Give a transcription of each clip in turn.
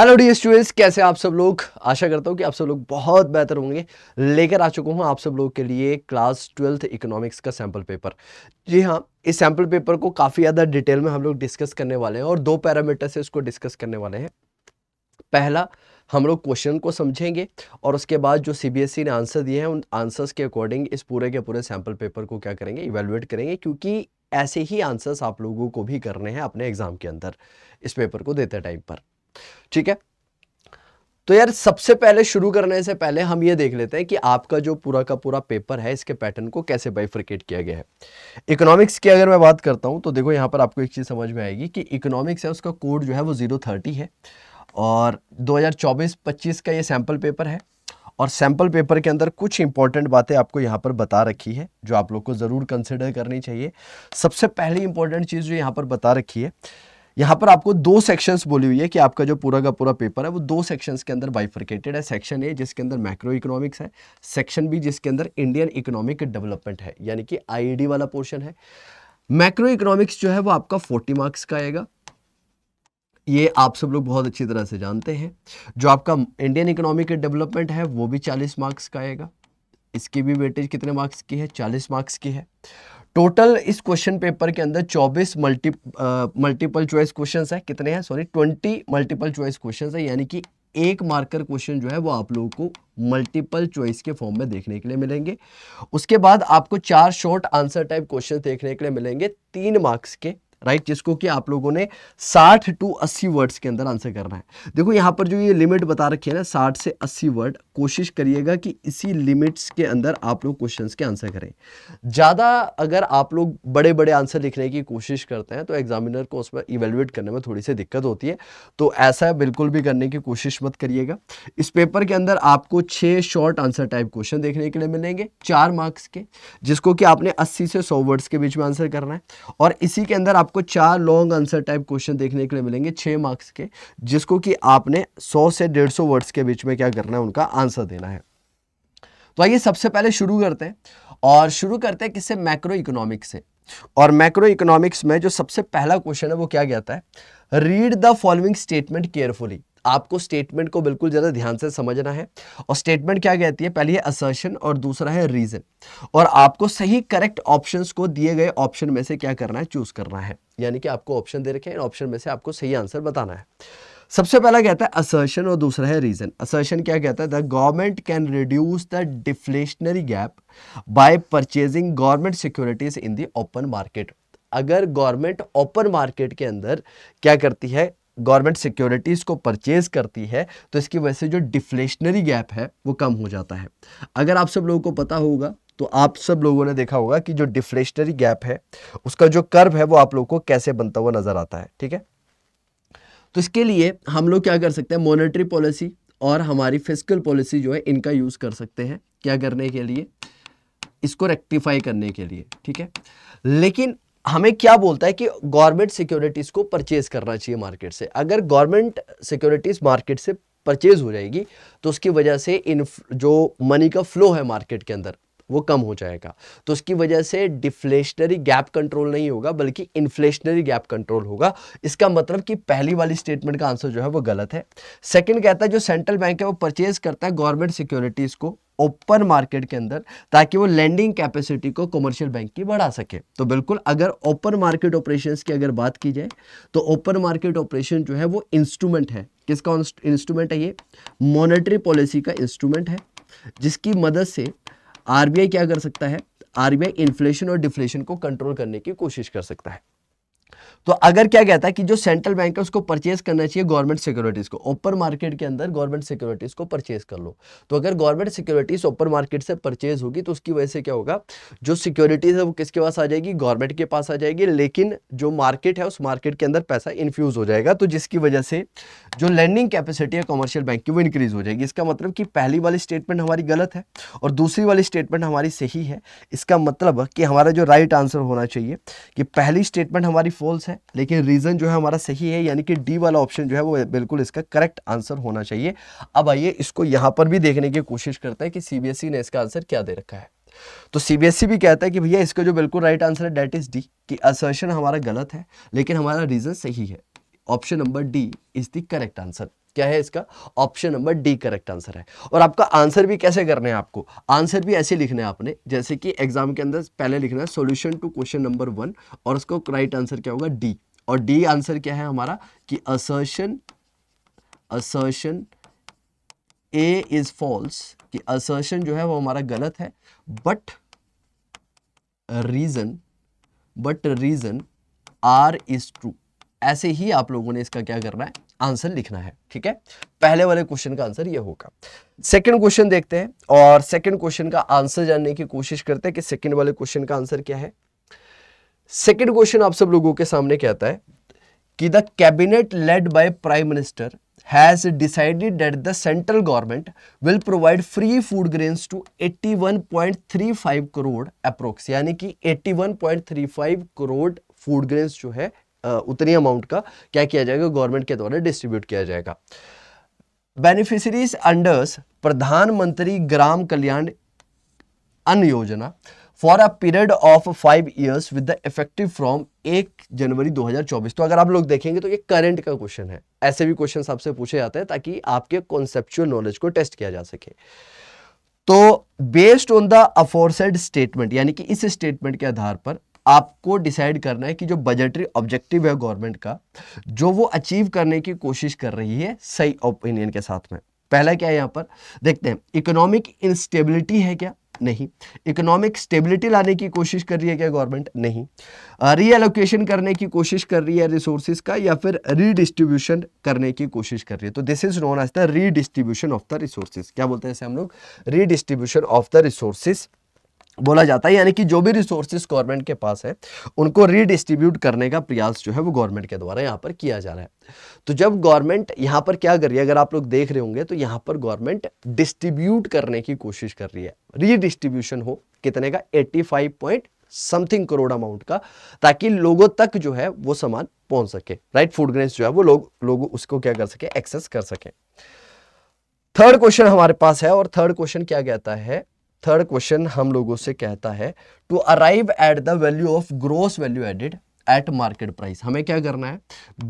Hello D students कैसे आप सब लोग आशा करता हूँ कि आप सब लोग बहुत बेहतर होंगे लेकर आ चुका हूँ आप सब लोग के लिए क्लास ट्वेल्थ इकोनॉमिक्स का सैम्पल पेपर जी हाँ इस सैम्पल पेपर को काफ़ी ज़्यादा डिटेल में हम लोग डिस्कस करने वाले हैं और दो पैरामीटर से इसको डिस्कस करने वाले हैं पहला हम लोग क्वेश्चन को समझेंगे और उसके बाद जो ई e ने आंसर दिए हैं उन आंसर्स के अकॉर्डिंग इस पूरे के पूरे सैम्पल पेपर को क्या करेंगे इवेलुएट करेंगे क्योंकि ऐसे ही आंसर्स आप लोगों को भी करने हैं अपने एग्ज़ाम के अंदर इस पेपर को देते टाइम पर ठीक है तो यार सबसे पहले शुरू करने से पहले हम ये देख लेते हैं कि आपका जो पूरा का पूरा पेपर है इसके पैटर्न को कैसे बाइफ्रिकेट किया गया है इकोनॉमिक्स की अगर मैं बात करता हूं तो देखो यहां पर आपको एक चीज़ समझ में आएगी कि इकोनॉमिक्स है उसका कोड जो है वो जीरो थर्टी है और 2024-25 का ये सैंपल पेपर है और सैंपल पेपर के अंदर कुछ इंपॉर्टेंट बातें आपको यहां पर बता रखी है जो आप लोग को ज़रूर कंसिडर करनी चाहिए सबसे पहली इंपॉर्टेंट चीज़ जो यहां पर बता रखी है यहाँ पर आपको दो सेक्शंस बोली हुई है कि आपका जो पूरा का पूरा पेपर है वो दो सेक्शंस के अंदर बाइफर्केटेड है सेक्शन ए जिसके अंदर मैक्रो इकोनॉमिक्स है सेक्शन बी जिसके अंदर इंडियन इकोनॉमिक डेवलपमेंट है यानी कि आईडी e वाला पोर्शन है मैक्रो इकोनॉमिक्स जो है वो आपका फोर्टी मार्क्स का आएगा ये आप सब लोग बहुत अच्छी तरह से जानते हैं जो आपका इंडियन इकोनॉमिक डेवलपमेंट है वो भी चालीस मार्क्स का आएगा इसकी भी वेटेज कितने मार्क्स की है चालीस मार्क्स की है टोटल इस क्वेश्चन पेपर के अंदर 24 मल्टी मल्टीपल चॉइस क्वेश्चंस है कितने हैं सॉरी 20 मल्टीपल चॉइस क्वेश्चंस है यानी कि एक मार्कर क्वेश्चन जो है वो आप लोगों को मल्टीपल चॉइस के फॉर्म में देखने के लिए मिलेंगे उसके बाद आपको चार शॉर्ट आंसर टाइप क्वेश्चन देखने के लिए मिलेंगे तीन मार्क्स के राइट जिसको कि आप लोगों ने 60 टू 80 वर्ड्स के अंदर आंसर करना है देखो यहाँ पर जो ये लिमिट बता रखी है ना 60 से 80 वर्ड कोशिश करिएगा कि इसी लिमिट्स के अंदर आप लोग क्वेश्चन के आंसर करें ज़्यादा अगर आप लोग बड़े बड़े आंसर लिखने की कोशिश करते हैं तो एग्जामिनर को उसमें इवेलुएट करने में थोड़ी सी दिक्कत होती है तो ऐसा बिल्कुल भी करने की कोशिश मत करिएगा इस पेपर के अंदर आपको छः शॉर्ट आंसर टाइप क्वेश्चन देखने के लिए मिलेंगे चार मार्क्स के जिसको कि आपने अस्सी से सौ वर्ड्स के बीच में आंसर करना है और इसी के अंदर आप आपको चार लॉन्ग आंसर टाइप क्वेश्चन देखने के लिए मिलेंगे छः मार्क्स के जिसको कि आपने सौ से डेढ़ सौ वर्ड्स के बीच में क्या करना है उनका आंसर देना है तो आइए सबसे पहले शुरू करते हैं और शुरू करते हैं किससे मैक्रो इकोनॉमिक्स से और मैक्रो इकोनॉमिक्स में जो सबसे पहला क्वेश्चन है वो क्या कहता है read the following statement carefully आपको स्टेटमेंट को बिल्कुल ज़्यादा ध्यान से समझना है और स्टेटमेंट क्या कहती है पहली है असर्शन और दूसरा है रीज़न और आपको सही करेक्ट ऑप्शंस को दिए गए ऑप्शन में से क्या करना है चूज़ करना है यानी कि आपको ऑप्शन दे रखे हैं ऑप्शन में से आपको सही आंसर बताना है सबसे पहला कहता है असर्शन और दूसरा है रीज़न असर्शन क्या कहता है the government can reduce the deflationary gap by purchasing government securities in the open market अगर गवर्नमेंट ओपन मार्केट के अंदर क्या करती है गवर्नमेंट सिक्योरिटीज़ को परचेज करती है तो इसकी वजह से जो डिफ्लेशनरी गैप है वो कम हो जाता है अगर आप सब लोगों को पता होगा तो आप सब लोगों ने देखा होगा कि जो डिफ्लेशनरी गैप है उसका जो कर्व है वो आप लोगों को कैसे बनता हुआ नज़र आता है ठीक है तो इसके लिए हम लोग क्या कर सकते हैं मॉनेटरी पॉलिसी और हमारी फिजिकल पॉलिसी जो है इनका यूज़ कर सकते हैं क्या करने के लिए इसको रेक्टिफाई करने के लिए ठीक है लेकिन हमें क्या बोलता है कि गवर्नमेंट सिक्योरिटीज़ को परचेज करना चाहिए मार्केट से अगर गवर्नमेंट सिक्योरिटीज़ मार्केट से परचेज हो जाएगी तो उसकी वजह से इन जो मनी का फ्लो है मार्केट के अंदर वो कम हो जाएगा तो उसकी वजह से डिफ्लेशनरी गैप कंट्रोल नहीं होगा बल्कि इन्फ्लेशनरी गैप कंट्रोल होगा इसका मतलब कि पहली वाली स्टेटमेंट का आंसर जो है वो गलत है सेकंड कहता है जो सेंट्रल बैंक है वो परचेज करता है गवर्नमेंट सिक्योरिटीज़ को ओपन मार्केट के अंदर ताकि वो लैंडिंग कैपेसिटी को कमर्शियल बैंक की बढ़ा सके तो बिल्कुल अगर ओपन मार्केट ऑपरेशंस की अगर बात की जाए तो ओपन मार्केट ऑपरेशन जो है वो इंस्ट्रूमेंट है किसका इंस्ट्रूमेंट है ये मॉनेटरी पॉलिसी का इंस्ट्रूमेंट है जिसकी मदद से आरबीआई क्या कर सकता है आरबीआई इन्फ्लेशन और डिफ्लेशन को कंट्रोल करने की कोशिश कर सकता है तो अगर क्या कहता है कि जो सेंट्रल बैंक है उसको परचेज करना चाहिए गवर्नमेंट सिक्योरिटीज़ को ओपन मार्केट के अंदर गवर्नमेंट सिक्योरिटीज़ को परचेज कर लो तो अगर गवर्नमेंट सिक्योरिटीज़ ओपन मार्केट से परचेज होगी तो उसकी वजह से क्या होगा जो सिक्योरिटीज़ है वो किसके पास आ जाएगी गवर्नमेंट के पास आ जाएगी लेकिन जो मार्केट है उस मार्केट के अंदर पैसा इन्फ्यूज़ हो जाएगा तो जिसकी वजह से जो लैंडिंग कैपेसिटी है कॉमर्शियल बैंक की वो इंक्रीज़ हो जाएगी इसका मतलब कि पहली वाली स्टेटमेंट हमारी गलत है और दूसरी वाली स्टेटमेंट हमारी सही है इसका मतलब कि हमारा जो राइट आंसर होना चाहिए कि पहली स्टेटमेंट हमारी फॉल्स है लेकिन रीज़न जो है हमारा सही है यानी कि डी वाला ऑप्शन जो है वो बिल्कुल इसका करेक्ट आंसर होना चाहिए अब आइए इसको यहां पर भी देखने की कोशिश करते हैं कि सीबीएसई e ने इसका आंसर क्या दे रखा है तो सीबीएसई e भी कहता है कि भैया इसका जो बिल्कुल राइट आंसर है डेट इज़ डी कि असर्शन हमारा गलत है लेकिन हमारा रीज़न सही है option number D is the correct answer क्या है इसका option number D correct answer है और आपका आंसर भी कैसे करना है आपको आंसर भी ऐसे लिखना है आपने जैसे कि एग्जाम के अंदर पहले लिखना है solution to question number one और उसको राइट आंसर क्या होगा डी और डी आंसर क्या है हमारा कि assertion assertion A is false कि असर्शन जो है वो हमारा गलत है but reason but reason R is true ऐसे ही आप लोगों ने इसका क्या करना है आंसर लिखना है ठीक है पहले वाले क्वेश्चन का आंसर ये होगा सेकंड क्वेश्चन देखते हैं और सेकंड क्वेश्चन का आंसर जानने की कोशिश करते हैं कि सेकंड वाले क्वेश्चन का आंसर क्या है सेकंड क्वेश्चन आप सब लोगों के सामने क्या आता है कि the cabinet led by prime minister has decided that the central government will provide free food grains to 81.35 crore approx यानी कि 81.35 करोड़ फूड ग्रेन्स जो है उतनी अमाउंट का क्या किया जाएगा गवर्नमेंट के द्वारा डिस्ट्रीब्यूट किया जाएगा बेनिफिशरीज अंडर्स प्रधानमंत्री ग्राम Kalyan Anna Yojana for a period of five years with the effective from एक जनवरी 2024 तो अगर आप लोग देखेंगे तो ये करंट का क्वेश्चन है ऐसे भी क्वेश्चन आपसे पूछे जाते हैं ताकि आपके कॉन्सेप्चुअल नॉलेज को टेस्ट किया जा सके तो based on the aforesaid statement यानी कि इस स्टेटमेंट के आधार पर आपको डिसाइड करना है कि जो बजटरी ऑब्जेक्टिव है गवर्नमेंट का जो वो अचीव करने की कोशिश कर रही है सही ओपिनियन के साथ में पहला क्या है यहाँ पर देखते हैं इकोनॉमिक इंस्टेबिलिटी है क्या नहीं इकोनॉमिक स्टेबिलिटी लाने की कोशिश कर रही है क्या गवर्नमेंट नहीं रीएलोकेशन करने की कोशिश कर रही है रिसोर्सिस का या फिर रीडिस्ट्रीब्यूशन करने की कोशिश कर रही है तो this is known as the redistribution of the resources क्या बोलते हैं हम लोग रीडिस्ट्रीब्यूशन ऑफ द रिसोर्सिस बोला जाता है यानी कि जो भी रिसोर्सेज गवर्नमेंट के पास है उनको रीडिस्ट्रीब्यूट करने का प्रयास जो है वो गवर्नमेंट के द्वारा यहाँ पर किया जा रहा है तो जब गवर्नमेंट यहाँ पर क्या कर रही है अगर आप लोग देख रहे होंगे तो यहाँ पर गवर्नमेंट डिस्ट्रीब्यूट करने की कोशिश कर रही है रीडिस्ट्रीब्यूशन हो कितने का eighty five point something crore amount का ताकि लोगों तक जो है वो सामान पहुंच सके राइट फूड ग्रेन जो है वो लोग लोग उसको क्या कर सके एक्सेस कर सके थर्ड क्वेश्चन हमारे पास है और थर्ड क्वेश्चन क्या कहता है थर्ड क्वेश्चन हम लोगों से कहता है to arrive at the value of gross value added at market price हमें क्या करना है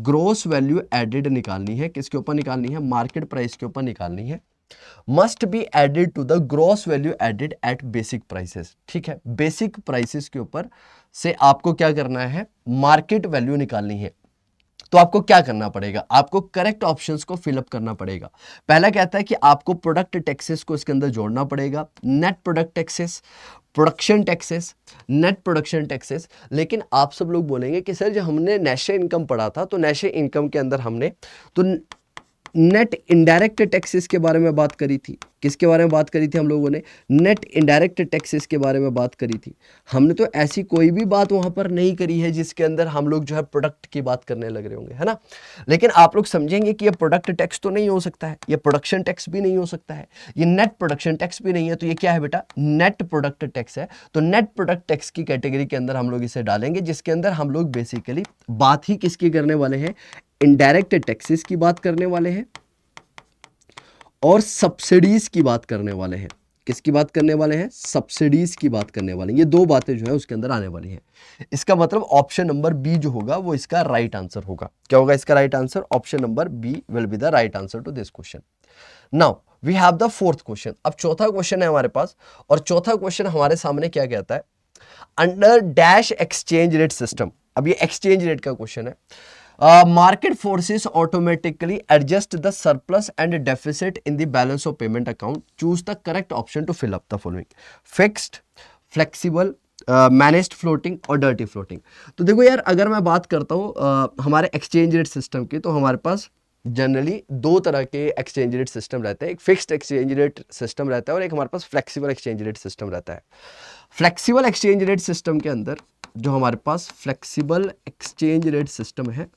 ग्रोस वैल्यू एडेड निकालनी है किसके ऊपर निकालनी है मार्केट प्राइस के ऊपर निकालनी है must be added to the gross value added at basic prices ठीक है बेसिक प्राइसेस के ऊपर से आपको क्या करना है मार्केट वैल्यू निकालनी है तो आपको क्या करना पड़ेगा आपको करेक्ट ऑप्शन को फिलअप करना पड़ेगा पहला कहता है कि आपको प्रोडक्ट टैक्सेस को इसके अंदर जोड़ना पड़ेगा net product taxes production taxes net production taxes लेकिन आप सब लोग बोलेंगे कि सर जब हमने नेशनल इनकम पढ़ा था तो नेशनल इनकम के अंदर हमने तो नेट इनडायरेक्ट टैक्सेस के बारे में बात करी थी किसके बारे में बात करी थी हम लोगों ने नेट इनडायरेक्ट टैक्सेस के बारे में बात करी थी हमने तो ऐसी कोई भी बात वहां पर नहीं करी है जिसके अंदर हम लोग जो है प्रोडक्ट की बात करने लग रहे होंगे है ना लेकिन आप लोग समझेंगे कि यह प्रोडक्ट टैक्स तो नहीं हो सकता है यह प्रोडक्शन टैक्स भी नहीं हो सकता है ये नेट प्रोडक्शन टैक्स भी नहीं है तो ये क्या है बेटा नेट प्रोडक्ट टैक्स है तो नेट प्रोडक्ट टैक्स की कैटेगरी के अंदर हम लोग इसे डालेंगे जिसके अंदर हम लोग बेसिकली बात ही किसकी करने वाले हैं इनडायरेक्ट टैक्सेस की बात करने वाले हैं और सब्सिडीज़ की बात करने वाले हैं किसकी बात करने वाले हैं सब्सिडीज़ की बात करने वाले हैं ये दो बातें जो है उसके अंदर आने वाली हैं इसका मतलब ऑप्शन नंबर बी जो होगा वो इसका राइट आंसर होगा क्या होगा इसका right answer option number B will be the right answer to this question now we have the fourth question अब चौथा क्वेश्चन है हमारे पास और चौथा क्वेश्चन हमारे सामने क्या कहता है under dash exchange rate system अब ये एक्सचेंज रेट का क्वेश्चन है market forces automatically adjust the surplus and deficit in the balance of payment account choose the correct option to fill up the following fixed flexible managed floating और dirty floating तो देखो यार अगर मैं बात करता हूँ uh, हमारे एक्सचेंज रेट सिस्टम की तो हमारे पास जनरली दो तरह के एक्सचेंज रेट सिस्टम रहते हैं एक फिक्स्ड एक्सचेंज रेट सिस्टम रहता है और एक हमारे पास फ्लेक्सिबल एक्सचेंज रेट सिस्टम रहता है फ्लेक्सिबल एक्सचेंज रेट सिस्टम के अंदर जो हमारे पास फ्लेक्सिबल एक्सचेंज रेट सिस्टम है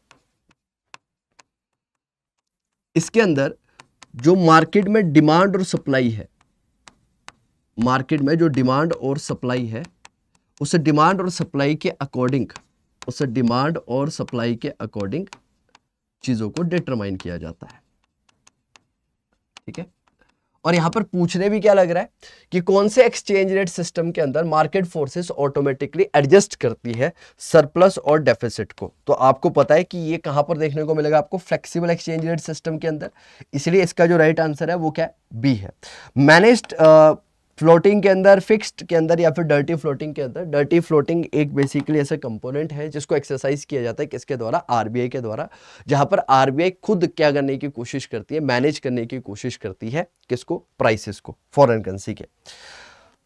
इसके अंदर जो मार्केट में डिमांड और सप्लाई है मार्केट में जो डिमांड और सप्लाई है उस डिमांड और सप्लाई के अकॉर्डिंग उस डिमांड और सप्लाई के अकॉर्डिंग चीज़ों को डिटरमाइन किया जाता है ठीक है और यहाँ पर पूछने भी क्या लग रहा है कि कौन से एक्सचेंज रेट सिस्टम के अंदर मार्केट फोर्सेस ऑटोमेटिकली एडजस्ट करती है सरप्लस और डेफिसिट को तो आपको पता है कि ये कहाँ पर देखने को मिलेगा आपको फ्लेक्सिबल एक्सचेंज रेट सिस्टम के अंदर इसलिए इसका जो राइट right आंसर है वो क्या बी है मैनेज फ्लोटिंग के अंदर फिक्स्ड के अंदर या फिर डर्टी फ्लोटिंग के अंदर डर्टी फ्लोटिंग एक बेसिकली ऐसा कंपोनेंट है जिसको एक्सरसाइज किया जाता है किसके द्वारा आरबीआई के द्वारा जहां पर आरबीआई खुद क्या करने की कोशिश करती है मैनेज करने की कोशिश करती है किसको प्राइसेस को फॉरेन करेंसी के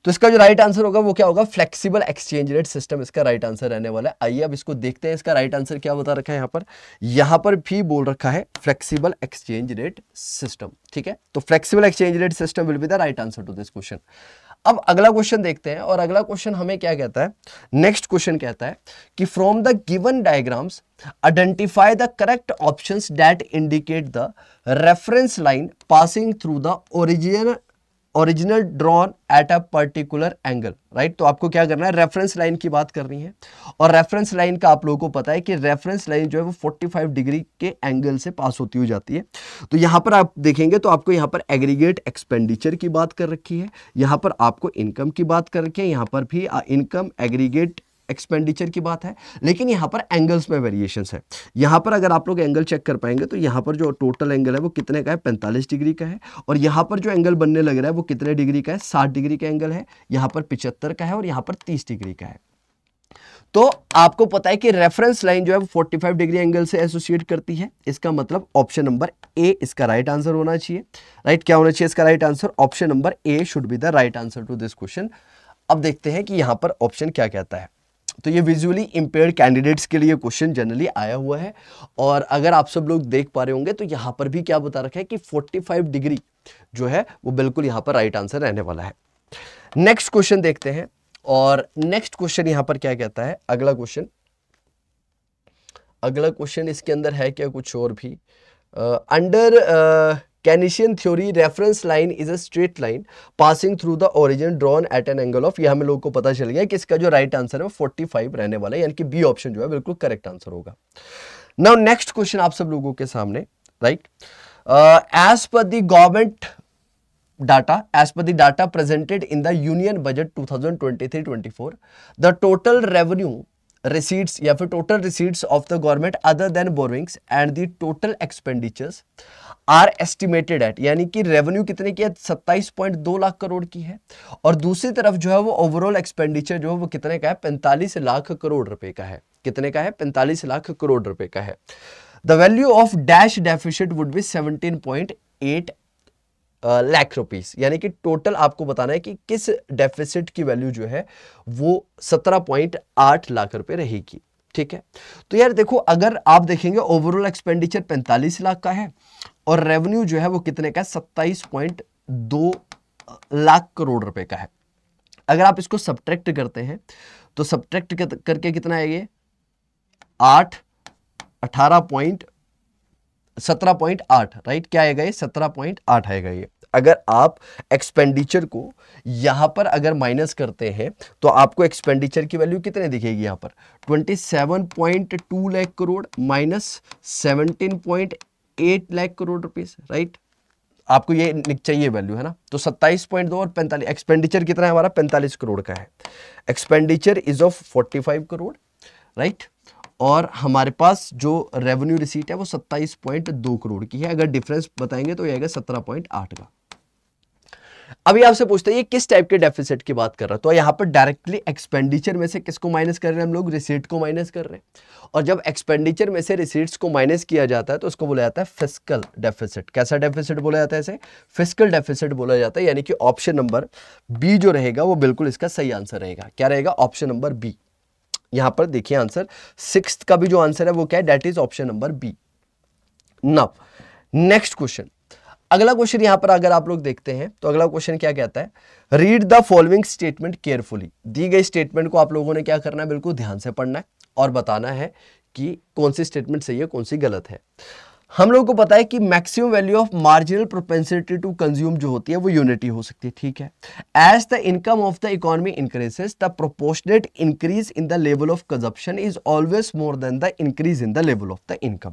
तो इसका जो राइट आंसर होगा वो क्या होगा फ्लेक्सिबल एक्सचेंज रेट सिस्टम इसका राइट आंसर रहने वाला है आइए अब इसको देखते हैं इसका राइट आंसर क्या बता रखा है यहां पर यहाँ पर भी बोल रखा है फ्लेक्सिबल एक्सचेंज रेट सिस्टम ठीक है तो flexible exchange rate system will be the right answer to this question अब अगला क्वेश्चन देखते हैं और अगला क्वेश्चन हमें क्या कहता है नेक्स्ट क्वेश्चन कहता है कि from the given diagrams identify the correct options that indicate the reference line passing through the original original drawn at a particular angle right तो आपको क्या करना है रेफरेंस लाइन की बात करनी है और रेफरेंस लाइन का आप लोगों को पता है कि रेफरेंस लाइन जो है वो 45 डिग्री के एंगल से पास होती हुई जाती है तो यहां पर आप देखेंगे तो आपको यहाँ पर एग्रीगेट एक्सपेंडिचर की बात कर रखी है यहां पर आपको इनकम की बात कर रखी है यहां पर भी इनकम एग्रीगेट एक्सपेंडिचर की बात है लेकिन यहाँ पर एंगल्स में वेरिएशन है यहाँ पर अगर आप लोग एंगल चेक कर पाएंगे तो यहाँ पर जो टोटल एंगल है वो कितने का है पैंतालीस डिग्री का है और यहाँ पर जो एंगल बनने लग रहा है वो कितने डिग्री का है साठ डिग्री का एंगल है यहाँ पर पिचहत्तर का है और यहाँ पर तीस डिग्री का है तो आपको पता है कि रेफरेंस लाइन जो है वो 45 डिग्री एंगल से एसोसिएट करती है इसका मतलब ऑप्शन नंबर ए इसका राइट आंसर होना चाहिए राइट क्या होना चाहिए इसका right answer option number A should be the right answer to this question अब देखते हैं कि यहां पर ऑप्शन क्या कहता है तो ये विजुअली इम्पेयर कैंडिडेट्स के लिए क्वेश्चन जनरली आया हुआ है और अगर आप सब लोग देख पा रहे होंगे तो यहाँ पर भी क्या बता रखा है कि 45 डिग्री जो है वो बिल्कुल यहाँ पर राइट आंसर रहने वाला है नेक्स्ट क्वेश्चन देखते हैं और नेक्स्ट क्वेश्चन यहाँ पर क्या कहता है अगला क्वेश्चन अगला क्वेश्चन इसके अंदर है क्या कुछ और भी under uh Keynesian theory reference line is a straight line passing through the origin drawn at an angle of ये हमें लोगों को पता चल गया कि इसका जो राइट right आंसर है फोर्टी फाइव रहने वाला है यानी कि बी ऑप्शन जो है बिल्कुल करेक्ट आंसर होगा नाउ नेक्स्ट क्वेश्चन आप सब लोगों के सामने right as per the government data presented in the union budget two thousand twenty three twenty four the total revenue receipts या फिर total receipts of the government other than borrowings and the total expenditures are estimated at यानी कि revenue कितने की है सत्ताईस point दो लाख करोड़ की है और दूसरी तरफ जो है वो ओवरऑल एक्सपेंडिचर जो है वो कितने का है पैंतालीस लाख करोड़ रुपए का है कितने का है पैंतालीस लाख करोड़ रुपए का है the value of dash deficit would be seventeen point eight lakh rupees यानी कि टोटल आपको बताना है कि किस डेफिसिट की वैल्यू जो है वो सत्रह पॉइंट आठ लाख रुपए रहेगी ठीक है तो यार देखो अगर आप देखेंगे ओवरऑल एक्सपेंडिचर पैंतालीस लाख का है और रेवेन्यू जो है वो कितने का है सत्ताईस पॉइंट दो लाख करोड़ रुपए का है अगर आप इसको सब्ट्रैक्ट करते हैं तो सब्ट्रैक्ट करके कितना है ये आठ अठारह पॉइंट सत्रह पॉइंट आठ राइट क्या आएगा ये सत्रह पॉइंट आठ आएगा ये अगर आप एक्सपेंडिचर को यहां पर अगर माइनस करते हैं तो आपको एक्सपेंडिचर की वैल्यू कितने दिखेगी यहां पर twenty seven point two lakh crore minus seventeen point eight lakh crore rupees right आपको ये चाहिए वैल्यू है ना तो सत्ताईस पॉइंट दो और पैंतालीस एक्सपेंडिचर कितना है हमारा पैंतालीस करोड़ का है expenditure is of forty five crore right right? और हमारे पास जो रेवेन्यू रिसीट है वो सत्ताईस पॉइंट दो करोड़ की है अगर डिफरेंस बताएंगे तो ये आएगा सत्रह पॉइंट आठ का अभी आपसे पूछते हैं किस टाइप के डेफिसिट की बात कर रहा है तो यहाँ पर डायरेक्टली एक्सपेंडिचर में से किसको माइनस कर रहे हैं हम लोग रिसीट को माइनस कर रहे हैं और जब एक्सपेंडिचर में से रिसीट्स को माइनस किया जाता है तो उसको बोला जाता है फिजिकल डेफिसिट कैसा डेफिसिट बोला जाता है इसे फिजिकल डेफिसिट बोला जाता है यानी कि ऑप्शन नंबर बी जो रहेगा वो बिल्कुल इसका सही आंसर रहेगा क्या रहेगा ऑप्शन नंबर बी यहां पर देखिए आंसर सिक्स का भी जो आंसर है वो क्या है that is option number B now next question अगला क्वेश्चन यहां पर अगर आप लोग देखते हैं तो अगला क्वेश्चन क्या कहता है read the following statement carefully दी गई स्टेटमेंट को आप लोगों ने क्या करना है बिल्कुल ध्यान से पढ़ना है और बताना है कि कौन सी स्टेटमेंट सही है कौन सी गलत है हम लोगों को पता है कि maximum value of marginal propensity to consume जो होती है वो यूनिटी हो सकती है ठीक है as the income of the economy increases the proportionate increase in the level of consumption is always more than the increase in the level of the income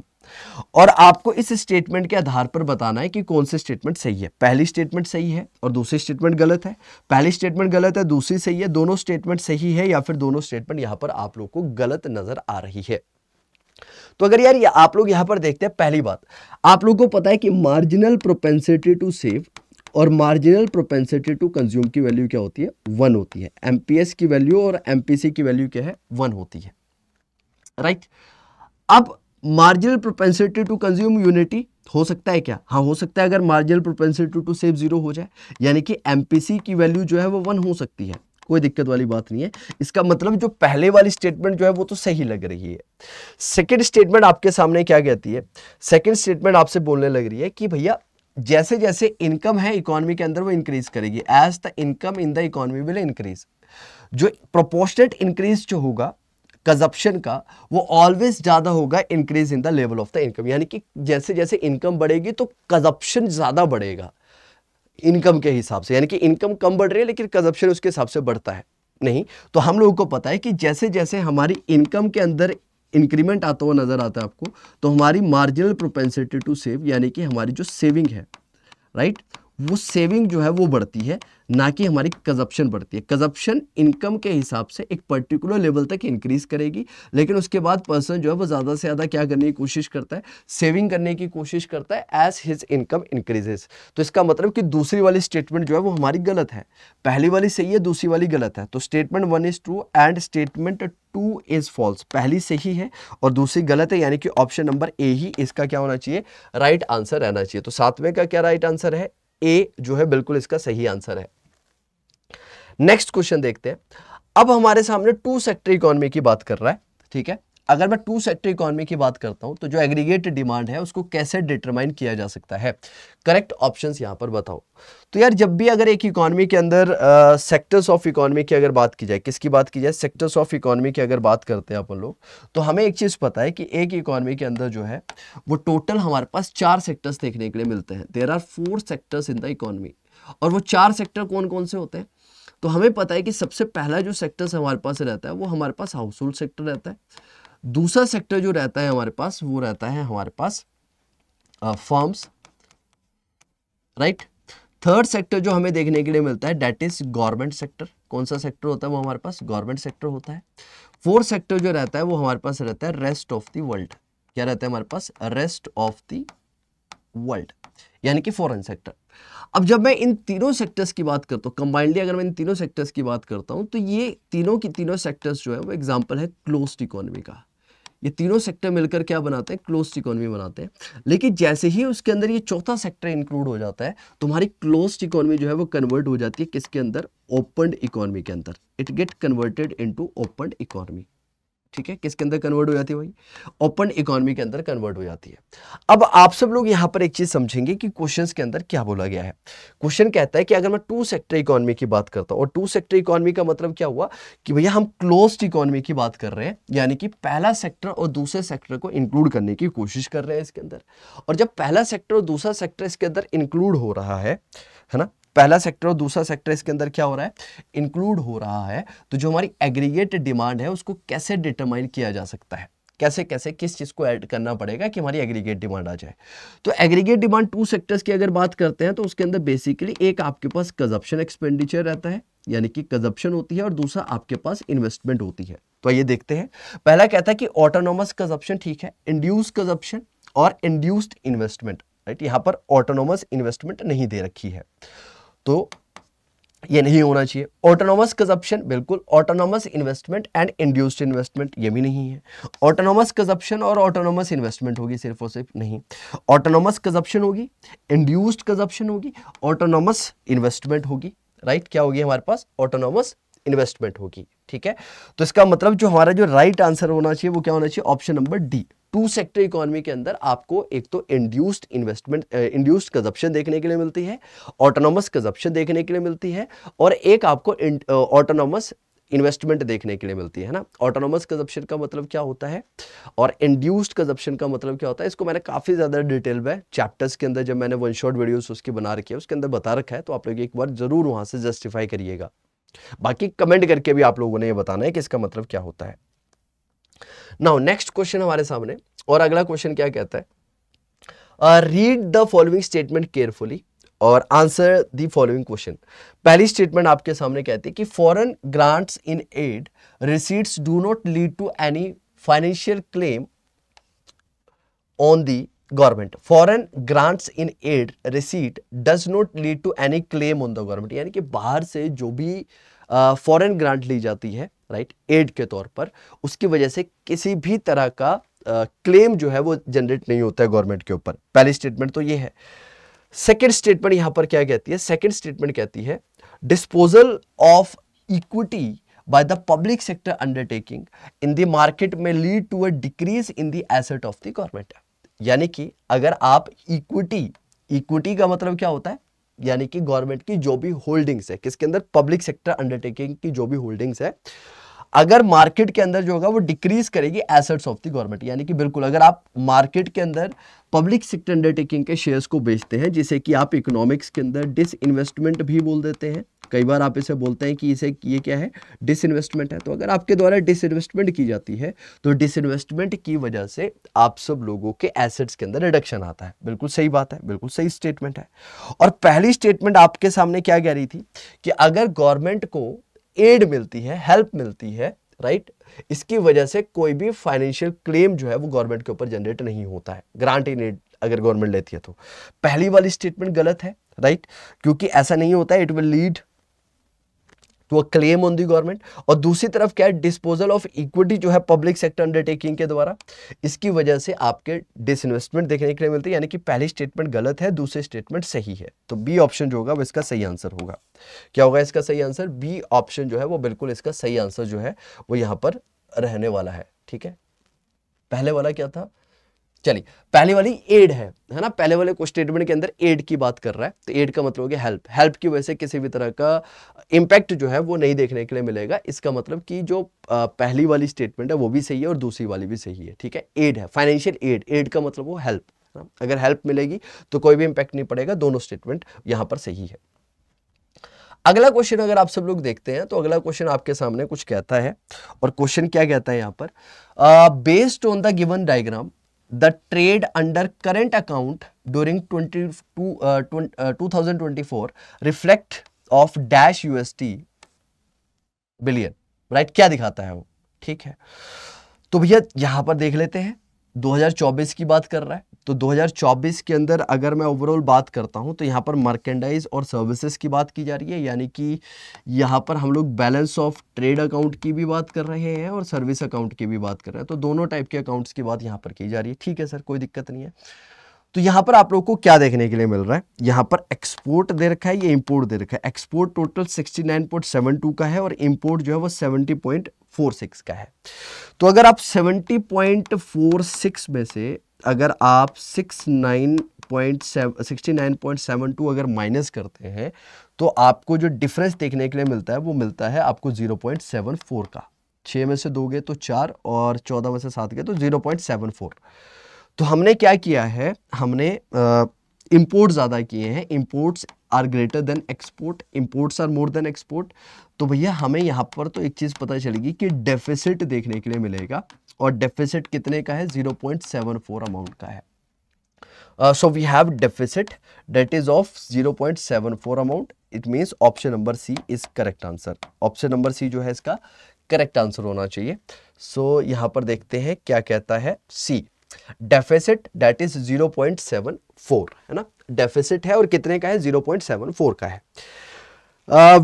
और आपको इस स्टेटमेंट के आधार पर बताना है कि कौन से स्टेटमेंट सही है पहली स्टेटमेंट सही है और दूसरी स्टेटमेंट गलत है पहली स्टेटमेंट गलत है दूसरी सही है दोनों स्टेटमेंट सही है या फिर दोनों स्टेटमेंट यहां पर आप लोग को गलत नजर आ रही है तो अगर यार ये या आप लोग यहां पर देखते हैं पहली बात आप लोगों को पता है कि मार्जिनल प्रोपेंसिटी टू सेव और मार्जिनल प्रोपेंसिटी टू कंज्यूम की वैल्यू क्या होती है वन होती है एम की वैल्यू और एम की वैल्यू क्या है वन होती है राइट right? अब marginal propensity to consume unity हो सकता है क्या हाँ हो सकता है अगर marginal propensity to save zero हो जाए यानी कि एम की वैल्यू जो है वो वन हो सकती है कोई दिक्कत वाली बात नहीं है इसका मतलब जो पहले वाली स्टेटमेंट जो है वो तो सही लग रही है सेकेंड स्टेटमेंट आपके सामने क्या कहती है सेकेंड स्टेटमेंट आपसे बोलने लग रही है कि भैया जैसे जैसे इनकम है इकोनॉमी के अंदर वो इंक्रीज करेगी as the income in the economy will increase जो प्रोपोर्शनेट इंक्रीज जो होगा कंजप्शन का वो ऑलवेज ज़्यादा होगा increase in the level of the income यानी कि जैसे जैसे इनकम बढ़ेगी तो कंजप्शन ज़्यादा बढ़ेगा इनकम के हिसाब से यानी कि इनकम कम बढ़ रही है लेकिन कंजप्शन उसके हिसाब से बढ़ता है नहीं तो हम लोगों को पता है कि जैसे जैसे हमारी इनकम के अंदर इंक्रीमेंट आता हुआ नज़र आता है आपको तो हमारी मार्जिनल प्रोपेंसिटी टू सेव यानी कि हमारी जो सेविंग है राइट वो सेविंग जो है वो बढ़ती है ना कि हमारी कजप्शन बढ़ती है कजप्शन इनकम के हिसाब से एक पर्टिकुलर लेवल तक इंक्रीज करेगी लेकिन उसके बाद पर्सन जो है वो ज़्यादा से ज़्यादा क्या करने की कोशिश करता है सेविंग करने की कोशिश करता है एज हिज इनकम इंक्रीजेस तो इसका मतलब कि दूसरी वाली स्टेटमेंट जो है वो हमारी गलत है पहली वाली सही है दूसरी वाली गलत है तो statement one is true and statement two is false पहली सही है और दूसरी गलत है यानी कि ऑप्शन नंबर ए ही इसका क्या होना चाहिए राइट right आंसर रहना चाहिए तो सातवें का क्या राइट right आंसर है ए जो है बिल्कुल इसका सही आंसर है नेक्स्ट क्वेश्चन देखते हैं अब हमारे सामने टू सेक्टर इकोनॉमी की बात कर रहा है ठीक है अगर मैं टू सेक्टर इकोनॉमी की बात करता हूँ तो जो एग्रीगेट डिमांड है उसको कैसे डिटरमाइन किया जा सकता है करेक्ट ऑप्शन यहां पर बताओ तो यार जब भी अगर एक इकोनॉमी के अंदर सेक्टर्स ऑफ इकोनॉमी की अगर बात की जाए किसकी बात की जाए सेक्टर्स ऑफ इकोनॉमी की अगर बात करते हैं अपन लोग तो हमें एक चीज़ पता है कि एक इकोनॉमी के अंदर जो है वो टोटल हमारे पास चार सेक्टर्स देखने के लिए मिलते हैं there are four sectors in the economy और वो चार सेक्टर कौन कौन से होते हैं तो हमें पता है कि सबसे पहला जो सेक्टर्स हमारे पास रहता है वो हमारे पास हाउस होल्ड सेक्टर रहता है दूसरा सेक्टर जो रहता है हमारे पास वो रहता है हमारे पास फॉर्म्स राइट थर्ड सेक्टर जो हमें देखने के लिए मिलता है डेट इज गवर्नमेंट सेक्टर कौन सा सेक्टर होता है वो हमारे पास गवर्नमेंट सेक्टर होता है फोर्थ सेक्टर जो रहता है वो हमारे पास रहता है रेस्ट ऑफ दर्ल्ड वर्ल्ड क्या रहता है हमारे पास रेस्ट ऑफ दर्ल्ड वर्ल्ड यानी कि फॉरेन सेक्टर अब जब मैं इन तीनों सेक्टर्स की बात करता हूँ कंबाइंडली अगर मैं इन तीनों सेक्टर्स की बात करता हूँ तो ये तीनों की तीनों सेक्टर्स जो है वो एग्जाम्पल है क्लोज इकोनॉमी का ये तीनों सेक्टर मिलकर क्या बनाते हैं क्लोज इकोनॉमी बनाते हैं लेकिन जैसे ही उसके अंदर ये चौथा सेक्टर इंक्लूड हो जाता है तुम्हारी क्लोज इकोनॉमी जो है वो कन्वर्ट हो जाती है किसके अंदर ओपन इकोनॉमी के अंदर it get converted into open economy ठीक है किसके अंदर कन्वर्ट हो जाती है भाई ओपन इकोनॉमी के अंदर कन्वर्ट हो जाती है अब आप सब लोग यहां पर एक चीज़ समझेंगे कि क्वेश्चन के अंदर क्या बोला गया है क्वेश्चन कहता है कि अगर मैं टू सेक्टर इकोनॉमी की बात करता हूं और टू सेक्टर इकोनॉमी का मतलब क्या हुआ कि भैया हम क्लोज इकोनॉमी की बात कर रहे हैं यानी कि पहला सेक्टर और दूसरे सेक्टर को इंक्लूड करने की कोशिश कर रहे हैं इसके अंदर और जब पहला सेक्टर और दूसरा सेक्टर इसके अंदर इंक्लूड हो रहा है है ना पहला सेक्टर और दूसरा सेक्टर इसके अंदर क्या हो रहा है इंक्लूड हो रहा है तो जो हमारी एग्रीगेट डिमांड है उसको कैसे डिटरमाइन किया जा सकता है कैसे कैसे किस चीज़ को ऐड करना पड़ेगा कि हमारी एग्रीगेट डिमांड आ जाए तो एग्रीगेट डिमांड टू सेक्टर्स की अगर बात करते हैं तो उसके अंदर बेसिकली एक आपके पास कंजप्शन एक्सपेंडिचर रहता है यानी कि कंजप्शन होती है और दूसरा आपके पास इन्वेस्टमेंट होती है तो ये देखते हैं पहला कहता है कि ऑटोनोमस कंजप्शन ठीक है इंड्यूस कंजप्शन और इंड्यूस्ड इन्वेस्टमेंट राइट यहाँ पर ऑटोनोमस इन्वेस्टमेंट नहीं दे रखी है तो ये नहीं होना चाहिए ऑटोनॉमस कंजप्शन बिल्कुल autonomous investment and induced investment ये भी नहीं है ऑटोनॉमस कंजप्शन और ऑटोनॉमस इन्वेस्टमेंट होगी सिर्फ और सिर्फ नहीं ऑटोनॉमस कंजप्शन होगी इंड्यूस्ड कंजप्शन होगी ऑटोनॉमस इन्वेस्टमेंट होगी राइट क्या होगी हमारे पास ऑटोनॉमस इन्वेस्टमेंट होगी ठीक है तो इसका मतलब जो हमारा जो राइट right आंसर होना चाहिए वो क्या होना चाहिए option number D two sector economy के अंदर आपको एक तो इंड्यूस्ड इन्वेस्टमेंट इंड्यूस्ड कंजप्शन देखने के लिए मिलती है ऑटोनॉमस कंजप्शन देखने के लिए मिलती है और एक आपको ऑटोनॉमस इन्वेस्टमेंट देखने के लिए मिलती है ना ऑटोनोमस कंजप्शन का मतलब क्या होता है और इंड्यूस्ड कंजप्शन का मतलब क्या होता है इसको मैंने काफ़ी ज़्यादा डिटेल में चैप्टर्स के अंदर जब मैंने वन शॉर्ट वीडियोस उसकी बना रखी है उसके अंदर बता रखा है तो आप लोग एक बार ज़रूर वहां से जस्टिफाई करिएगा बाकी कमेंट करके भी आप लोगों ने यह बताना है कि इसका मतलब क्या होता है नाउ नेक्स्ट क्वेश्चन हमारे सामने और अगला क्वेश्चन क्या कहता है read the following statement carefully और आंसर द फॉलोइंग क्वेश्चन पहली स्टेटमेंट आपके सामने कहती है कि foreign grants in aid receipts do not lead to any financial claim on the government foreign grants in aid receipt does not lead to any claim on the government यानी कि बाहर से जो भी फॉरेन uh, ग्रांट ली जाती है right add के तौर पर उसकी वजह से किसी भी तरह का क्लेम जो है वो जनरेट नहीं होता है गवर्नमेंट के ऊपर पहली स्टेटमेंट तो ये है सेकेंड स्टेटमेंट यहां पर क्या कहती है सेकंड स्टेटमेंट कहती है disposal of equity by the public sector undertaking in the market में lead to a decrease in the asset of the यानी कि अगर आप इक्विटी इक्विटी का मतलब क्या होता है यानी कि गवर्नमेंट की जो भी होल्डिंग्स है किसके अंदर पब्लिक सेक्टर अंडरटेकिंग की जो भी होल्डिंग्स है अगर मार्केट के अंदर जो होगा वो डिक्रीज करेगी एसेट्स ऑफ द गवर्नमेंट यानी कि बिल्कुल अगर आप मार्केट के अंदर पब्लिक सेक्टर अंडरटेकिंग के शेयर्स को बेचते हैं जिसे कि आप इकोनॉमिक्स के अंदर डिस इन्वेस्टमेंट भी बोल देते हैं कई बार आप इसे बोलते हैं कि इसे ये क्या है डिस इन्वेस्टमेंट है तो अगर आपके द्वारा डिस इन्वेस्टमेंट की जाती है तो डिस इन्वेस्टमेंट की वजह से आप सब लोगों के एसेट्स के अंदर रिडक्शन आता है बिल्कुल सही बात है बिल्कुल सही स्टेटमेंट है और पहली स्टेटमेंट आपके सामने क्या कह रही थी कि अगर गवर्नमेंट को एड मिलती है हेल्प मिलती है राइट इसकी वजह से कोई भी फाइनेंशियल क्लेम जो है वो गवर्नमेंट के ऊपर जनरेट नहीं होता है ग्रांट इन एड अगर गवर्नमेंट लेती है तो पहली वाली स्टेटमेंट गलत है राइट क्योंकि ऐसा नहीं होता है इट विल लीड तो वो क्लेम ऑन दी गवर्नमेंट और दूसरी तरफ क्या है डिस्पोजल ऑफ इक्विटी जो है पब्लिक सेक्टर अंडरटेकिंग के द्वारा इसकी वजह से आपके डिसइन्वेस्टमेंट देखने के लिए मिलते हैं यानी कि पहली स्टेटमेंट गलत है दूसरी स्टेटमेंट सही है तो बी ऑप्शन जो होगा वो इसका सही आंसर होगा क्या होगा इसका सही आंसर बी ऑप्शन जो है वो बिल्कुल इसका सही आंसर जो है वो यहाँ पर रहने वाला है ठीक है पहले वाला क्या था चलिए पहले वाली एड है है ना पहले वाले को स्टेटमेंट के अंदर एड की बात कर रहा है तो एड का मतलब हो गया हेल्प हेल्प की वजह से किसी भी तरह का इम्पैक्ट जो है वो नहीं देखने के लिए मिलेगा इसका मतलब कि जो पहली वाली स्टेटमेंट है वो भी सही है और दूसरी वाली भी सही है ठीक है एड है फाइनेंशियल एड एड का मतलब वो हेल्प अगर हेल्प मिलेगी तो कोई भी इंपैक्ट नहीं पड़ेगा दोनों स्टेटमेंट यहां पर सही है अगला क्वेश्चन अगर आप सब लोग देखते हैं तो अगला क्वेश्चन आपके सामने कुछ कहता है और क्वेश्चन क्या कहता है यहां पर based on the given diagram the trade under current account during twenty two two reflect of dash UST billion right क्या दिखाता है वो ठीक है तो भैया यहां पर देख लेते हैं 2024 की बात कर रहा है तो 2024 के अंदर अगर मैं ओवरऑल बात करता हूं तो यहाँ पर मर्केंडाइज और सर्विसेज की बात की जा रही है यानी कि यहाँ पर हम लोग बैलेंस ऑफ ट्रेड अकाउंट की भी बात कर रहे हैं और सर्विस अकाउंट की भी बात कर रहे हैं तो दोनों टाइप के अकाउंट्स की बात यहाँ पर की जा रही है ठीक है सर कोई दिक्कत नहीं है तो यहाँ पर आप लोग को क्या देखने के लिए मिल रहा है यहाँ पर एक्सपोर्ट दे रखा है ये इंपोर्ट दे रखा है एक्सपोर्ट टोटल सिक्सटी का है और इम्पोर्ट जो है वो सेवेंटी सिक्स का है तो अगर आप सेवेंटी पॉइंट फोर सिक्स में से अगर आप six nine point sixty nine point seven two अगर माइनस करते हैं तो आपको जो डिफरेंस देखने के लिए मिलता है वो मिलता है आपको जीरो पॉइंट सेवन फोर का छः में से दो गए तो चार और चौदह में से सात गए तो जीरो पॉइंट सेवन फोर तो हमने क्या किया है हमने इम्पोर्ट ज़्यादा किए हैं imports are greater than export imports are more than export तो भैया हमें यहाँ पर तो एक चीज़ पता चलेगी कि डेफिसिट देखने के लिए मिलेगा और डेफिसिट कितने का है 0.74 अमाउंट का है so we have deficit that is of 0.74 amount it means option number C is correct answer option number C जो है इसका करेक्ट आंसर होना चाहिए सो so, यहाँ पर देखते हैं क्या कहता है सी डेफिसिट डेट इज 0.74 है ना डेफिसिट है और कितने का है 0.74 का है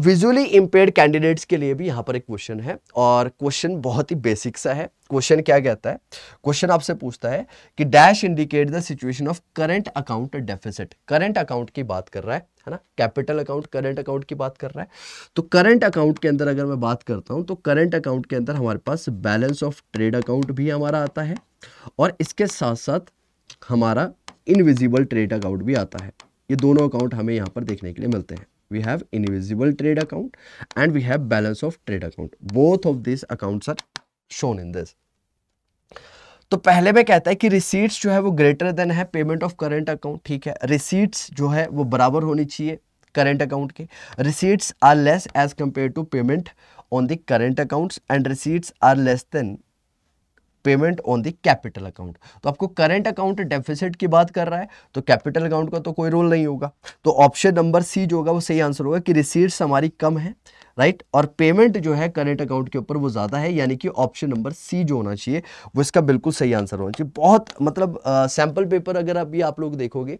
विजुअली इम्पेयर्ड कैंडिडेट्स के लिए भी यहाँ पर एक क्वेश्चन है और क्वेश्चन बहुत ही बेसिक सा है क्वेश्चन क्या कहता है क्वेश्चन आपसे पूछता है कि dash indicate the situation of current account deficit current account की बात कर रहा है है ना कैपिटल अकाउंट करंट अकाउंट की बात कर रहा है तो करंट अकाउंट के अंदर अगर मैं बात करता हूँ तो करंट अकाउंट के अंदर हमारे पास बैलेंस ऑफ ट्रेड अकाउंट भी हमारा आता है और इसके साथ साथ हमारा इनविजिबल ट्रेड अकाउंट भी आता है ये दोनों अकाउंट हमें यहाँ पर देखने के लिए मिलते हैं we have invisible trade account and we have balance of trade account both of this accounts are shown in this तो पहले में कहता है कि रिसीट्स जो है वो ग्रेटर देन है पेमेंट ऑफ करेंट अकाउंट ठीक है रिसीट्स जो है वो बराबर होनी चाहिए करेंट अकाउंट के receipts are less as compare to payment on the current accounts and receipts are less than payment on the capital account तो आपको करंट अकाउंट डेफिसिट की बात कर रहा है तो कैपिटल अकाउंट का तो कोई रोल नहीं होगा तो ऑप्शन नंबर सी जो होगा वो सही आंसर होगा कि रिसीट्स हमारी कम है राइट right? और पेमेंट जो है करंट अकाउंट के ऊपर वो ज़्यादा है यानी कि ऑप्शन नंबर सी जो होना चाहिए वो इसका बिल्कुल सही आंसर होना चाहिए बहुत मतलब सैम्पल पेपर अगर अभी आप लोग देखोगे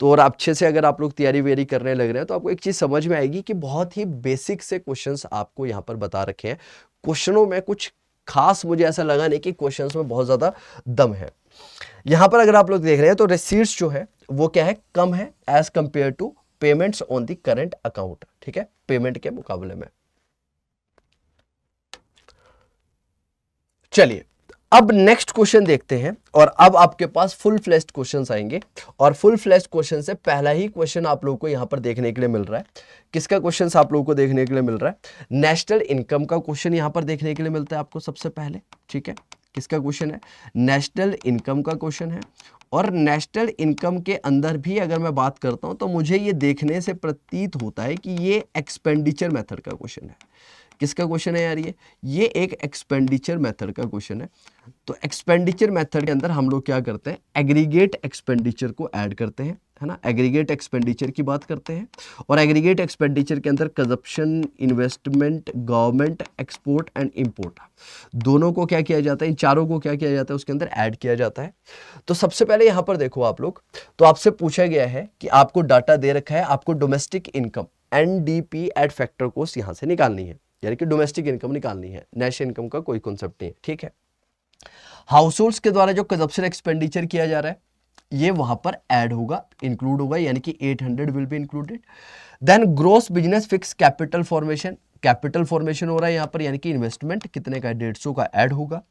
तो और अच्छे से अगर आप लोग तैयारी वेरी करने लग रहे हैं तो आपको एक चीज़ समझ में आएगी कि बहुत ही बेसिक से क्वेश्चंस आपको यहाँ पर बता रखे हैं क्वेश्चनों में कुछ खास मुझे ऐसा लगा नहीं कि क्वेश्चंस में बहुत ज़्यादा दम है यहां पर अगर आप लोग देख रहे हैं तो रिसीट्स जो है वो क्या है कम है as compare to payments on the current account ठीक है पेमेंट के मुकाबले में चलिए अब नेक्स्ट क्वेश्चन देखते हैं और अब आपके पास फुल फ्लेस्ट क्वेश्चन आएंगे और फुल फ्लेस्ट क्वेश्चन से पहला ही क्वेश्चन आप लोगों को यहां पर देखने के लिए मिल रहा है किसका क्वेश्चन आप लोगों को देखने के लिए मिल रहा है नेशनल इनकम का क्वेश्चन यहां पर देखने के लिए मिलता है आपको सबसे पहले ठीक है किसका क्वेश्चन है नेशनल इनकम का क्वेश्चन है और नेशनल इनकम के अंदर भी अगर मैं बात करता हूं तो मुझे ये देखने से प्रतीत होता है कि ये एक्सपेंडिचर मेथड का क्वेश्चन है किसका क्वेश्चन है यार ये ये एक एक्सपेंडिचर मेथड का क्वेश्चन है तो एक्सपेंडिचर मेथड के अंदर हम लोग क्या करते हैं एग्रीगेट एक्सपेंडिचर को ऐड करते हैं है ना एग्रीगेट एक्सपेंडिचर की बात करते हैं और एग्रीगेट एक्सपेंडिचर के अंदर consumption investment government export and import दोनों को क्या किया जाता है इन चारों को क्या किया जाता है उसके अंदर ऐड किया जाता है तो सबसे पहले यहाँ पर देखो आप लोग तो आपसे पूछा गया है कि आपको डाटा दे रखा है आपको domestic income N D P at factor कोर्स यहाँ से निकालनी है यानी कि डोमेस्टिक इनकम निकालनी है नेशनल इनकम का कोई कॉन्सेप्ट नहीं है ठीक है हाउस होल्ड के द्वारा जो कंजप्शन एक्सपेंडिचर किया जा रहा है ये वहां पर ऐड होगा इंक्लूड होगा यानी कि 800 will be included then gross business fix capital formation capital formation हो रहा है यहां पर यानी कि इन्वेस्टमेंट कितने का डेढ़ सौ का ऐड होगा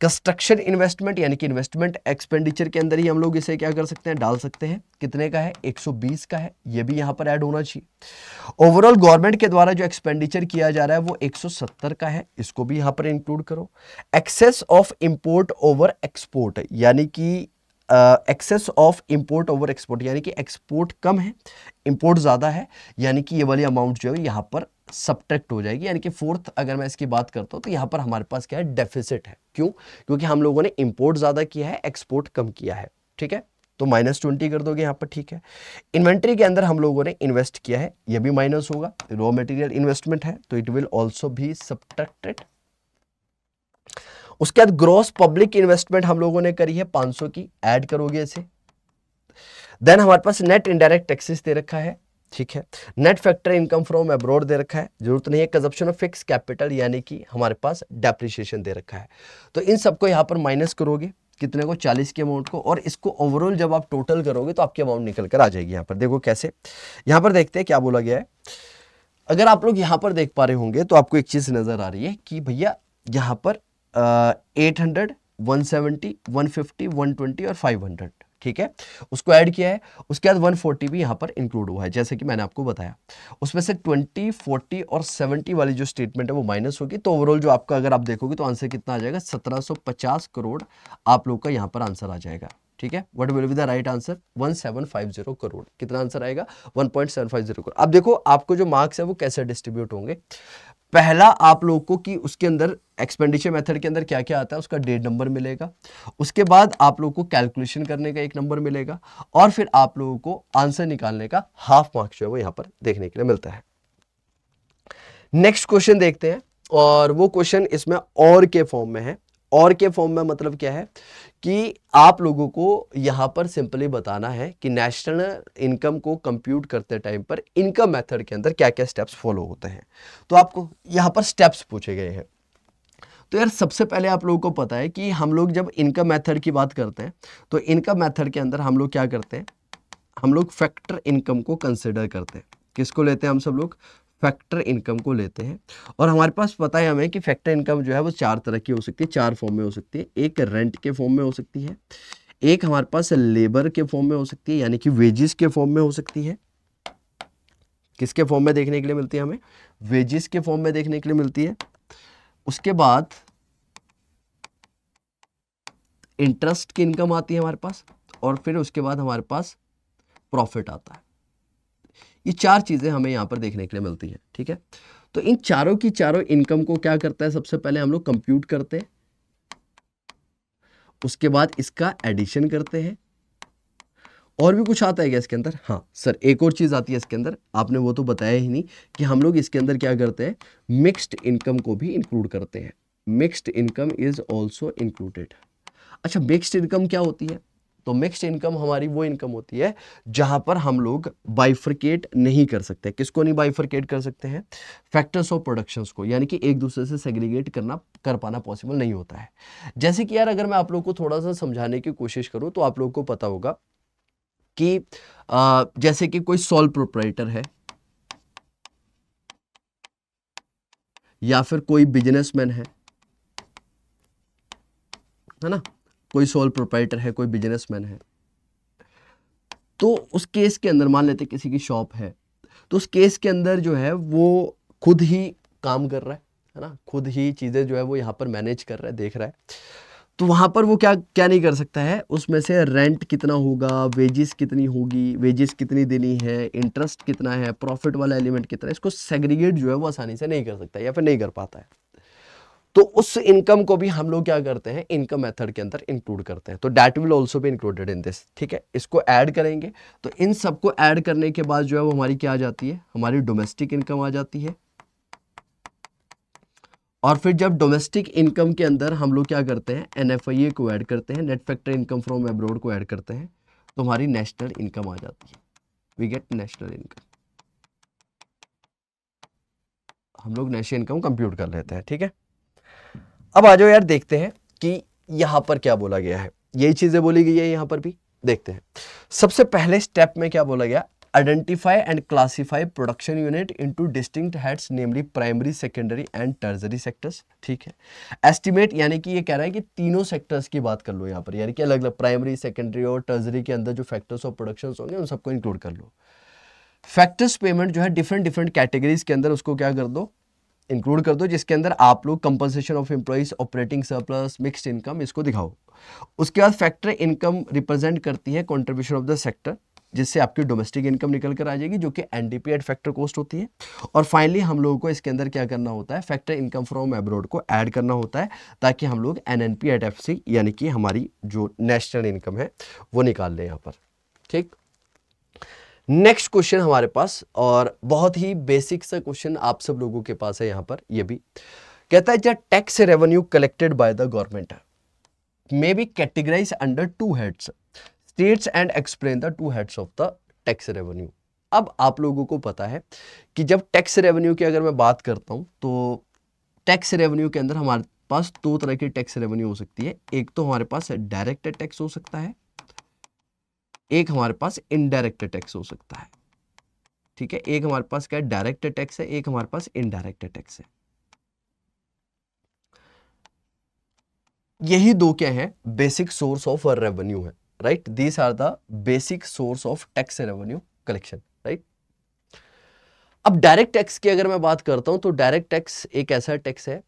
कंस्ट्रक्शन इन्वेस्टमेंट यानी कि इन्वेस्टमेंट एक्सपेंडिचर के अंदर ही हम लोग इसे क्या कर सकते हैं डाल सकते हैं कितने का है 120 का है ये भी यहां पर ऐड होना चाहिए ओवरऑल गवर्नमेंट के द्वारा जो एक्सपेंडिचर किया जा रहा है वो 170 का है इसको भी यहां पर इंक्लूड करो excess of import over export यानी कि excess of import over export यानी कि एक्सपोर्ट कम है इंपोर्ट ज़्यादा है यानी कि ये वाली अमाउंट जो है यहाँ पर सब्ट्रैक्ट हो जाएगी यानी कि फोर्थ अगर मैं इसकी बात करता हूँ तो यहाँ पर हमारे पास क्या है डेफिसिट है क्यों क्योंकि हम लोगों ने इम्पोर्ट ज़्यादा किया है एक्सपोर्ट कम किया है ठीक है तो माइनस ट्वेंटी कर दोगे यहाँ पर ठीक है इन्वेंट्री के अंदर हम लोगों ने इन्वेस्ट किया है ये भी माइनस होगा रॉ मटेरियल इन्वेस्टमेंट है तो इट विल ऑल्सो भी सब्ट्रैक्टेड उसके बाद ग्रॉस पब्लिक इन्वेस्टमेंट हम लोगों ने करी है 500 की ऐड करोगे इसे देन हमारे पास नेट इनडायरेक्ट टैक्सेस दे रखा है ठीक है net factor income from abroad दे रखा है जरूरत नहीं है कंजप्शन ऑफ फिक्स कैपिटल यानी कि हमारे पास डेप्रिशिएशन दे रखा है तो इन सबको यहाँ पर माइनस करोगे कितने को 40 के अमाउंट को और इसको ओवरऑल जब आप टोटल करोगे तो आपकी अमाउंट निकल कर आ जाएगी यहाँ पर देखो कैसे यहाँ पर देखते हैं क्या बोला गया है अगर आप लोग यहाँ पर देख पा रहे होंगे तो आपको एक चीज़ नज़र आ रही है कि भैया यहाँ पर eight hundred one seventy one fifty one twenty और फाइव हंड्रेड ठीक है उसको ऐड किया है उसके बाद 140 भी यहां पर इंक्लूड हुआ है जैसे कि मैंने आपको बताया उसमें से 20, 40 और 70 वाली जो स्टेटमेंट है वो माइनस होगी तो ओवरऑल जो आपका अगर आप देखोगे तो आंसर कितना आ जाएगा 1750 करोड़ आप लोग का यहाँ पर आंसर आ जाएगा ठीक है what will be the right answer zero crore कितना आंसर आएगा जीरो करोड़ अब देखो आपको जो मार्क्स है वो कैसे डिस्ट्रीब्यूट होंगे पहला आप लोग को कि उसके अंदर एक्सपेंडिचर मेथड के अंदर क्या क्या आता है उसका डेट नंबर मिलेगा उसके बाद आप लोग को कैलकुलेशन करने का एक नंबर मिलेगा और फिर आप लोगों को आंसर निकालने का हाफ मार्क्स जो है वो यहां पर देखने के लिए मिलता है नेक्स्ट क्वेश्चन देखते हैं और वो क्वेश्चन इसमें और के फॉर्म में है और के फॉर्म में मतलब क्या है कि आप लोगों को यहाँ पर सिंपली बताना है कि नेशनल इनकम को कंप्यूट करते टाइम पर इनकम मेथड के अंदर क्या क्या स्टेप्स फॉलो होते हैं तो आपको यहाँ पर स्टेप्स पूछे गए हैं तो यार सबसे पहले आप लोगों को पता है कि हम लोग जब इनकम मेथड की बात करते हैं तो इनकम मेथड के अंदर हम लोग क्या करते हैं हम लोग फैक्टर इनकम को कंसिडर करते हैं किसको लेते हैं हम सब लोग फैक्टर इनकम को लेते हैं और हमारे पास पता है हमें कि फैक्टर इनकम जो है वो चार तरह की हो सकती है चार फॉर्म में हो सकती है एक रेंट के फॉर्म में हो सकती है एक हमारे पास लेबर के फॉर्म में हो सकती है यानी कि वेजिस के फॉर्म में हो सकती है किसके फॉर्म में देखने के लिए मिलती है हमें वेजिस के फॉर्म में देखने के लिए मिलती है उसके बाद इंटरेस्ट की इनकम आती है हमारे पास और फिर उसके बाद हमारे पास प्रॉफिट आता है ये चार चीज़ें हमें यहाँ पर देखने के लिए मिलती हैं ठीक है तो इन चारों की चारों इनकम को क्या करता है सबसे पहले हम लोग कंप्यूट करते हैं उसके बाद इसका एडिशन करते हैं और भी कुछ आता है क्या इसके अंदर हाँ सर एक और चीज़ आती है इसके अंदर आपने वो तो बताया ही नहीं कि हम लोग इसके अंदर क्या करते हैं मिक्स्ड इनकम को भी इंक्लूड करते हैं mixed income is also included अच्छा मिक्स्ड इनकम क्या होती है तो मिक्स्ड इनकम हमारी वो इनकम होती है जहां पर हम लोग बाइफर्केट नहीं कर सकते किसको नहीं बाइफर्केट कर सकते हैं फैक्टर्स ऑफ प्रोडक्शन को यानी कि एक दूसरे से सेग्रीगेट करना कर पाना पॉसिबल नहीं होता है जैसे कि यार अगर मैं आप लोग को थोड़ा सा समझाने की कोशिश करूँ तो आप लोग को पता होगा कि आ, जैसे कि कोई सॉल प्रोपराइटर है या फिर कोई बिजनेसमैन है है ना कोई सोल प्रोपराइटर है कोई बिजनेसमैन है तो उस केस के अंदर मान लेते किसी की शॉप है तो उस केस के अंदर जो है वो खुद ही काम कर रहा है है ना खुद ही चीज़ें जो है वो यहाँ पर मैनेज कर रहा है देख रहा है तो वहाँ पर वो क्या क्या नहीं कर सकता है उसमें से रेंट कितना होगा वेजेस कितनी होगी वेजेस कितनी देनी है इंटरेस्ट कितना है प्रॉफिट वाला एलिमेंट कितना है इसको सेग्रीगेट जो है वो आसानी से नहीं कर सकता या फिर नहीं कर पाता है तो उस इनकम को भी हम लोग क्या करते हैं इनकम मेथड के अंदर इंक्लूड करते हैं तो डेट विल ऑल्सो भी इंक्लूडेड इन दिस ठीक है इसको ऐड करेंगे तो इन सबको ऐड करने के बाद जो है वो हमारी क्या आ जाती है हमारी डोमेस्टिक इनकम आ जाती है और फिर जब डोमेस्टिक इनकम के अंदर हम लोग क्या करते हैं एन को ऐड करते हैं net factor income from abroad को ऐड करते हैं तो हमारी नेशनल इनकम आ जाती है वी गेट नेशनल इनकम हम लोग नेशनल इनकम कंप्यूट कर लेते हैं ठीक है अब आ जाओ यार देखते हैं कि यहां पर क्या बोला गया है यही चीज़ें बोली गई है यहां पर भी देखते हैं सबसे पहले स्टेप में क्या बोला गया identify and classify production unit in two distinct namely primary secondary and tertiary sectors ठीक है एस्टिमेट यानी कि ये कह रहा है कि तीनों सेक्टर्स की बात कर लो यहाँ पर यानी कि अलग अलग प्राइमरी सेकेंडरी और टर्जरी के अंदर जो फैक्टर्स और प्रोडक्शन होंगे उन सबको इंक्लूड कर लो फैक्टर्स पेमेंट जो है डिफरेंट डिफरेंट कैटेगरीज के अंदर उसको क्या कर दो इंक्लूड कर दो जिसके अंदर आप लोग compensation of employees operating surplus mixed income इसको दिखाओ उसके बाद फैक्टर इनकम रिप्रेजेंट करती है कॉन्ट्रीब्यूशन ऑफ द सेक्टर जिससे आपकी डोमेस्टिक इनकम निकल कर आ जाएगी जो कि N D P at factor cost होती है और फाइनली हम लोगों को इसके अंदर क्या करना होता है फैक्टर इनकम फ्रॉम एब्रोड को ऐड करना होता है ताकि हम लोग N N P at F C यानी कि हमारी जो नेशनल इनकम है वो निकाल लें यहाँ पर ठीक नेक्स्ट क्वेश्चन हमारे पास और बहुत ही बेसिक सा क्वेश्चन आप सब लोगों के पास है यहाँ पर ये भी कहता है जब tax revenue collected by the government may be categorise under two heads states and explain the two heads of the tax revenue अब आप लोगों को पता है कि जब टैक्स रेवेन्यू की अगर मैं बात करता हूँ तो टैक्स रेवेन्यू के अंदर हमारे पास दो तरह की टैक्स रेवेन्यू हो सकती है एक तो हमारे पास डायरेक्ट टैक्स हो सकता है एक हमारे पास इनडायरेक्ट टैक्स हो सकता है ठीक है एक हमारे पास क्या डायरेक्ट टैक्स है एक हमारे पास इनडायरेक्ट टैक्स है यही दो क्या है बेसिक सोर्स ऑफ रेवेन्यू है right these are the basic source of tax revenue collection right अब डायरेक्ट टैक्स की अगर मैं बात करता हूं तो डायरेक्ट टैक्स एक ऐसा टैक्स है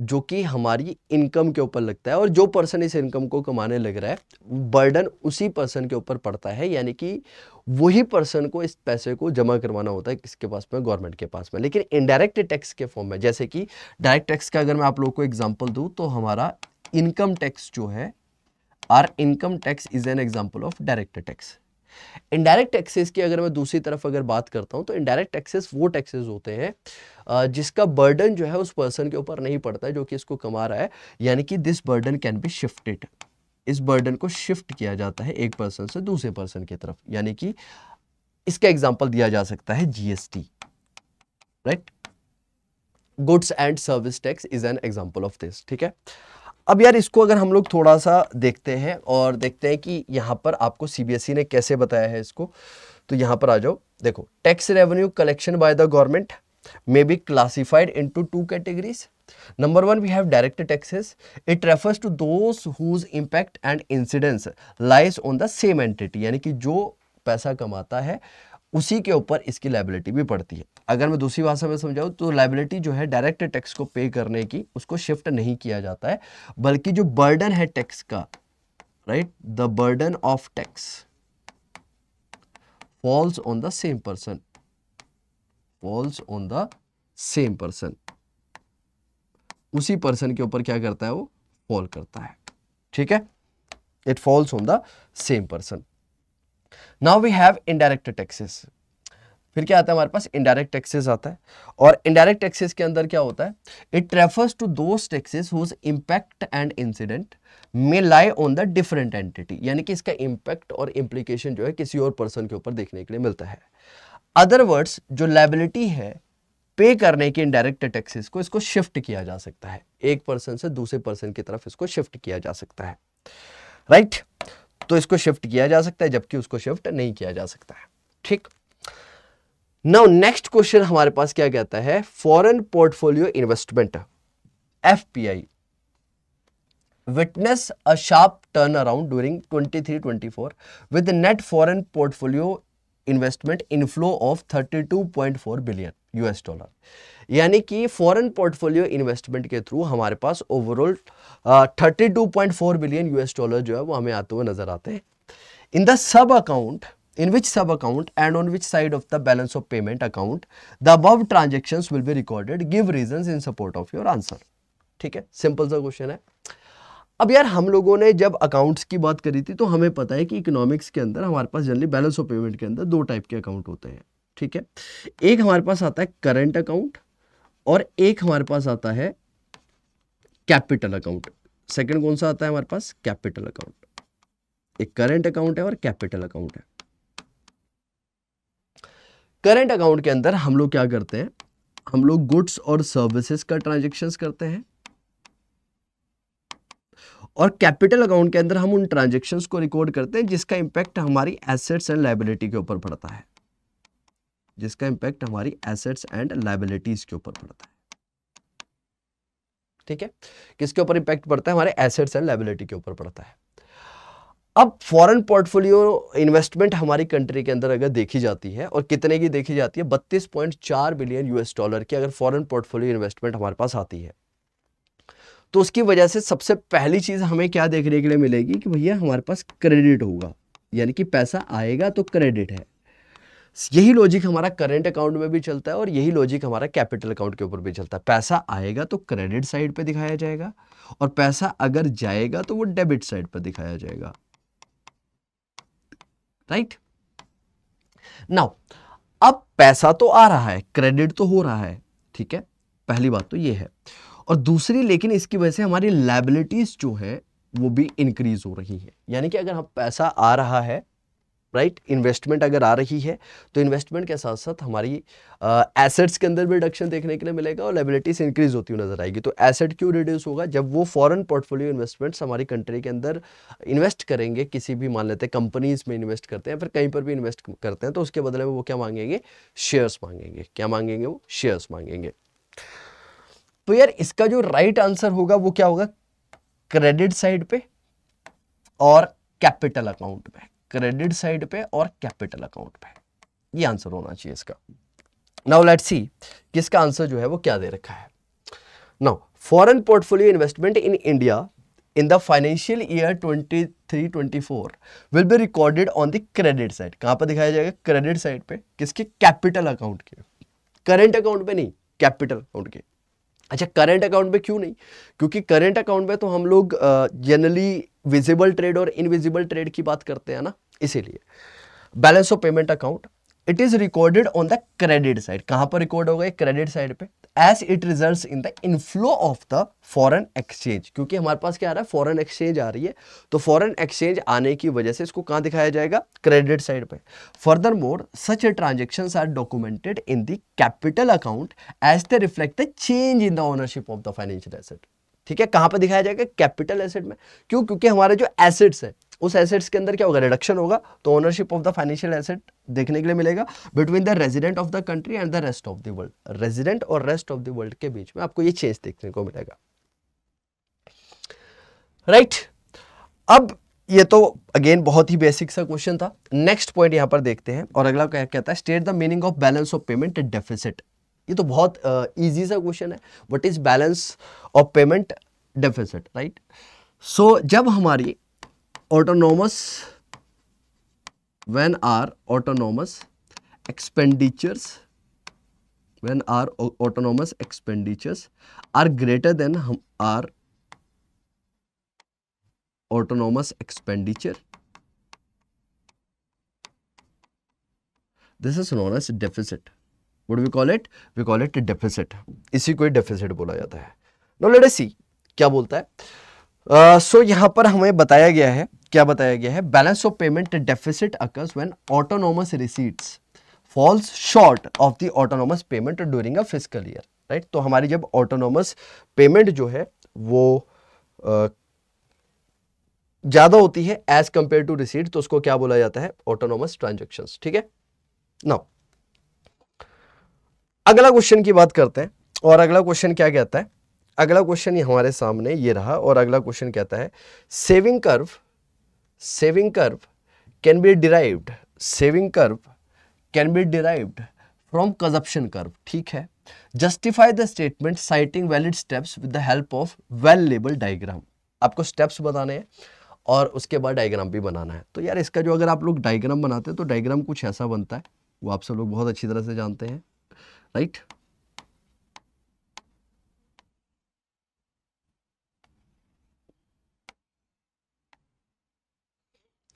जो कि हमारी इनकम के ऊपर लगता है और जो पर्सन इस इनकम को कमाने लग रहा है बर्डन उसी पर्सन के ऊपर पड़ता है यानी कि वही पर्सन को इस पैसे को जमा करवाना होता है किसके पास में गवर्नमेंट के पास में लेकिन इनडायरेक्ट टैक्स के फॉर्म में जैसे कि डायरेक्ट टैक्स का अगर मैं आप लोगों को एग्जाम्पल दूँ तो हमारा इनकम टैक्स जो है or income tax is an example of direct tax indirect taxes की अगर मैं दूसरी तरफ अगर बात करता हूँ तो इनडायरेक्ट टैक्सेस वो टैक्सेस होते हैं जिसका बर्डन जो है उस पर्सन के ऊपर नहीं पड़ता है जो कि इसको कमा रहा है यानी कि this burden can be shifted इस बर्डन को शिफ्ट किया जाता है एक पर्सन से दूसरे पर्सन की तरफ यानी कि इसका एग्जाम्पल दिया जा सकता है GST right goods and service tax is an example of this ठीक है अब यार इसको अगर हम लोग थोड़ा सा देखते हैं और देखते हैं कि यहाँ पर आपको सीबीएसई e ने कैसे बताया है इसको तो यहाँ पर आ जाओ देखो tax revenue collection by the government may be classified in two categories number one we have direct taxes it refers to those whose impact and incidence lies on the same entity यानी कि जो पैसा कमाता है उसी के ऊपर इसकी लाइबिलिटी भी पड़ती है अगर मैं दूसरी भाषा में समझाऊँ तो लाइबिलिटी जो है डायरेक्ट टैक्स को पे करने की उसको शिफ्ट नहीं किया जाता है बल्कि जो बर्डन है टैक्स का right the burden of tax falls on the same person falls on the same person उसी पर्सन के ऊपर क्या करता है वो फॉल करता है ठीक है it falls on the same person now we have indirect taxes फिर क्या आता है हमारे पास इनडायरेक्ट टैक्सेस आता है और इनडायरेक्ट टैक्सेस के अंदर क्या होता है it refers to those taxes whose impact and incident may lie on the different entity यानी कि इसका इम्पैक्ट और इम्प्लीकेशन जो है किसी और पर्सन के ऊपर देखने के लिए मिलता है अदर वर्ड्स जो लाइबिलिटी है पे करने के इनडायरेक्ट टैक्सेस को इसको शिफ्ट किया जा सकता है एक पर्सन से दूसरे पर्सन की तरफ इसको शिफ्ट किया जा सकता है राइट right? तो इसको शिफ्ट किया जा सकता है जबकि उसको शिफ्ट नहीं किया जा सकता है ठीक नाउ नेक्स्ट क्वेश्चन हमारे पास क्या कहता है foreign portfolio investment F P I witness a sharp turn around during twenty four with net foreign portfolio investment inflow of thirty two point four billion US dollar यानी कि foreign portfolio investment के through हमारे पास overall 32.4 billion US dollar जो है वो हमें आते हुए नजर आते हैं in the sub account in which sub account and on which side of the balance of payment account the above transaction will be recorded give reason in support of your answer ठीक है simple सा question है अब यार हम लोगों ने जब अकाउंट्स की बात करी थी तो हमें पता है कि इकोनॉमिक्स के अंदर हमारे पास जनरली बैलेंस ऑफ पेमेंट के अंदर दो टाइप के अकाउंट होते हैं ठीक है एक हमारे पास आता है करंट अकाउंट और एक हमारे पास आता है कैपिटल अकाउंट सेकंड कौन सा आता है हमारे पास कैपिटल अकाउंट एक करंट अकाउंट है और कैपिटल अकाउंट है करंट अकाउंट के अंदर हम लोग क्या करते हैं हम लोग गुड्स और सर्विसेज का ट्रांजेक्शन करते हैं और कैपिटल अकाउंट के अंदर हम उन ट्रांजेक्शन को रिकॉर्ड करते हैं जिसका इंपैक्ट हमारी एसेट्स एंड लाइबिलिटी के ऊपर पड़ता है जिसका इंपैक्ट हमारी एसेट्स एंड लाइबिलिटीज के ऊपर पड़ता है ठीक है किसके ऊपर इंपैक्ट पड़ता है हमारे एसेट्स एंड लाइबिलिटी के ऊपर पड़ता है अब फॉरेन पोर्टफोलियो इन्वेस्टमेंट हमारी कंट्री के अंदर अगर देखी जाती है और कितने की देखी जाती है 32.4 बिलियन यूएस डॉलर की अगर फॉरेन पोर्टफोलियो इन्वेस्टमेंट हमारे पास आती है तो उसकी वजह से सबसे पहली चीज़ हमें क्या देखने के लिए मिलेगी कि भैया हमारे पास क्रेडिट होगा यानी कि पैसा आएगा तो क्रेडिट है यही लॉजिक हमारा करंट अकाउंट में भी चलता है और यही लॉजिक हमारा कैपिटल अकाउंट के ऊपर भी चलता है पैसा आएगा तो क्रेडिट साइड पे दिखाया जाएगा और पैसा अगर जाएगा तो वो डेबिट साइड पर दिखाया जाएगा राइट नाउ अब पैसा तो आ रहा है क्रेडिट तो हो रहा है ठीक है पहली बात तो ये है और दूसरी लेकिन इसकी वजह से हमारी लाइबिलिटीज जो है वो भी इंक्रीज हो रही है यानी कि अगर हम पैसा आ रहा है राइट इन्वेस्टमेंट अगर आ रही है तो इन्वेस्टमेंट के साथ साथ हमारी एसेट्स के अंदर भी रिडक्शन देखने के लिए मिलेगा और लेबिलिटीज इंक्रीज होती हुई नजर आएगी तो एसेट क्यों रिड्यूस होगा जब वो फॉरेन पोर्टफोलियो इन्वेस्टमेंट्स हमारी कंट्री के अंदर इन्वेस्ट करेंगे किसी भी मान लेते हैं कंपनीज में इन्वेस्ट करते हैं फिर कहीं पर भी इन्वेस्ट करते हैं तो उसके बदले में वो क्या मांगेंगे शेयर्स मांगेंगे क्या मांगेंगे वो शेयर्स मांगेंगे तो यार इसका जो राइट आंसर होगा वो क्या होगा क्रेडिट साइड पे और कैपिटल अकाउंट में क्रेडिट साइड पे और कैपिटल अकाउंट पे ये आंसर होना चाहिए इसका नाउ लेट सी किसका आंसर जो है वो क्या दे रखा है now foreign portfolio investment in India in the financial year 23-24 will be recorded on the credit side कहां पर दिखाया जाएगा क्रेडिट साइड पे किसके कैपिटल अकाउंट के करेंट अकाउंट पे नहीं कैपिटल अकाउंट के अच्छा करंट अकाउंट पे क्यों नहीं क्योंकि करंट अकाउंट पे तो हम लोग जनरली विजिबल ट्रेड और इनविजिबल ट्रेड की बात करते हैं ना इसीलिए balance of payment account it is recorded on the credit side कहां पर रिकॉर्ड होगा क्रेडिट साइड पे as it result in the inflow of the foreign exchange क्योंकि हमारे पास क्या आ रहा है फॉरन एक्सचेंज आ रही है तो फॉरन एक्सचेंज आने की वजह से इसको कहां दिखाया जाएगा क्रेडिट साइड पे furthermore such a transaction are documented in the capital account as the reflect the change in the ownership of the financial asset ठीक है कहां पर दिखाया जाएगा कैपिटल एसेट में क्यों क्योंकि हमारे जो एसेट्स है उस एसेट्स के अंदर क्या होगा रिडक्शन होगा तो ownership of the financial asset देखने के लिए मिलेगा between the resident of the country and the rest of the world resident और रेस्ट ऑफ द वर्ल्ड के बीच में आपको ये चेंज देखने को मिलेगा राइट right. अब ये तो अगेन बहुत ही बेसिक सा क्वेश्चन था नेक्स्ट पॉइंट यहां पर देखते हैं और अगला क्या कहता है state the meaning of balance of payment deficit ये तो बहुत ईजी uh, सा क्वेश्चन है what is balance of payment deficit right so जब हमारी autonomous when are autonomous expenditures when are autonomous expenditures are greater than हम are autonomous expenditure this is known as deficit would we call it we call it deficit इसी को deficit बोला जाता है no let see क्या बोलता है सो uh, so यहाँ पर हमें बताया गया है क्या बताया गया है balance of payment deficit occurs when autonomous receipts falls short of the autonomous payment during a physical year right तो हमारी जब ऑटोनोमस पेमेंट जो है वो uh, ज़्यादा होती है एज कंपेयर टू रिसीट तो उसको क्या बोला जाता है ऑटोनोमस ट्रांजेक्शन ठीक है नाउ अगला क्वेश्चन की बात करते हैं और अगला क्वेश्चन क्या कहता है अगला क्वेश्चन हमारे सामने ये रहा और अगला क्वेश्चन कहता है saving curve saving curve can be derived saving curve can be derived from consumption curve ठीक है justify the statement citing valid steps with the help of well label diagram आपको स्टेप्स बताने हैं और उसके बाद डायग्राम भी बनाना है तो यार इसका जो अगर आप लोग डायग्राम बनाते हैं तो डायग्राम कुछ ऐसा बनता है वो आप सब लोग बहुत अच्छी तरह से जानते हैं राइट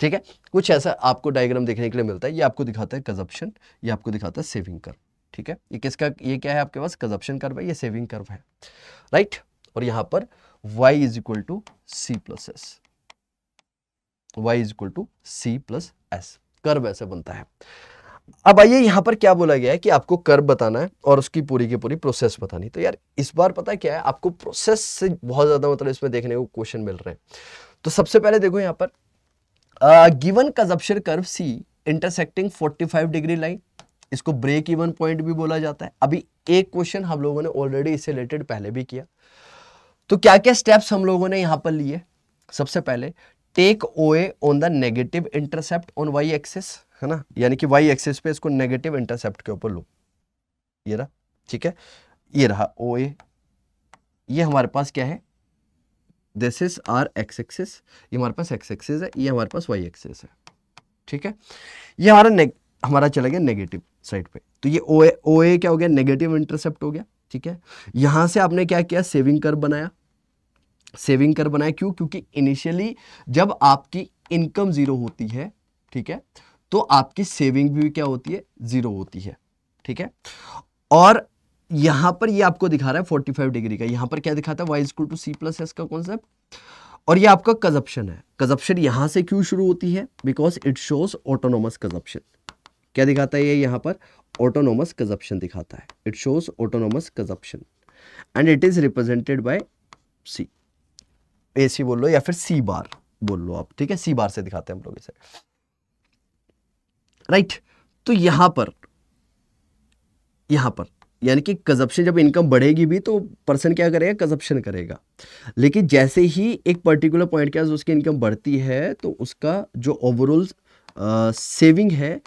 ठीक है कुछ ऐसा आपको डायग्राम देखने के लिए मिलता है ये आपको दिखाता है कजप्शन ये आपको दिखाता है सेविंग कर्व ठीक है ये किसका ये क्या है आपके पास कजप्शन कर्व है ये सेविंग कर्व है राइट और यहां पर y is equal to C plus S Y is equal to C plus S curve ऐसे बनता है अब आइए यहां पर क्या बोला गया है कि आपको कर्व बताना है और उसकी पूरी की पूरी प्रोसेस बतानी तो यार इस बार पता है क्या है आपको प्रोसेस से बहुत ज़्यादा मतलब इसमें देखने को क्वेश्चन मिल रहे हैं तो सबसे पहले देखो यहां पर given consumption curve C intersecting 45 degree line इसको ब्रेक इवन पॉइंट भी बोला जाता है अभी एक क्वेश्चन हम लोगों ने ऑलरेडी इससे रिलेटेड पहले भी किया तो क्या क्या स्टेप्स हम लोगों ने यहां पर लिए सबसे पहले take O A on the negative intercept on Y axis है ना यानी कि वाई एक्सेस पे इसको नेगेटिव इंटरसेप्ट के ऊपर लो ये रहा ठीक है ये रहा ओ ए ये हमारे पास क्या है this is our X axis ये हमारे पास एक्स एक्सिस है ये हमारे पास वाई एक्सिस है ठीक है ये हमारा हमारा चला गया नेगेटिव साइड पे तो ये ओ ए क्या हो गया नेगेटिव इंटरसेप्ट हो गया ठीक है यहां से आपने क्या किया सेविंग कर बनाया सेविंग कर बनाया क्यों क्योंकि इनिशियली जब आपकी इनकम ज़ीरो होती है ठीक है तो आपकी सेविंग भी क्या होती है ज़ीरो होती है ठीक है और यहां पर ये आपको दिखा रहा है 45 डिग्री का यहां पर क्या दिखाता है Y equal to C plus S का कॉन्सेप्ट और ये आपका कजप्शन है कजप्शन यहां से क्यों शुरू होती है because it shows autonomous consumption क्या दिखाता है ये यहां पर ऑटोनोमस कजप्शन दिखाता है it shows autonomous consumption and it is represented by C A C बोल लो या फिर सी बार बोल लो आप ठीक है सी बार से दिखाते हैं हम लोग इसे राइट right. तो यहां पर यहां पर यानी कि कंजप्शन जब इनकम बढ़ेगी भी तो पर्सन क्या करेगा कंजप्शन करेगा लेकिन जैसे ही एक पर्टिकुलर पॉइंट के उसकी इनकम बढ़ती है तो उसका जो ओवरऑल सेविंग है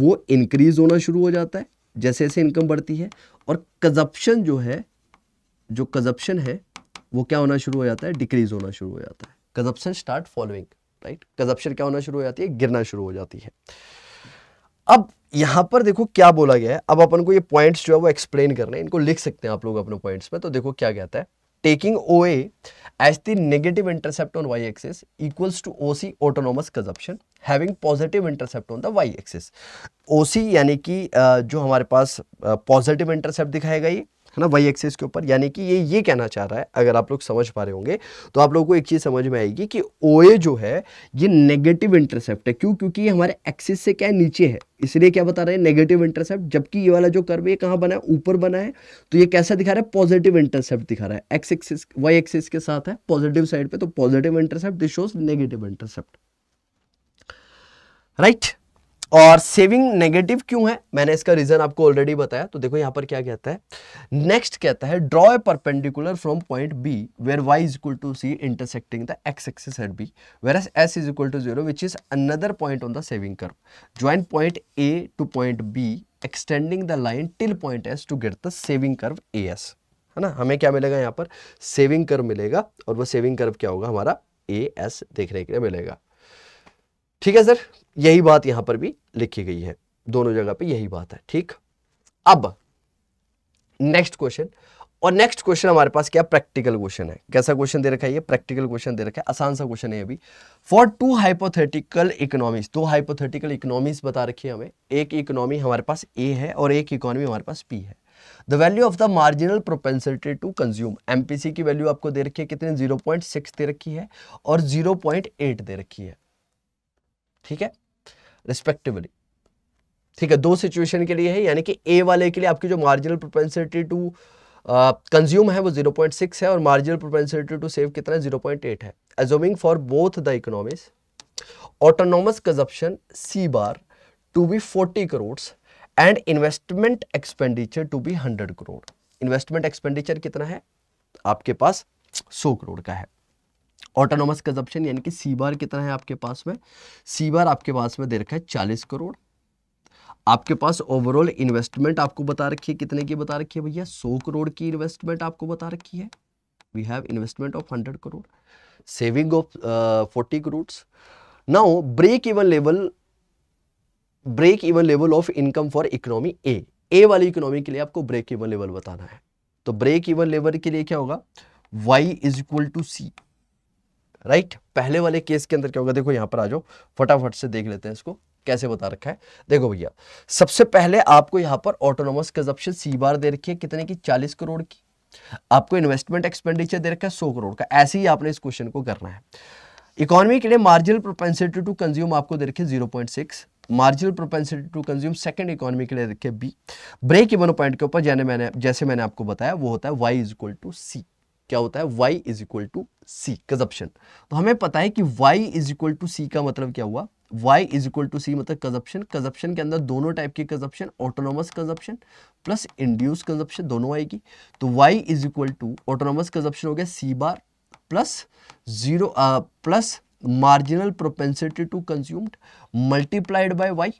वो इंक्रीज होना शुरू हो जाता है जैसे जैसे इनकम बढ़ती है और कंजप्शन जो है जो कंजप्शन है वो क्या होना शुरू हो जाता है डिक्रीज होना शुरू हो जाता है consumption start following right consumption क्या होना शुरू हो जाती है गिरना शुरू हो जाती है अब यहाँ पर देखो क्या बोला गया है अब अपन को ये पॉइंट्स जो है वो एक्सप्लेन करने हैं इनको लिख सकते हैं आप लोग अपने पॉइंट्स में तो देखो क्या कहता है taking O A as the negative intercept on Y axis equals to O C autonomous consumption having positive intercept on the Y axis O C यानी कि जो हमारे पास पॉजिटिव इंटरसेप्ट दिखाएगा ये है ना वाई एक्सेस के ऊपर यानी कि ये ये कहना चाह रहा है अगर आप लोग समझ पा रहे होंगे तो आप लोगों को एक चीज़ समझ में आएगी कि ओ जो है ये नेगेटिव इंटरसेप्ट है क्यों क्योंकि ये हमारे एक्सेस से क्या नीचे है इसलिए क्या बता रहे हैं नेगेटिव इंटरसेप्ट जबकि ये वाला जो कर्व ये कहाँ बना है ऊपर बना है तो ये कैसा दिखा रहा है पॉजिटिव इंटरसेप्ट दिखा रहा है एक्स एक्सिस वाई एक्सिस के साथ है पॉजिटिव साइड पर तो positive intercept this shows negative intercept right right? और सेविंग नेगेटिव क्यों है मैंने इसका रीजन आपको ऑलरेडी बताया तो देखो यहां पर क्या कहता है नेक्स्ट कहता है draw a perpendicular from point B where Y is equal to C intersecting the X axis at B where S S is equal to zero which is another point on the saving curve join point A to point B extending the line till point S to get the saving curve A S है ना हमें क्या मिलेगा यहाँ पर saving curve मिलेगा और वो सेविंग कर्व क्या होगा हमारा ए एस देखने के लिए मिलेगा ठीक है सर यही बात यहां पर भी लिखी गई है दोनों जगह पे यही बात है ठीक अब नेक्स्ट क्वेश्चन और नेक्स्ट क्वेश्चन हमारे पास क्या प्रैक्टिकल क्वेश्चन है कैसा क्वेश्चन दे रखा है ये प्रैक्टिकल क्वेश्चन दे रखा है आसान सा क्वेश्चन है अभी फॉर टू हाइपोथेटिकल इकोनॉमीज दो हाइपोथेटिकल इकोनॉमीज बता रखी है हमें एक इकोनॉमी हमारे पास ए है और एक इकोनॉमी हमारे पास पी है the value of the marginal propensity to consume MPC की वैल्यू आपको दे रखी है कितने जीरो दे रखी है और जीरो दे रखी है ठीक है रिस्पेक्टिवली ठीक है दो सिचुएशन के लिए है यानी कि ए वाले के लिए आपकी जो मार्जिनल प्रोपेंसिटी टू कंज्यूम है वो 0.6 है और मार्जिनल प्रोपेंसिटी टू सेव कितना है 0.8 है assuming for both the economic autonomous consumption C bar to be 40 crore and investment expenditure to be 100 crore investment expenditure कितना है आपके पास 100 करोड़ का है ऑटोनोमस कंजप्शन यानी कि सी बार कितना है आपके पास में सी बार आपके पास में दे रखा है चालीस करोड़ आपके पास ओवरऑल इन्वेस्टमेंट आपको बता रखी है कितने की बता रखी है भैया सौ करोड़ की इन्वेस्टमेंट आपको बता रखी है we have investment of hundred crore saving of forty crore now break even level break even level of income for economy A A वाली इकोनॉमी के लिए आपको ब्रेक इवन लेवल बताना है तो ब्रेक इवन लेवल के लिए क्या होगा Y is equal to C right पहले वाले केस के अंदर क्या होगा देखो यहां पर आ जाओ फटाफट से देख लेते हैं इसको कैसे बता रखा है देखो भैया सबसे पहले आपको यहां पर ऑटोनोमस कंजप्शन सी बार दे रखी है कितने की चालीस करोड़ की आपको इन्वेस्टमेंट एक्सपेंडिचर दे रखा है सौ करोड़ का ऐसे ही आपने इस क्वेश्चन को करना है इकोनॉमी के लिए मार्जिनल प्रोपेंसिटी टू कंज्यूम आपको दे रखे zero point six marginal propensity to consume second economy के लिए रखे बी ब्रेक इवन पॉइंट के ऊपर जैसे मैंने आपको बताया वो होता है Y is equal to C क्या होता है Y is equal to C consumption तो हमें पता है कि Y is equal to C का मतलब क्या हुआ y is equal to C मतलब कंजप्शन कंजप्शन के अंदर दोनों टाइप के consumption autonomous consumption plus induce consumption दोनों आएगी तो y is equal to autonomous consumption हो गया C bar plus zero plus marginal propensity to consumed multiplied by Y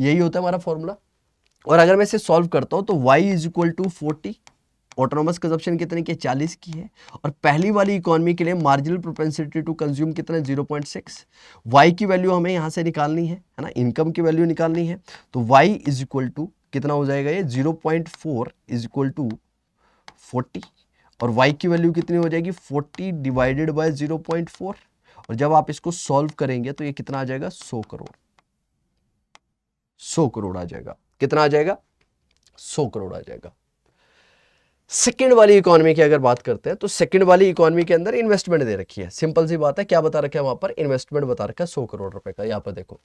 यही होता है हमारा फॉर्मूला और अगर मैं इसे सॉल्व करता हूँ तो y is equal to forty autonomous consumption कितने की चालीस की है और पहली वाली इकोनॉमी के लिए मार्जिनल प्रोपेंसिटी टू कंज्यूम कितना जीरो पॉइंट सिक्स वाई की वैल्यू हमें यहाँ से निकालनी है है ना इनकम की वैल्यू निकालनी है तो वाई इज इक्वल टू कितना हो जाएगा ये zero point four is equal to forty और वाई की वैल्यू कितनी हो जाएगी forty divided by zero point four और जब आप इसको सॉल्व करेंगे तो ये कितना आ जाएगा सौ करोड़ सौ करोड़ आ जाएगा कितना आ जाएगा सौ करोड़ आ जाएगा सेकेंड वाली इकोनॉमी की अगर बात करते हैं तो सेकेंड वाली इकोनॉमी के अंदर इन्वेस्टमेंट दे रखी है सिंपल सी बात है क्या बता रखा है वहां पर इन्वेस्टमेंट बता रखा है सौ करोड़ रुपए का यहाँ पर देखो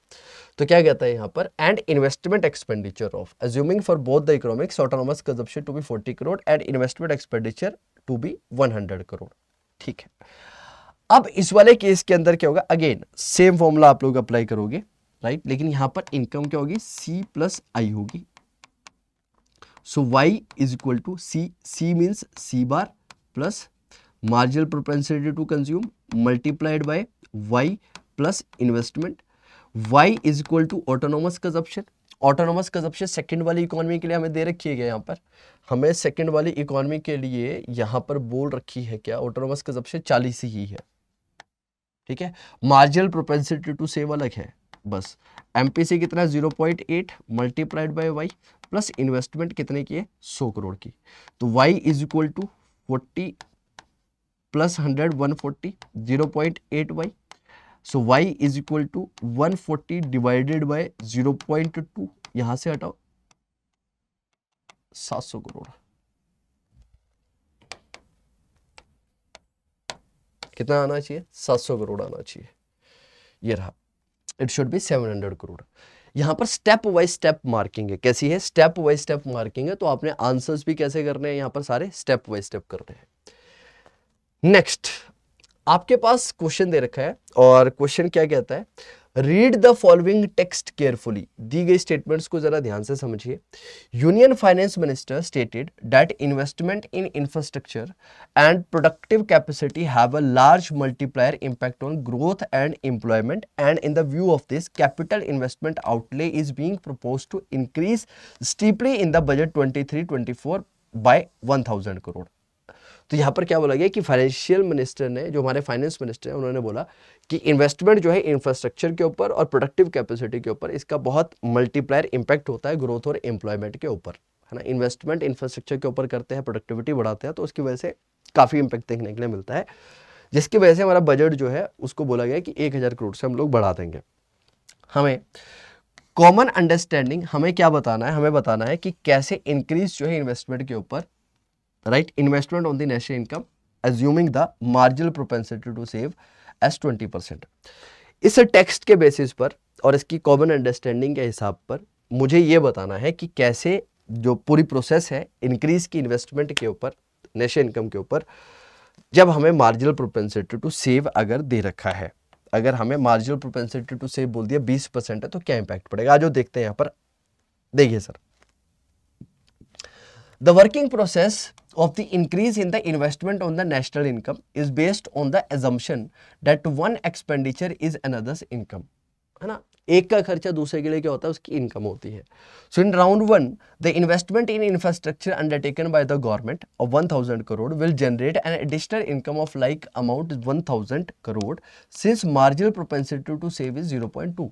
तो क्या कहता है यहाँ पर and investment expenditure of assuming for both the economics autonomous consumption to be forty crore and investment expenditure to be one hundred crore ठीक है अब इस वाले केस के अंदर क्या होगा अगेन सेम फॉर्मूला आप लोग अप्लाई करोगे राइट लेकिन यहां पर इनकम क्या होगी सी प्लस आई होगी So y is equal to c. c means c bar plus marginal propensity to consume multiplied by y plus investment. y is equal to autonomous consumption. Autonomous consumption second वाली economy के लिए हमें दे रखी है क्या यहाँ पर हमें सेकंड वाली इकोनॉमी के लिए यहाँ पर बोल रखी है क्या ऑटोनोमस कंजप्शन चालीस ही है ठीक है मार्जिनल प्रोपेंसिटी टू सेव अलग है बस एमपीसी कितना zero point eight multiplied by Y plus investment कितने की है सौ करोड़ की तो y is equal to forty plus hundred one forty zero point eight Y so Y is equal to one forty divided by zero point two यहां से हटाओ सात सौ करोड़ कितना आना चाहिए सात सौ करोड़ आना चाहिए ये रहा it should be seven hundred crore यहाँ पर स्टेप वाइज स्टेप मार्किंग है कैसी है स्टेप वाइज स्टेप मार्किंग है तो आपने आंसर्स भी कैसे करने हैं यहाँ पर सारे स्टेप वाइज स्टेप करने हैं नेक्स्ट आपके पास क्वेश्चन दे रखा है और क्वेश्चन क्या कहता है read the following text carefully दी गई स्टेटमेंट्स को जरा ध्यान से समझिए union finance minister stated that investment in infrastructure and productive capacity have a large multiplier impact on growth and employment and in the view of this capital investment outlay is being propose to increase steeply in the budget twenty three twenty four one thousand crore तो यहाँ पर क्या बोला गया कि financial minister ने जो हमारे फाइनेंस मिनिस्टर हैं उन्होंने बोला कि इन्वेस्टमेंट जो है इंफ्रास्ट्रक्चर के ऊपर और प्रोडक्टिव कैपेसिटी के ऊपर इसका बहुत मल्टीप्लायर इंपैक्ट होता है ग्रोथ और एम्प्लॉयमेंट के ऊपर है ना इन्वेस्टमेंट इंफ्रास्ट्रक्चर के ऊपर करते हैं प्रोडक्टिविटी बढ़ाते हैं तो उसकी वजह से काफ़ी इम्पैक्ट देखने के लिए मिलता है जिसकी वजह से हमारा बजट जो है उसको बोला गया कि एक हज़ार करोड़ से हम लोग बढ़ा देंगे हमें कॉमन अंडरस्टैंडिंग हमें क्या बताना है हमें बताना है कि कैसे इंक्रीज जो है इन्वेस्टमेंट के ऊपर right investment on the national income assuming the marginal propensity to save as twenty percent इस टेक्स्ट के बेसिस पर और इसकी कॉमन अंडरस्टैंडिंग के हिसाब पर मुझे ये बताना है कि कैसे जो पूरी प्रोसेस है इंक्रीज की इन्वेस्टमेंट के ऊपर नेशन इनकम के ऊपर जब हमें मार्जिनल प्रोपेंसिटी टू सेव अगर दे रखा है अगर हमें मार्जिनल प्रोपेंसिटी टू सेव बोल दिया बीस परसेंट है तो क्या इंपैक्ट पड़ेगा आज देखते हैं यहाँ पर देखिए sir the working process of the increase in the investment on the national income is based on the assumption that one expenditure is another's income है ना एक का खर्चा दूसरे के लिए क्या होता है उसकी इनकम होती है so in round one the investment in infrastructure undertaken by the government of one thousand crore will generate an additional income of like amount one thousand crore since marginal propensity to save is zero point two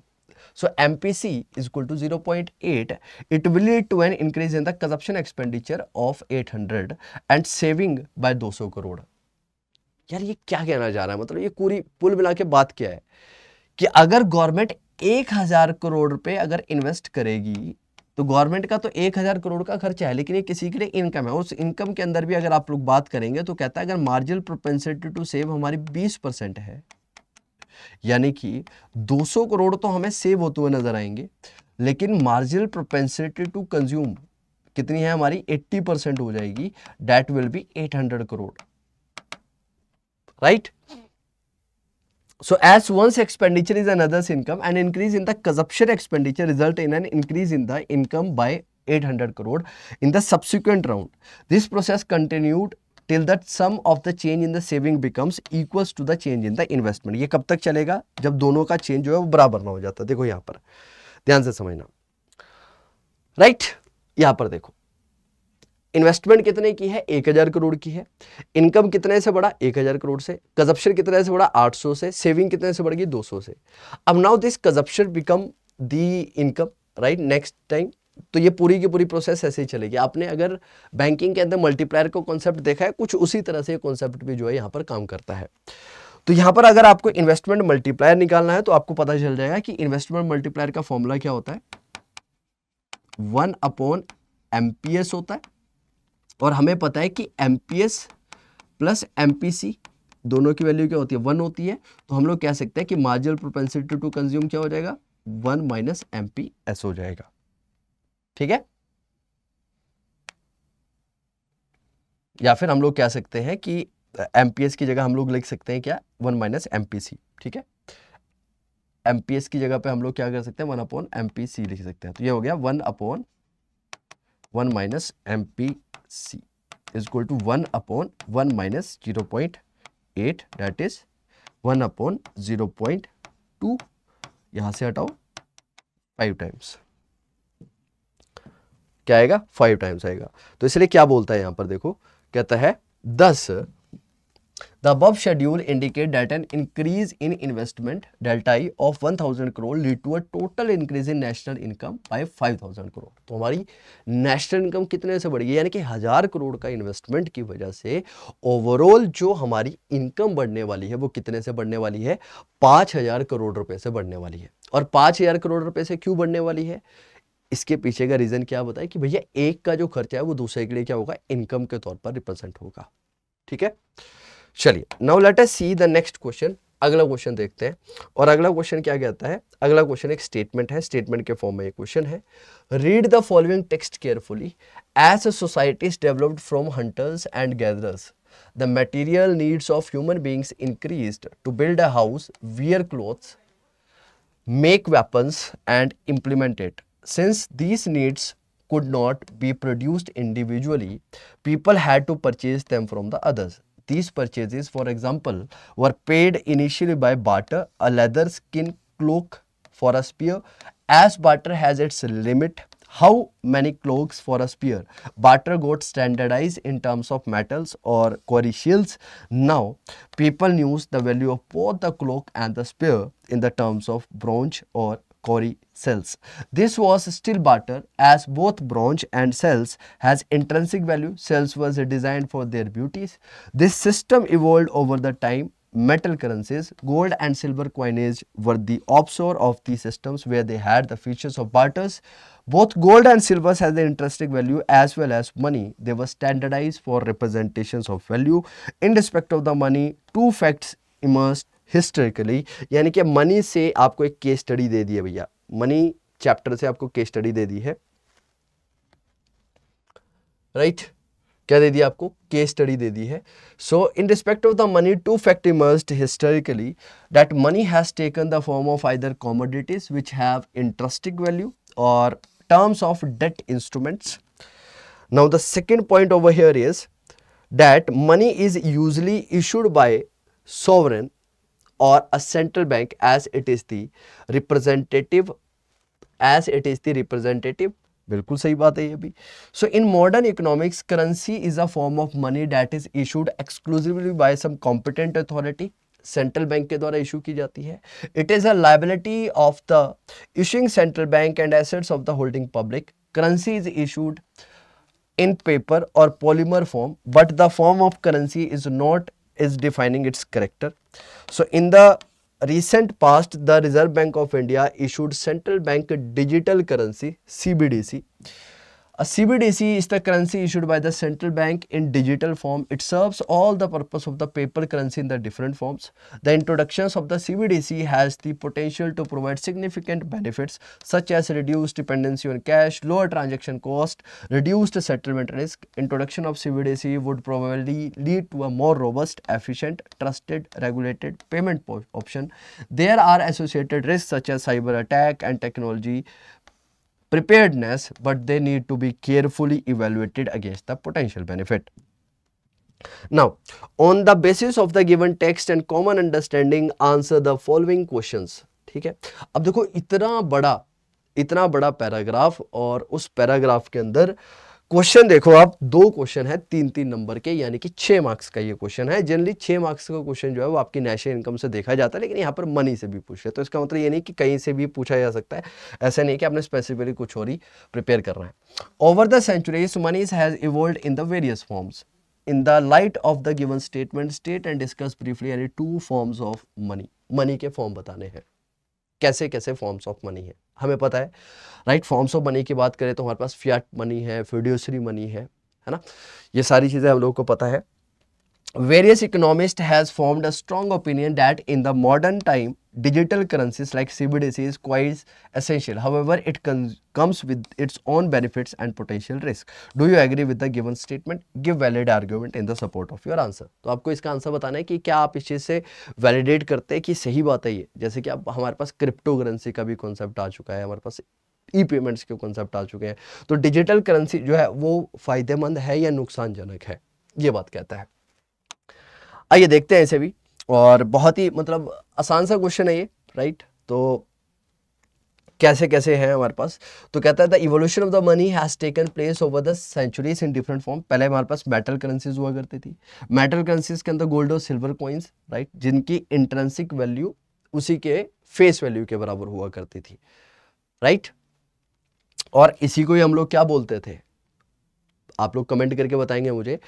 So MPC is equal to 0.8. It will lead to an increase in the consumption expenditure of 800 and saving by 200 crore यार ये क्या कहना जा रहा है मतलब ये पूरी पुल मिला के बात क्या है कि अगर गवर्नमेंट एक हज़ार करोड़ रुपए अगर इन्वेस्ट करेगी तो गवर्नमेंट का तो एक हज़ार करोड़ का खर्चा है लेकिन ये किसी के लिए इनकम है उस इनकम के अंदर भी अगर आप लोग बात करेंगे तो कहता है अगर मार्जिनल प्रोपेंसिटी टू सेव हमारी बीस है यानी कि 200 करोड़ तो हमें सेव होते हुए नजर आएंगे लेकिन मार्जिनल प्रोपेंसिटी टू कंज्यूम कितनी है हमारी 80 परसेंट हो जाएगी that will be 800 crore right so as one's expenditure is an others income and increase in the consumption expenditure result in an increase in the income by 800 crore in the subsequent round this process continued till that sum of the change in the saving becomes equals to the change in the investment ये कब तक चलेगा जब दोनों का change जो है वो बराबर ना हो जाता देखो यहां पर ध्यान से समझना राइट right? यहां पर देखो इन्वेस्टमेंट कितने की है एक हज़ार करोड़ की है इनकम कितने से बढ़ा एक हज़ार करोड़ से कजप्शन कितने से बढ़ा आठ सौ से सेविंग कितने से बढ़ गई दो सौ से अब now this consumption become the income right next time तो ये पूरी की पूरी प्रोसेस ऐसे ही चलेगी आपने अगर बैंकिंग के अंदर मल्टीप्लायर को कॉन्सेप्ट देखा है कुछ उसी तरह से कॉन्सेप्ट भी जो है यहाँ पर काम करता है तो यहाँ पर अगर आपको इन्वेस्टमेंट मल्टीप्लायर निकालना है तो आपको पता चल जाएगा कि इन्वेस्टमेंट मल्टीप्लायर का फॉर्मूला क्या होता है वन अपॉन एम होता है और हमें पता है कि एम प्लस एम दोनों की वैल्यू क्या होती है वन होती है तो हम लोग कह सकते हैं कि मार्जिनल प्रोपेंसिटी टू कंज्यूम क्या हो जाएगा वन माइनस एम हो जाएगा ठीक है या फिर हम लोग कह सकते हैं कि एम की जगह हम लोग लिख सकते हैं क्या वन माइनस एम ठीक है एम की जगह पे हम लोग क्या कर सकते हैं वन अपॉन एम लिख सकते हैं तो ये हो गया one upon one minus M P C is equal to one upon one minus zero point eight that is one upon zero point two यहां से हटाओ फाइव टाइम्स क्या आएगा फाइव टाइम्स आएगा तो इसलिए क्या बोलता है यहां पर देखो कहता है thus the above schedule indicate that an increase in investment delta E of thousand crore lead to a total increase in national income five thousand crore तो हमारी नेशनल इनकम कितने से बढ़ गई यानी कि हज़ार करोड़ का इन्वेस्टमेंट की वजह से ओवरऑल जो हमारी इनकम बढ़ने वाली है वो कितने से बढ़ने वाली है पाँच हज़ार करोड़ रुपए से बढ़ने वाली है और पाँच हज़ार करोड़ रुपए से क्यों बढ़ने वाली है इसके पीछे का रीज़न क्या बताए कि भैया एक का जो खर्चा है वो दूसरे के लिए क्या होगा इनकम के तौर पर रिप्रेजेंट होगा ठीक है चलिए now let us see the next question अगला क्वेश्चन देखते हैं और अगला क्वेश्चन क्या कहता है अगला क्वेश्चन एक स्टेटमेंट है स्टेटमेंट के फॉर्म में एक क्वेश्चन है read the following text carefully as a societies developed from hunters and gatherers the material needs of human beings increased to build a house wear clothes make weapons and implement it. since these needs could not be produced individually, people had to purchase them from the others. These purchases, for example, were paid initially by barter, a leather skin cloak for a spear. As barter has its limit, how many cloaks for a spear? Barter got standardized in terms of metals or shields. Now, people use the value of both the cloak and the spear in the terms of bronze or Cori cells. This was still barter as both bronze and cells has intrinsic value. Cells was designed for their beauties. This system evolved over the time metal currencies, gold and silver coinage were the offshore of these systems where they had the features of barters. Both gold and silvers has the intrinsic value as well as money. They were standardized for representations of value. In respect of the money, two facts emerged historically यानी कि money से आपको एक case study दे दी है भैया money chapter से आपको केस स्टडी दे दी है राइट right? क्या दे दी आपको केस स्टडी दे दी है so in respect of the money two fact emerge historically that money has taken the form of either commodities which have interesting value और terms of debt instruments now the second point of here is that money is usually issued by sovereign or a central bank as it is the representative as it is the representative बिल्कुल सही बात है ये भी so in modern economics currency is a form of money that is issued exclusively by some competent authority central bank के द्वारा issue की जाती है it is a liability of the issuing central bank and assets of the holding public currency is issued in paper और polymer form but the form of currency is not is defining its character. So, in the recent past, the Reserve Bank of India issued central bank digital currency CBDC a CBDC is the currency issued by the central bank in digital form. It serves all the purpose of the paper currency in the different forms. The introductions of the CBDC has the potential to provide significant benefits such as reduced dependency on cash, lower transaction cost, reduced settlement risk. Introduction of CBDC would probably lead to a more robust, efficient, trusted, regulated payment option. There are associated risks such as cyber attack and technology preparedness but they need to be carefully evaluated against the potential benefit. Now, on the basis of the given text and common understanding, answer the following questions. theek hai ab dekho itna bada itna bada paragraph aur us paragraph ke andar uh, question देखो आप दो question है तीन तीन number के यानी कि छह मार्क्स का ये क्वेश्चन है जनरली छह मार्क्स का क्वेश्चन जो है वो आपकी नेशनल इनकम से देखा जाता है लेकिन यहाँ पर मनी से भी पूछ रहे तो इसका मतलब ये नहीं कि कहीं से भी पूछा जा सकता है ऐसा नहीं कि आपने स्पेसिफिकली कुछ और ही प्रिपेयर करना है over the centuries moneys has evolve in the various forms in the light of the given statement state and discuss briefly यानी two forms of money money के फॉर्म बताने हैं कैसे कैसे फॉर्म्स ऑफ मनी है हमें पता है राइट फॉर्म्स ऑफ मनी की बात करें तो हमारे पास फियाट मनी है फ्यूडियोसरी मनी है है ना ये सारी चीज़ें हम लोगों को पता है various economist has formed a strong opinion that in the modern time Digital currencies like CBDC is quite essential. However, it comes with its own benefits and potential risk. Do you agree with the given statement? Give valid argument in the support of your answer. तो आपको इसका answer बताना है कि क्या आप इस चीज़ से वैलिडेट करते हैं कि सही बात है ये जैसे कि आप हमारे पास क्रिप्टो करेंसी का भी कॉन्सेप्ट आ चुका है हमारे पास ई पेमेंट्स के कॉन्सेप्ट आ चुके हैं तो डिजिटल करेंसी जो है वो फ़ायदेमंद है या नुकसानजनक है ये बात कहता है आइए देखते हैं इसे भी और बहुत ही मतलब आसान सा क्वेश्चन है ये राइट तो कैसे कैसे हैं हमारे पास तो कहता है the evolution of the money has taken place over the centuries in different form पहले हमारे पास मेटल करेंसीज हुआ करती थी मेटल करेंसीज के अंदर गोल्ड और सिल्वर कॉइन्स राइट जिनकी इंट्रेंसिक वैल्यू उसी के फेस वैल्यू के बराबर हुआ करती थी राइट और इसी को ही हम लोग क्या बोलते थे आप लोग कमेंट करके बताएंगे मुझे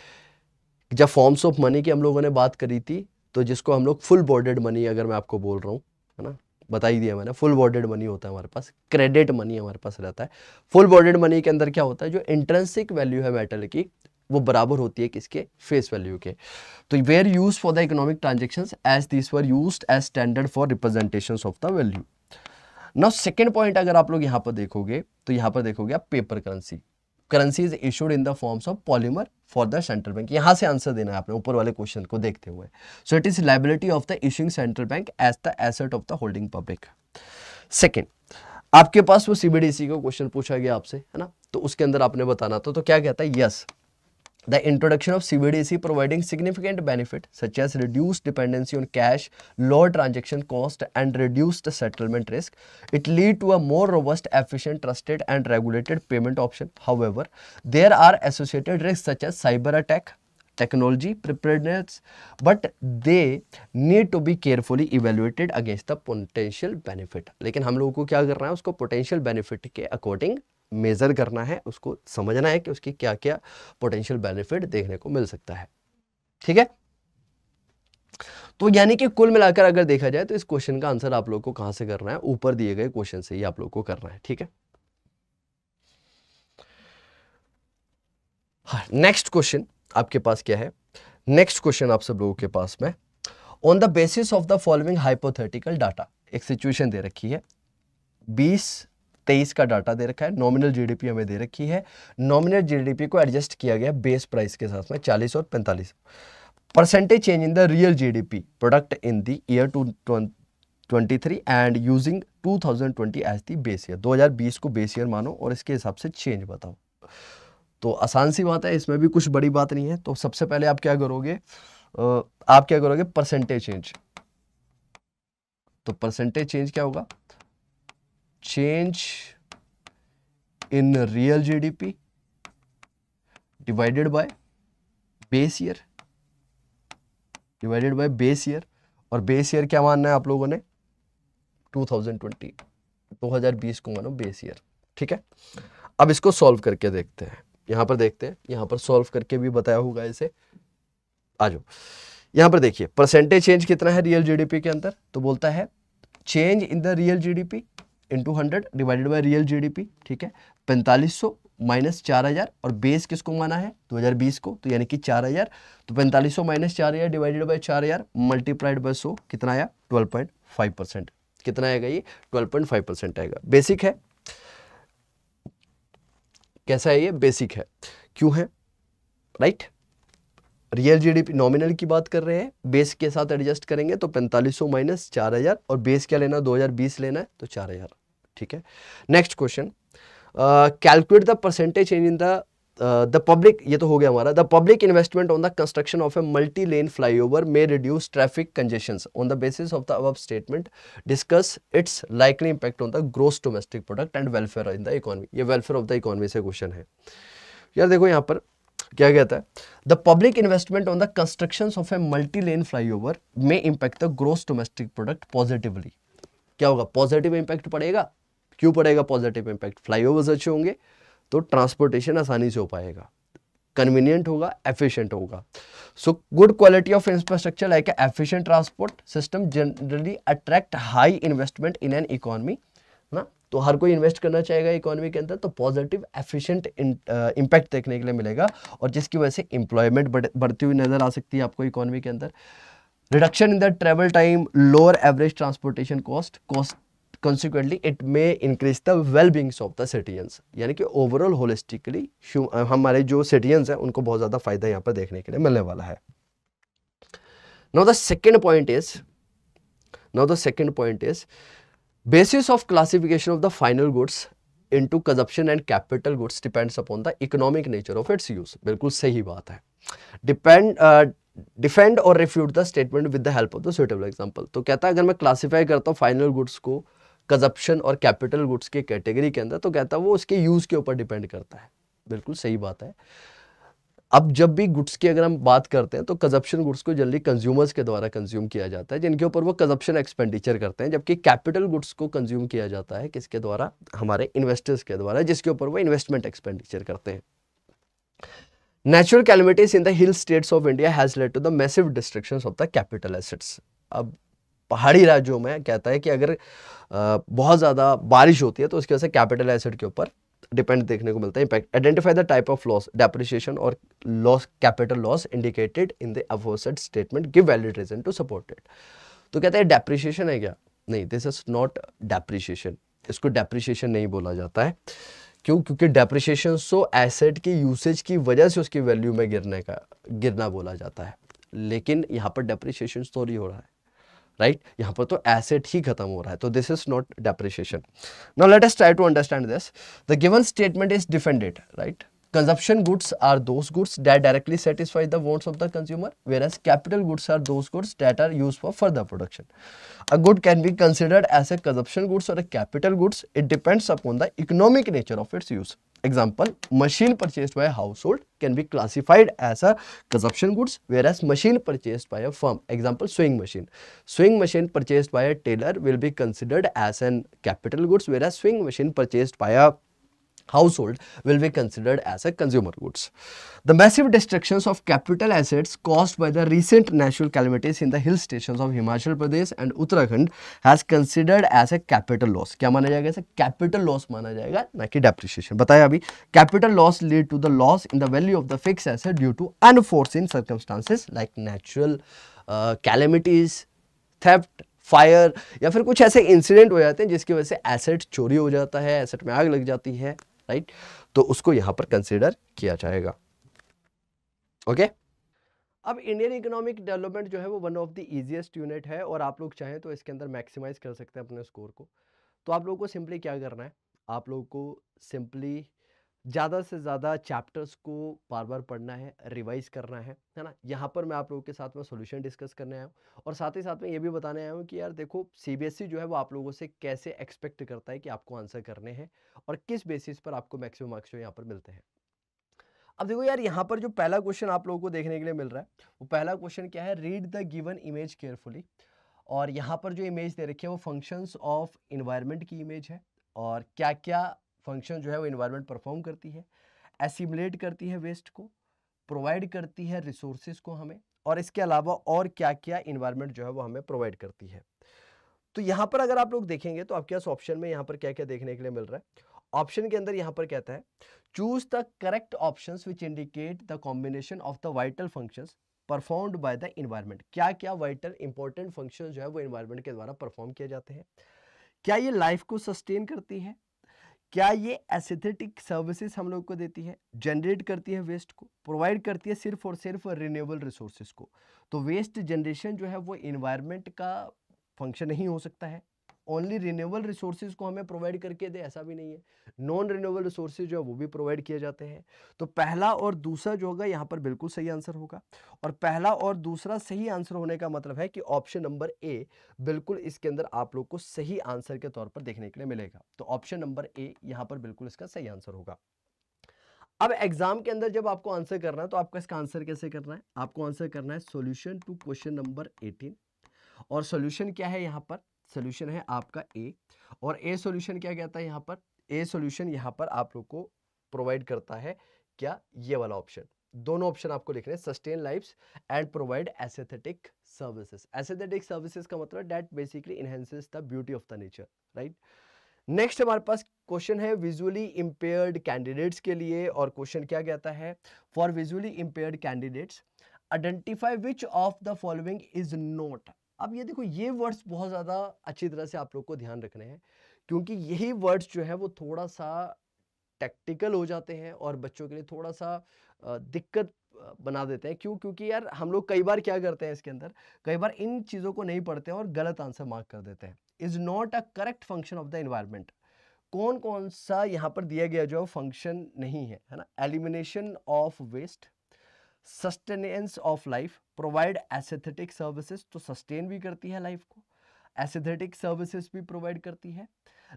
जब फॉर्म्स ऑफ मनी की हम लोगों ने बात करी थी तो जिसको हम लोग फुल बॉर्डेड मनी अगर मैं आपको बोल रहा हूँ है ना बता ही दिया मैंने फुल बॉर्डेड मनी होता है हमारे पास क्रेडिट मनी हमारे पास रहता है फुल बॉर्डेड मनी के अंदर क्या होता है जो इंट्रेंसिक वैल्यू है मेटल की वो बराबर होती है किसके फेस वैल्यू के तो were use for the economic transaction as this were use as standard for representation of the value now second point अगर आप लोग यहाँ पर देखोगे तो यहाँ पर देखोगे आप paper currency currency is issued in the forms of polymer for the central bank यहाँ से आंसर देना है आपने ऊपर वाले क्वेश्चन को देखते हुए so it is liability of the issuing central bank as the asset of the holding public second आपके पास वो सीबीडीसी का क्वेश्चन पूछा गया आपसे है ना तो उसके अंदर आपने बताना था तो क्या कहता है yes yes, The introduction of CBDC providing significant benefit such as reduced dependency on cash, lower transaction cost and reduced settlement risk. It lead to a more robust, efficient, trusted and regulated payment option. However, there are associated risks such as cyber attack, technology preparedness, but they need to be carefully evaluated against the potential benefit. लेकिन हम लोगों को क्या करना है उसको potential benefit के according measure करना है उसको समझना है कि उसकी क्या क्या पोटेंशियल बेनिफिट देखने को मिल सकता है ठीक है तो यानी कि कुल मिलाकर अगर देखा जाए तो इस क्वेश्चन का आंसर आप लोग को कहां से करना है ऊपर दिए गए क्वेश्चन से ही आप लोग को करना है ठीक है नेक्स्ट हाँ, क्वेश्चन आपके पास क्या है नेक्स्ट क्वेश्चन आप सब लोगों के पास में on the basis of the following hypothetical data एक सिचुएशन दे रखी है बीस तेईस का डाटा दे रखा है नॉमिनल जीडीपी हमें दे रखी है नॉमिनल जीडीपी को एडजस्ट किया गया बेस प्राइस के साथ में चालीस और पैंतालीस percentage change in the real GDP product in the year two 23 and using 2020 as the base year 2020 को बेस ईयर मानो और इसके हिसाब से चेंज बताओ तो आसान सी बात है इसमें भी कुछ बड़ी बात नहीं है तो सबसे पहले आप क्या करोगे आप क्या करोगे परसेंटेज चेंज तो परसेंटेज चेंज क्या होगा change in real GDP divided by base year divided by base year और base year क्या मानना है आप लोगों ने 2020 2020 को मानो बेस ईयर ठीक है अब इसको सॉल्व करके देखते हैं यहां पर देखते हैं यहां पर सॉल्व करके भी बताया होगा इसे आ जाओ यहां पर देखिए परसेंटेज चेंज कितना है रियल जीडीपी के अंदर तो बोलता है change in the real GDP into hundred divided by real GDP ठीक है पैंतालीस सौ माइनस चार हज़ार और बेस किसको माना है 2020 को तो यानी कि चार हज़ार तो पैंतालीस सौ माइनस चार हज़ार डिवाइडेड बाई चार हज़ार मल्टीप्लाइड बाई सो कितना आया 12.5 परसेंट कितना आएगा ये 12.5 परसेंट आएगा बेसिक है कैसा है ये बेसिक है क्यों है right right? Real GDP nominal की बात कर रहे हैं बेस के साथ एडजस्ट करेंगे तो पैंतालीस सौ माइनस चार हज़ार और बेस क्या लेना दो हज़ार बीस लेना है तो चार हज़ार ठीक है next question calculate the percentage change in the the public ये तो हो गया हमारा the public investment on the construction of a multi lane flyover may reduce traffic congestion on the basis of the above statement discuss its likely impact on the gross domestic product and welfare in the economy ये welfare of the economy से question है यार देखो यहाँ पर क्या कहता है the public investment on the construction of a multi lane flyover में impact the gross domestic product positively क्या होगा पॉजिटिव इंपैक्ट पड़ेगा क्यों पड़ेगा पॉजिटिव इंपैक्ट फ्लाई अच्छे होंगे तो ट्रांसपोर्टेशन आसानी से हो पाएगा कन्वीनियंट होगा एफिशिएंट होगा so good quality of infrastructure like efficient transport system generally attract high investment in an economy ना तो हर कोई इन्वेस्ट करना चाहेगा इकोनॉमी के अंदर तो पॉजिटिव एफिशिएंट इंपैक्ट देखने के लिए मिलेगा और जिसकी वजह से एम्प्लॉयमेंट बढ़ती हुई नज़र आ सकती है आपको इकोनॉमी के अंदर reduction in the travel time lower average transportation cost cost consequently it may increase the well beings of the citizens यानी कि ओवरऑल होलिस्टिकली uh, हमारे जो सिटीजन्स हैं उनको बहुत ज़्यादा फायदा यहाँ पर देखने के लिए मिलने वाला है now the second point is now the second point is basis of classification of the final goods into consumption and capital goods depends upon the economic nature of its use बिल्कुल सही बात है depend uh, डिफेंड और refute the statement with the help of the suitable example तो कहता है अगर मैं क्लासीफाई करता हूँ फाइनल गुड्स को कंजप्शन और कैपिटल गुड्स के कैटेगरी के अंदर तो कहता है वो उसके यूज़ के ऊपर डिपेंड करता है बिल्कुल सही बात है अब जब भी गुड्स की अगर हम बात करते हैं तो कंजप्शन गुड्स को जल्दी कंज्यूमर्स के द्वारा कंज्यूम किया जाता है जिनके ऊपर वो कंजप्शन एक्सपेंडिचर करते हैं जबकि कैपिटल गुड्स को कंज्यूम किया जाता है किसके द्वारा हमारे इन्वेस्टर्स के द्वारा जिसके ऊपर वो इन्वेस्टमेंट एक्सपेंडिचर करते हैं natural calamities in the hill states of India has led to the massive destruction of the capital assets अब पहाड़ी राज्यों में कहता है कि अगर बहुत ज़्यादा बारिश होती है तो उसकी वजह से कैपिटल एसेट के ऊपर डिपेंड देखने को मिलता है impact identify the type of loss depreciation और loss capital loss indicated in the aforesaid statement give valid reason to support it तो कहते हैं डेप्रिशिएशन है क्या नहीं दिस इज नॉट डेप्रिशिएशन इसको डेप्रिशिएशन नहीं बोला जाता है क्यों क्योंकि डेप्रिशिएशन सो एसेट की यूसेज की वजह से उसकी वैल्यू में गिरने का गिरना बोला जाता है लेकिन यहाँ पर डेप्रिशिएशन स्टोरी हो रहा है राइट right? यहां पर तो एसेट ही खत्म हो रहा है तो this is not depreciation now let us try to understand this the given statement is defended right Consumption goods are those goods that directly satisfy the wants of the consumer, whereas capital goods are those goods that are used for further production. A good can be considered as a consumption goods or a capital goods. It depends upon the economic nature of its use. Example, machine purchased by a household can be classified as a consumption goods, whereas machine purchased by a firm, example, sewing machine. Sewing machine purchased by a tailor will be considered as an capital goods, whereas sewing machine purchased by a household will be considered as a consumer goods. The massive destructions of capital assets caused by the recent natural calamities in the hill stations of Himachal Pradesh and Uttarakhand has considered as a capital loss. kya mana jayega इसे capital loss mana jayega na ki depreciation. bataya abhi capital loss lead to the loss in the value of the fixed asset due to unforeseen circumstances like natural uh, calamities, theft, fire या फिर कुछ ऐसे incident हो जाते हैं जिसकी वजह से एसेट चोरी हो जाता है एसेट में आग लग जाती है राइट तो उसको यहां पर कंसिडर किया जाएगा ओके अब इंडियन इकोनॉमिक डेवलपमेंट जो है वो one of the easiest unit है और आप लोग चाहें तो इसके अंदर मैक्सिमाइज कर सकते हैं अपने स्कोर को तो आप लोगों को सिंपली क्या करना है आप लोगों को सिंपली ज़्यादा से ज़्यादा चैप्टर्स को बार बार पढ़ना है रिवाइज करना है है ना यहाँ पर मैं आप लोगों के साथ में सोल्यूशन डिस्कस करने आया हूँ और साथ ही साथ में ये भी बताने आया हूँ कि यार देखो सीबीएसई जो है वो आप लोगों से कैसे एक्सपेक्ट करता है कि आपको आंसर करने हैं और किस बेसिस पर आपको मैक्सिमम मार्क्स जो यहाँ पर मिलते हैं अब देखो यार यहाँ पर जो पहला क्वेश्चन आप लोगों को देखने के लिए मिल रहा है वो पहला क्वेश्चन क्या है read the given image carefully और यहाँ पर जो इमेज दे रखी है वो फंक्शंस ऑफ इन्वायरमेंट की इमेज है और क्या क्या फंक्शन जो है वो इन्वायरमेंट परफॉर्म करती है एसिमुलेट करती है वेस्ट को प्रोवाइड करती है रिसोर्सेज को हमें और इसके अलावा और क्या क्या इन्वायरमेंट जो है वो हमें प्रोवाइड करती है तो यहाँ पर अगर आप लोग देखेंगे तो आपके पास ऑप्शन में यहाँ पर क्या क्या देखने के लिए मिल रहा है ऑप्शन के अंदर यहाँ पर कहता है choose the correct option which indicate the combination of the vital function performed by the environment क्या क्या वाइटल इंपॉर्टेंट फंक्शन जो है वो इन्वायरमेंट के द्वारा परफॉर्म किए जाते हैं क्या ये लाइफ को सस्टेन करती है क्या ये एसिथेटिक सर्विसेज हम लोग को देती है जनरेट करती है वेस्ट को प्रोवाइड करती है सिर्फ और सिर्फ रिन्यूएबल रिसोर्सेज को तो वेस्ट जनरेशन जो है वो इन्वायरमेंट का फंक्शन नहीं हो सकता है ओनली रिन्यूएबल रिसोर्सेज को हमें प्रोवाइड करके दे ऐसा भी नहीं है नॉन रिन्यूएबल रिसोर्सेज जो है वो भी प्रोवाइड किए जाते हैं तो पहला और दूसरा जो होगा यहाँ पर बिल्कुल सही आंसर होगा और पहला और दूसरा सही आंसर होने का मतलब है कि ऑप्शन नंबर ए बिल्कुल इसके अंदर आप लोग को सही आंसर के तौर पर देखने के लिए मिलेगा तो ऑप्शन नंबर ए यहाँ पर बिल्कुल इसका सही आंसर होगा अब एग्जाम के अंदर जब आपको आंसर करना है तो आपका इसका आंसर कैसे करना है आपको आंसर करना है सॉल्यूशन टू क्वेश्चन नंबर 18 और सॉल्यूशन क्या है यहाँ पर सोल्यूशन है आपका ए और ए सोल्यूशन क्या कहता है यहाँ पर ए सोल्यूशन यहाँ पर आप लोग को प्रोवाइड करता है क्या ये वाला ऑप्शन दोनों ऑप्शन आपको लिख रहे हैं sustain lifes and provide aesthetic services aesthetic services का मतलब that basically enhances the beauty of the nature right next हमारे पास क्वेश्चन है विजुअली इम्पेयर्ड कैंडिडेट्स के लिए और क्वेश्चन क्या कहता है for visually impaired candidates identify which of the following is not अब ये देखो ये वर्ड्स बहुत ज़्यादा अच्छी तरह से आप लोग को ध्यान रखने हैं क्योंकि यही वर्ड्स जो है वो थोड़ा सा टेक्टिकल हो जाते हैं और बच्चों के लिए थोड़ा सा दिक्कत बना देते हैं क्यों क्योंकि यार हम लोग कई बार क्या करते हैं इसके अंदर कई बार इन चीज़ों को नहीं पढ़ते हैं और गलत आंसर मार्क कर देते हैं is not a correct function of the environment कौन कौन सा यहाँ पर दिया गया जो फंक्शन नहीं है है ना elimination of waste sustenance of life provide aesthetic services तो सस्टेन भी करती है लाइफ को एसेथेटिक सर्विसेज भी प्रोवाइड करती है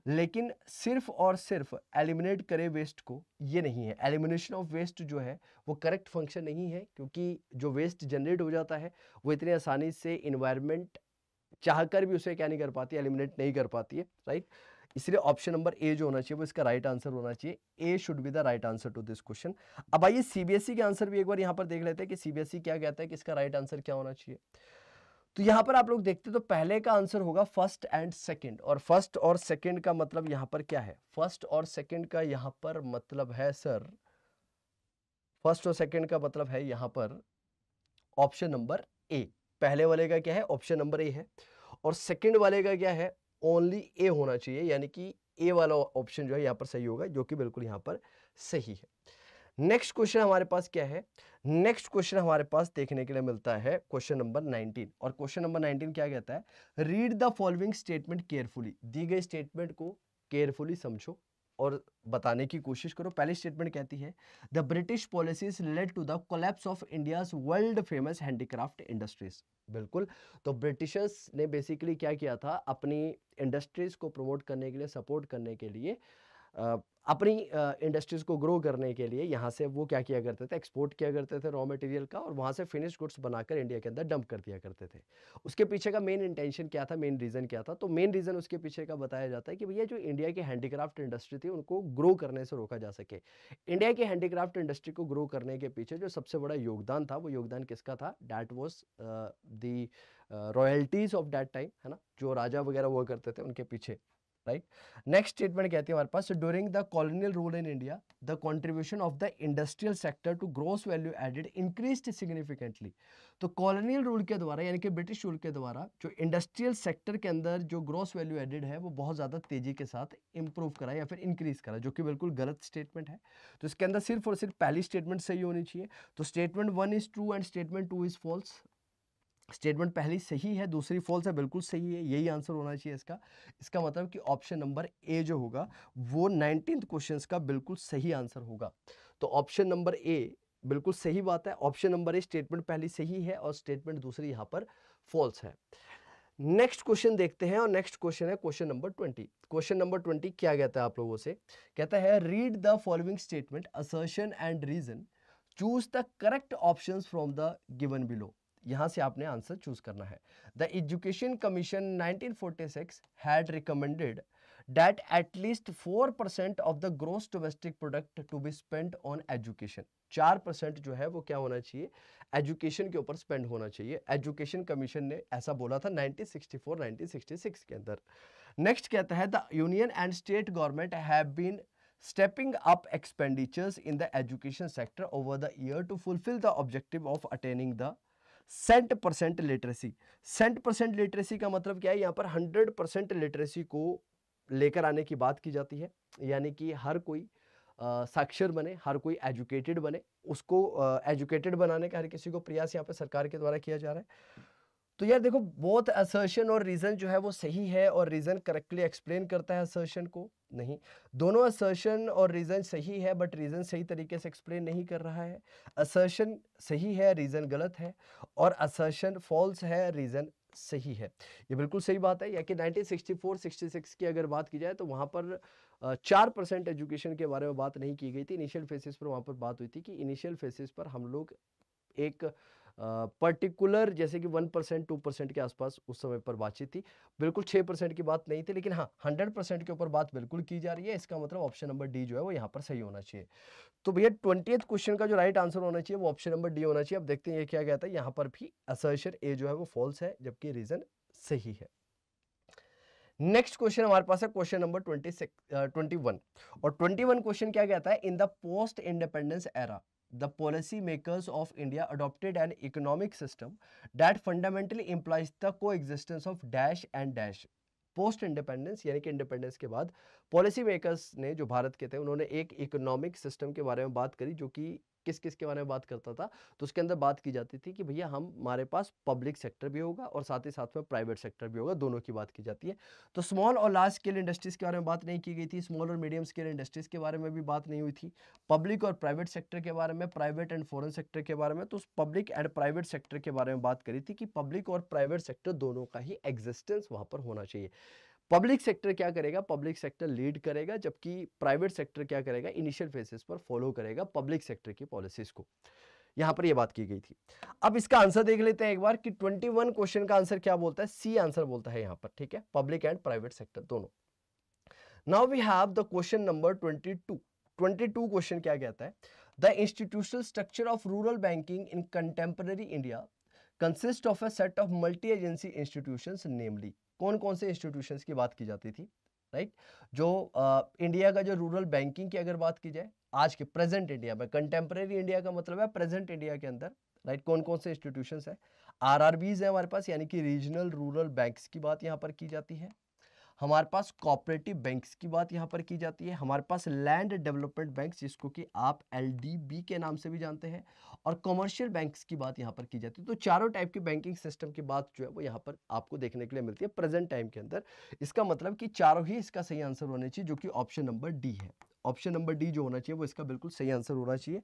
लेकिन सिर्फ और सिर्फ एलिमिनेट करे वेस्ट को ये नहीं है एलिमिनेशन ऑफ वेस्ट जो है वो करेक्ट फंक्शन नहीं है क्योंकि जो वेस्ट जनरेट हो जाता है वो इतनी आसानी से इन्वायरमेंट चाहकर भी उसे क्या नहीं कर पाती एलिमिनेट नहीं कर पाती है राइट right? इसलिए ऑप्शन नंबर ए जो होना चाहिए वो इसका राइट आंसर होना चाहिए A should be the right answer to this question अब आइए सीबीएसई e के आंसर भी एक बार यहाँ पर देख लेते हैं कि सीबीएसई e क्या कहता है कि इसका राइट आंसर क्या होना चाहिए तो यहाँ पर आप लोग देखते तो पहले का आंसर होगा फर्स्ट एंड सेकेंड और फर्स्ट और सेकेंड का मतलब यहाँ पर क्या है फर्स्ट और सेकेंड का यहाँ पर मतलब है सर फर्स्ट और सेकेंड का मतलब है यहाँ पर ऑप्शन नंबर ए पहले वाले का क्या है ऑप्शन नंबर ए है और सेकेंड वाले का क्या है ओनली ए होना चाहिए यानी कि ए वाला ऑप्शन जो है यहाँ पर सही होगा जो कि बिल्कुल यहाँ पर सही है नेक्स्ट क्वेश्चन हमारे पास क्या है नेक्स्ट क्वेश्चन हमारे पास देखने के लिए मिलता है क्वेश्चन नंबर 19 और क्वेश्चन नंबर 19 क्या कहता है read the following statement carefully दी गई स्टेटमेंट को केयरफुली समझो और बताने की कोशिश करो पहली स्टेटमेंट कहती है the British policies led to the collapse of India's world famous handicraft industries बिल्कुल तो ब्रिटिशर्स ने बेसिकली क्या किया था अपनी इंडस्ट्रीज को प्रमोट करने के लिए सपोर्ट करने के लिए अपनी इंडस्ट्रीज़ को ग्रो करने के लिए यहाँ से वो क्या किया करते थे एक्सपोर्ट किया करते थे रॉ मटेरियल का और वहाँ से फिनिश गुड्स बनाकर इंडिया के अंदर डंप कर दिया करते थे उसके पीछे का मेन इंटेंशन क्या था मेन रीज़न क्या था तो मेन रीज़न उसके पीछे का बताया जाता है कि भैया जो इंडिया की हैंडीक्राफ्ट इंडस्ट्री थी उनको ग्रो करने से रोका जा सके इंडिया की हैंडीक्राफ्ट इंडस्ट्री को ग्रो करने के पीछे जो सबसे बड़ा योगदान था वो योगदान किसका था that was the royalties of that time है ना जो राजा वगैरह हुआ करते थे उनके पीछे राइट नेक्स्ट स्टेटमेंट कहती है हमारे पास during the colonial rule in India the contribution of the industrial sector to gross value added increase significantly तो कॉलोनियल रूल के द्वारा यानी कि ब्रिटिश रूल के द्वारा जो इंडस्ट्रियल सेक्टर के अंदर जो ग्रोस वैल्यू एडेड है वो बहुत ज़्यादा तेजी के साथ इंप्रूव करा या फिर इंक्रीज करा जो कि बिल्कुल गलत स्टेटमेंट है तो इसके अंदर सिर्फ और सिर्फ पहली स्टेटमेंट सही होनी चाहिए तो statement one is true and statement two is false statement पहली सही है दूसरी फॉल्स है बिल्कुल सही है यही आंसर होना चाहिए इसका इसका मतलब कि ऑप्शन नंबर ए जो होगा वो नाइनटीन क्वेश्चन का बिल्कुल सही आंसर होगा तो ऑप्शन नंबर ए बिल्कुल सही बात है ऑप्शन नंबर ए स्टेटमेंट पहली सही है और स्टेटमेंट दूसरी यहाँ पर फॉल्स है नेक्स्ट क्वेश्चन देखते हैं और नेक्स्ट क्वेश्चन है question number twenty question number twenty क्या कहता है आप लोगों से कहता है read the following statement assertion and reason choose the correct option from the given below यहां से आपने आंसर चूज करना है the education commission 1946 had recommended that at least four percent of the gross domestic product to be spend on education चार percent जो है वो क्या होना चाहिए एजुकेशन के ऊपर स्पेंड होना चाहिए एजुकेशन कमीशन ने ऐसा बोला था 1964 1966 के अंदर नेक्स्ट कहता है the union and state government have been Stepping up expenditures in the education sector over the year to fulfill the objective of attaining the cent percent literacy cent percent literacy का मतलब क्या है यहाँ पर hundred percent literacy को लेकर आने की बात की जाती है यानी कि हर कोई आ, साक्षर बने हर कोई एजुकेटेड बने उसको एजुकेटेड बनाने का हर किसी को प्रयास यहाँ पर सरकार के द्वारा किया जा रहा है तो यार देखो बोथ असर्शन और रीज़न जो है वो सही है और रीज़न करेक्टली एक्सप्लेन करता है असर्शन को नहीं दोनों असर्शन और रीज़न सही है बट रीज़न सही तरीके से एक्सप्लेन नहीं कर रहा है असर्शन सही है रीज़न गलत है और असर्शन फॉल्स है रीज़न सही है ये बिल्कुल सही बात है या कि 1964-66 की अगर बात की जाए तो वहाँ पर चार परसेंट एजुकेशन के बारे में बात नहीं की गई थी इनिशियल फेसिस पर वहाँ पर बात हुई थी कि इनिशियल फेसिस पर हम लोग एक पर्टिकुलर जैसे कि वन परसेंट टू परसेंट के आसपास उस समय पर बातचीत थी बिल्कुल छः परसेंट की बात नहीं थी लेकिन हाँ हंड्रेड परसेंट के ऊपर बात बिल्कुल की जा रही है इसका मतलब ऑप्शन नंबर डी जो है वो यहाँ पर सही होना चाहिए तो भैया ट्वेंटी क्वेश्चन का जो राइट आंसर होना चाहिए वो ऑप्शन नंबर डी होना चाहिए अब देखते हैं ये क्या कहता है यहाँ पर भी असर्शन ए जो है वो फॉल्स है जबकि रीजन सही है नेक्स्ट क्वेश्चन हमारे पास है question number twenty six twenty one और ट्वेंटी वन क्वेश्चन क्या कहता है in the post independence era the policy makers of India adopted an economic system that fundamentally implies the coexistence of dash and dash post independence यानी कि independence के बाद policy makers ने जो भारत के थे उन्होंने एक इकोनॉमिक सिस्टम के बारे में बात करी जो कि किस किस के बारे में बात करता था तो उसके अंदर बात की जाती थी कि भैया हम हमारे पास पब्लिक सेक्टर भी होगा और साथ ही साथ में प्राइवेट सेक्टर भी होगा दोनों की बात की जाती है तो स्मॉल और लार्ज स्केल इंडस्ट्रीज़ के बारे में बात नहीं की गई थी स्मॉल और मीडियम स्केल इंडस्ट्रीज़ के बारे में भी बात नहीं हुई थी पब्लिक और प्राइवेट सेक्टर के बारे में प्राइवेट एंड फॉरन सेक्टर के बारे में तो पब्लिक एंड प्राइवेट सेक्टर के बारे में बात करी थी कि पब्लिक और प्राइवेट सेक्टर दोनों का ही एग्जिस्टेंस वहाँ पर होना चाहिए पब्लिक सेक्टर क्या करेगा पब्लिक सेक्टर लीड करेगा जबकि प्राइवेट सेक्टर क्या करेगा इनिशियल फेसिस पर फॉलो करेगा पब्लिक सेक्टर की पॉलिसीज को यहां पर ये बात की गई थी अब इसका आंसर देख लेते हैं एक बार कि 21 क्वेश्चन का आंसर क्या बोलता है सी आंसर बोलता है यहां पर ठीक है पब्लिक एंड प्राइवेट सेक्टर दोनों now we have the question number 22 22 question क्या कहता है the institutional structure of rural banking in contemporary India consist of a set of multi agency institutions namely कौन कौन से इंस्टीट्यूशंस की बात की जाती थी राइट जो आ, इंडिया का जो रूरल बैंकिंग की अगर बात की जाए आज के प्रेजेंट इंडिया में कंटेम्प्रेरी इंडिया का मतलब है प्रेजेंट इंडिया के अंदर राइट कौन कौन से इंस्टीट्यूशंस है आर हैं हमारे पास यानी कि रीजनल रूरल बैंक्स की बात यहाँ पर की जाती है हमारे पास कॉपरेटिव बैंक्स की बात यहाँ पर की जाती है हमारे पास लैंड डेवलपमेंट बैंक्स जिसको कि आप एल के नाम से भी जानते हैं और कॉमर्शियल बैंक्स की बात यहाँ पर की जाती है तो चारों टाइप की बैंकिंग सिस्टम की बात जो है वो यहाँ पर आपको देखने के लिए मिलती है प्रेजेंट टाइम के अंदर इसका मतलब कि चारों ही इसका सही आंसर होना चाहिए जो कि ऑप्शन नंबर डी है ऑप्शन नंबर डी जो होना चाहिए वो इसका बिल्कुल सही आंसर होना चाहिए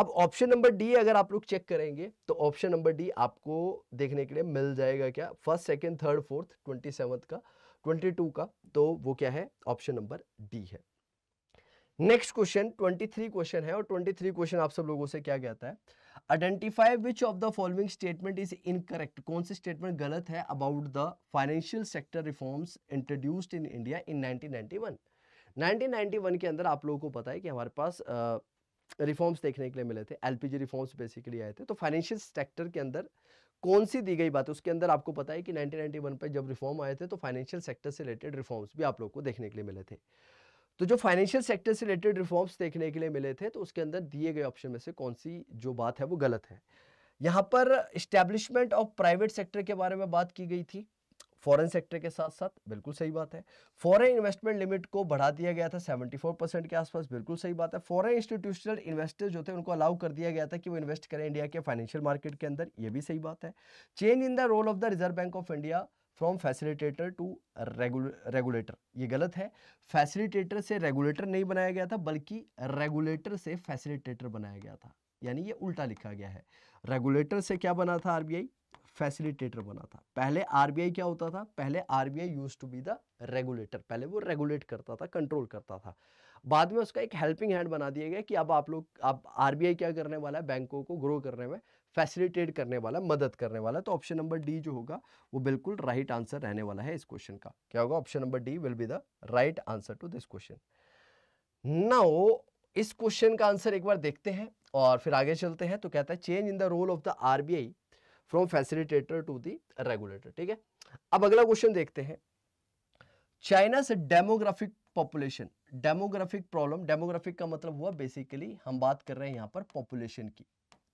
अब ऑप्शन नंबर डी अगर आप लोग चेक करेंगे तो ऑप्शन नंबर डी आपको देखने के लिए मिल जाएगा क्या first second third fourth twenty seven का 22 का तो वो क्या है ऑप्शन नंबर डी है नेक्स्ट क्वेश्चन 23 क्वेश्चन है और 23 क्वेश्चन आप सब लोगों से क्या कहता है identify which of the following statement is incorrect कौन सी स्टेटमेंट गलत है about the financial sector reforms introduced in India in 1991 1991 के अंदर आप लोगों को पता है कि हमारे पास रिफॉर्म्स देखने के लिए मिले थे एलपीजी रिफॉर्म्स बेसिकली आए थे तो फाइनेंशियल सेक्टर के अंदर कौन सी दी गई बात है उसके अंदर आपको पता है कि 1991 पर जब रिफॉर्म आए थे तो फाइनेंशियल सेक्टर से रिलेटेड रिफॉर्म्स भी आप लोग को देखने के लिए मिले थे तो जो फाइनेंशियल सेक्टर से रिलेटेड रिफॉर्म्स देखने के लिए मिले थे तो उसके अंदर दिए गए ऑप्शन में से कौन सी जो बात है वो गलत है यहाँ पर इस्टेब्लिशमेंट ऑफ प्राइवेट सेक्टर के बारे में बात की गई थी फॉरेन सेक्टर के साथ साथ बिल्कुल सही बात है फॉरेन इन्वेस्टमेंट लिमिट को बढ़ा दिया गया था 74 परसेंट के आसपास बिल्कुल सही बात है फॉरेन इंस्टीट्यूशनल इन्वेस्टर जो थे उनको अलाउ कर दिया गया था कि वो इन्वेस्ट करें इंडिया के फाइनेंशियल मार्केट के अंदर ये भी सही बात है change in the role of the Reserve Bank of India from facilitator to regulator ये गलत है फैसिलिटेटर से रेगुलेटर नहीं बनाया गया था बल्कि रेगुलेटर से फैसिलिटेटर बनाया गया था यानी ये उल्टा लिखा गया है रेगुलेटर से क्या बना था आरबीआई फैसिलिटेटर बना था पहले आरबीआई क्या होता था पहले RBI use to be the regulator पहले वो रेगुलेट करता था कंट्रोल करता था बाद में उसका एक हेल्पिंग हैंड बना दिया गया कि अब आप लोग अब आरबीआई क्या करने वाला है बैंकों को ग्रो करने में फैसिलिटेट करने वाला मदद करने वाला तो ऑप्शन नंबर डी जो होगा वो बिल्कुल राइट आंसर रहने वाला है इस क्वेश्चन का क्या होगा option number D will be the right answer to this question now इस क्वेश्चन का आंसर एक बार देखते हैं और फिर आगे चलते हैं तो कहता है change in the role of the RBI from facilitator to the regulator ठीक है अब अगला क्वेश्चन देखते हैं चाइना से demographic population demographic problem demographic का मतलब हुआ बेसिकली हम बात कर रहे हैं यहाँ पर पॉपुलेशन की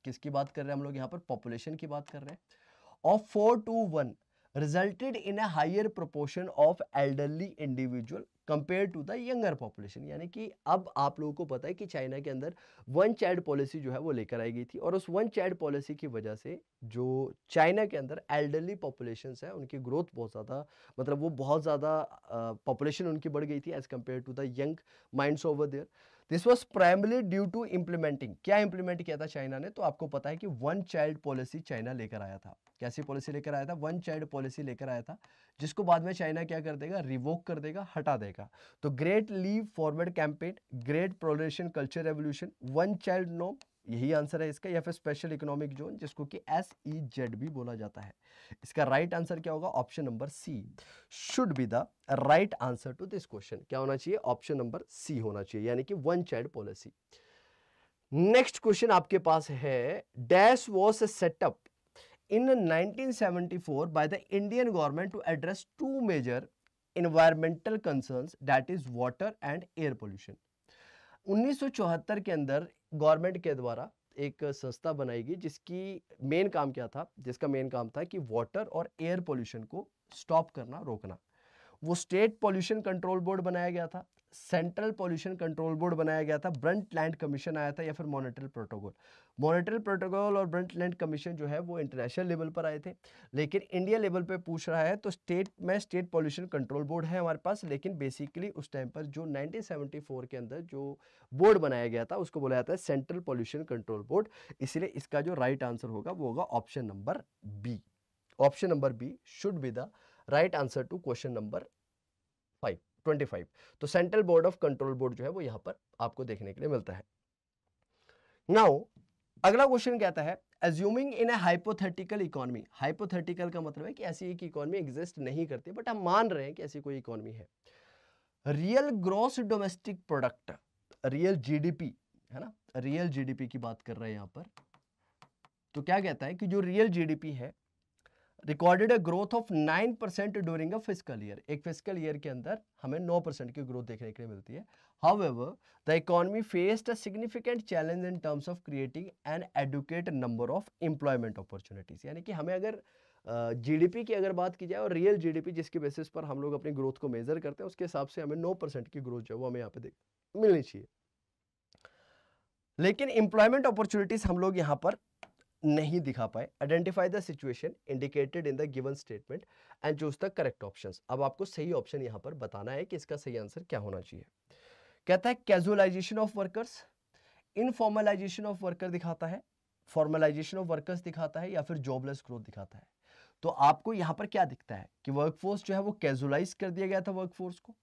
किसकी बात कर रहे हैं हम लोग यहाँ पर पॉपुलेशन की बात कर रहे हैं और four two one resulted in a higher proportion of elderly individual compare to the younger population यानी कि अब आप लोगों को पता है कि चाइना के अंदर वन चाइल्ड पॉलिसी जो है वो लेकर आई गई थी और उस वन चाइल्ड पॉलिसी की वजह से जो चाइना के अंदर एल्डरली पॉपुलेशन है उनकी ग्रोथ बहुत ज़्यादा मतलब वो बहुत ज़्यादा पॉपुलेशन उनकी बढ़ गई थी as compare to the young minds over there this was primarily due to implementing क्या इंप्लीमेंट किया था चाइना ने तो आपको पता है कि वन चाइल्ड पॉलिसी चाइना लेकर आया था कैसी पॉलिसी लेकर आया था वन चाइल्ड पॉलिसी लेकर आया था जिसको बाद में चाइना क्या कर देगा रिवोक कर देगा हटा देगा तो great leap forward campaign great proletarian culture revolution one child नॉम यही आंसर है इसका या फिर स्पेशल इकोनॉमिक जोन जिसको कि एस ई जेड भी बोला जाता है इसका राइट right आंसर क्या होगा option number C should be the right answer to this question क्या होना चाहिए ऑप्शन नंबर सी होना चाहिए यानी कि one child policy next question आपके पास है dash was set up in 1974 seventy four by the Indian government to address two major environmental concern that is water and air pollution 1974 के अंदर गवर्नमेंट के द्वारा एक संस्था बनाई गई जिसकी मेन काम क्या था जिसका मेन काम था कि वाटर और एयर पोल्यूशन को स्टॉप करना रोकना वो स्टेट पोल्यूशन कंट्रोल बोर्ड बनाया गया था सेंट्रल पोल्यूशन कंट्रोल बोर्ड बनाया गया था ब्रंट लैंड कमीशन आया था या फिर मॉनिटरल प्रोटोकॉल मॉनिटरल प्रोटोकॉल और ब्रंट लैंड कमीशन जो है वो इंटरनेशनल लेवल पर आए थे लेकिन इंडिया लेवल पे पूछ रहा है तो स्टेट में स्टेट पॉल्यूशन कंट्रोल बोर्ड है हमारे पास लेकिन बेसिकली उस टाइम पर जो नाइनटीन के अंदर जो बोर्ड बनाया गया था उसको बोला जाता है सेंट्रल पॉल्यूशन कंट्रोल बोर्ड इसलिए इसका जो राइट आंसर होगा वो होगा option number B option number B should be the right answer to question number five 25 तो central board of control board जो है वो यहां पर आपको देखने के लिए मिलता है नाउ अगला क्वेश्चन कहता है assuming in a hypothetical economy hypothetical का मतलब है कि ऐसी एक इकोनॉमी एग्जिस्ट नहीं करती बट हम मान रहे हैं कि ऐसी कोई इकोनॉमी है real gross domestic product real GDP है ना रियल जीडीपी की बात कर रहे हैं यहां पर तो क्या कहता है कि जो रियल जीडीपी है recorded a growth of nine percent during a physical year एक फिजिकल ईयर के अंदर हमें नौ परसेंट की ग्रोथ देखने के लिए मिलती है however the economy faced a significant challenge in terms of creating an adequate number of employment opportunities यानी कि हमें अगर जीडीपी uh, की अगर बात की जाए और रियल जीडीपी जिसके बेसिस पर हम लोग अपनी ग्रोथ को मेजर करते हैं उसके हिसाब से हमें नौ परसेंट की ग्रोथ जो है वो हमें यहाँ पे देख मिलनी चाहिए लेकिन एम्प्लॉयमेंट अपॉर्चुनिटीज हम लोग यहाँ पर नहीं दिखा पाए identify the situation indicated in the given statement and choose the correct option अब आपको सही ऑप्शन यहाँ पर बताना है कि इसका सही आंसर क्या होना चाहिए कहता है casualisation of workers informalisation of worker दिखाता है फॉर्मलाइजेशन ऑफ वर्कर्स दिखाता है या फिर जॉबलेस ग्रोथ दिखाता है तो आपको यहाँ पर क्या दिखता है कि वर्कफोर्स जो है वो कैजुअलाइज कर दिया गया था वर्कफोर्स को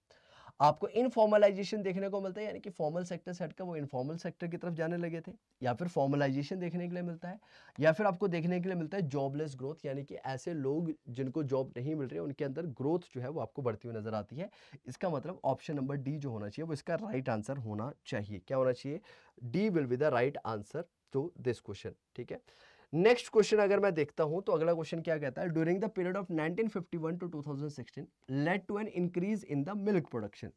आपको इनफॉर्मलाइजेशन देखने को मिलता है यानी कि फॉर्मल सेक्टर से हटकर वो इनफॉर्मल सेक्टर की तरफ जाने लगे थे या फिर फॉर्मलाइजेशन देखने के लिए मिलता है या फिर आपको देखने के लिए मिलता है जॉबलेस ग्रोथ यानी कि ऐसे लोग जिनको जॉब नहीं मिल रही है उनके अंदर ग्रोथ जो है वो आपको बढ़ती हुई नजर आती है इसका मतलब ऑप्शन नंबर डी जो होना चाहिए वो इसका राइट right आंसर होना चाहिए क्या होना चाहिए D will be the right answer to this question ठीक है नेक्स्ट क्वेश्चन अगर मैं देखता हूं तो अगला क्वेश्चन क्या कहता है during the period of 1951 to 2016 led to an increase in the milk production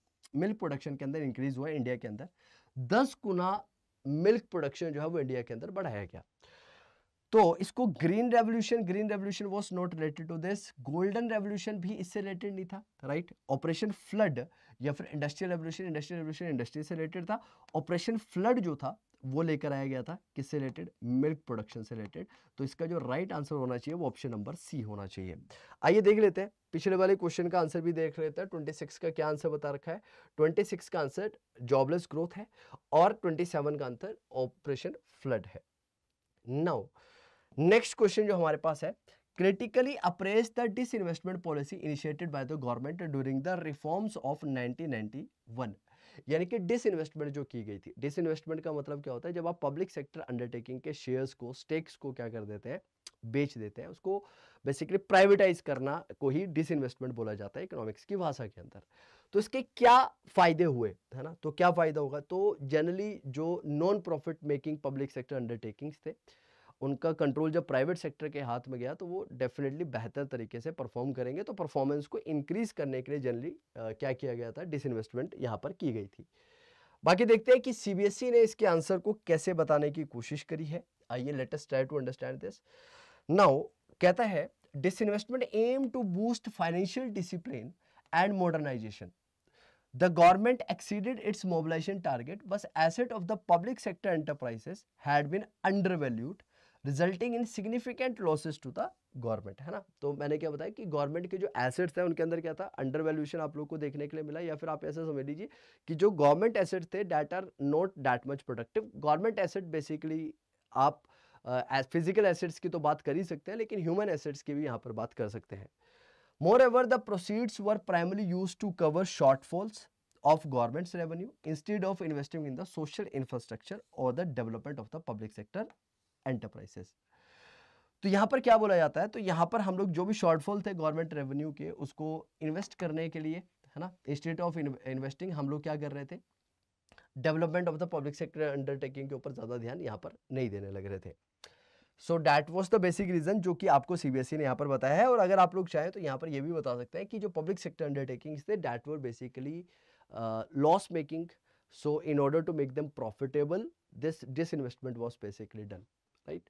milk production के अंदर इंक्रीज हुआ इंडिया के अंदर दस गुना मिल्क प्रोडक्शन जो है वो इंडिया के अंदर बढ़ाया गया तो इसको green revolution green revolution was not related to this golden revolution भी इससे रिलेटेड नहीं था राइट ऑपरेशन फ्लड या फिर industrial revolution industrial revolution industry से रिलेटेड था ऑपरेशन फ्लड जो था वो लेकर आया गया था किससे रिलेटेड मिल्क प्रोडक्शन से रिलेटेड तो इसका जो राइट आंसर होना चाहिए वो ऑप्शन नंबर सी होना चाहिए आइए देख लेते हैं पिछले वाले क्वेश्चन का आंसर भी देख लेते हैं ट्वेंटी सिक्स का क्या आंसर बता रखा है ट्वेंटी सिक्स का आंसर जॉबलेस ग्रोथ है और ट्वेंटी सेवन का आंसर ऑपरेशन फ्लड है नाउ नेक्स्ट क्वेश्चन जो हमारे पास है critically appraised the disinvestment policy initiated by the government during the reforms of 1991 यानी कि डिस इन्वेस्टमेंट जो की गई थी डिस इन्वेस्टमेंट का मतलब क्या होता है जब आप पब्लिक सेक्टर अंडरटेकिंग के शेयर्स को स्टेक्स को क्या कर देते हैं बेच देते हैं उसको बेसिकली प्राइवेटाइज करना को ही डिस इन्वेस्टमेंट बोला जाता है इकोनॉमिक्स की भाषा के अंदर तो इसके क्या फ़ायदे हुए है ना तो क्या फ़ायदा होगा तो जनरली जो non profit making public sector undertakings थे उनका कंट्रोल जब प्राइवेट सेक्टर के हाथ में गया तो वो डेफिनेटली बेहतर तरीके से परफॉर्म करेंगे तो परफॉर्मेंस को इंक्रीज करने के लिए जनरली क्या किया गया था डिसइन्वेस्टमेंट यहाँ पर की गई थी बाकी देखते हैं कि सीबीएसई e ने इसके आंसर को कैसे बताने की कोशिश करी है आइए let us try to understand this now कहता है disinvestment aim to boost financial discipline and modernisation government exceeded its mobilisation target but asset of the public sector enterprises had been under valued resulting in significant losses to the government है ना तो मैंने क्या बताया कि government के जो assets हैं उनके अंदर क्या था अंडर वैल्यूशन आप लोग को देखने के लिए मिला या फिर आप ऐसा समझ लीजिए कि जो गवर्नमेंट एसेट्स थे that are not that much productive government asset basically आप फिजिकल uh, एसेट्स की तो बात कर ही सकते हैं लेकिन ह्यूमन एसेट्स की भी यहाँ पर बात कर सकते हैं moreover the proceeds were primary use to cover shortfalls of government's revenue instead of investing in the social infrastructure और the development of the public sector enterprises तो यहाँ पर क्या बोला जाता है तो यहाँ पर हम लोग जो भी शॉर्टफॉल थे गवर्नमेंट रेवेन्यू के उसको इन्वेस्ट करने के लिए है ना स्टेट ऑफ इन्वेस्टिंग हम लोग क्या कर रहे थे development of the public sector undertaking के ऊपर ज़्यादा ध्यान यहाँ पर नहीं देने लग रहे थे so that was the basic reason जो कि आपको सी e ने यहाँ पर बताया है और अगर आप लोग चाहें तो यहाँ पर यह भी बता सकते हैं कि जो पब्लिक सेक्टर अंडरटेकिंग्स थे that were basically loss making so in order to make them profitable this disinvestment was basically done right.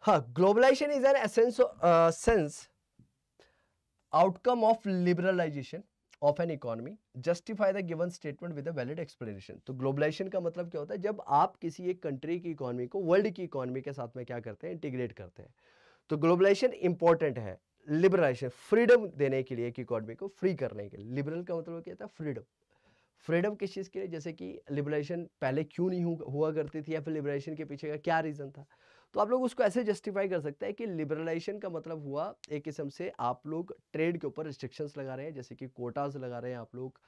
Huh, globalization is an essence uh, sense outcome of liberalization of an economy justify the given statement with a valid explanation तो globalisation का मतलब क्या होता है जब आप किसी एक कंट्री की इकोनॉमी को वर्ल्ड की इकोनॉमी के साथ में क्या करते हैं इंटीग्रेट करते हैं तो ग्लोबलाइजेशन इंपॉर्टेंट है लिबरलाइजेशन फ्रीडम देने के लिए एक इकोनॉमी को फ्री करने के लिए लिबरल का मतलब क्या था फ्रीडम फ्रीडम किस चीज़ के लिए जैसे कि लिबरेशन पहले क्यों नहीं हुआ करती थी या फिर लिबरेशन के पीछे का क्या रीज़न था तो आप लोग उसको ऐसे जस्टिफाई कर सकते हैं कि लिबरलाइजेशन का मतलब हुआ एक किस्म से आप लोग ट्रेड के ऊपर रिस्ट्रिक्शंस लगा रहे हैं जैसे कि कोटाज लगा रहे हैं आप लोग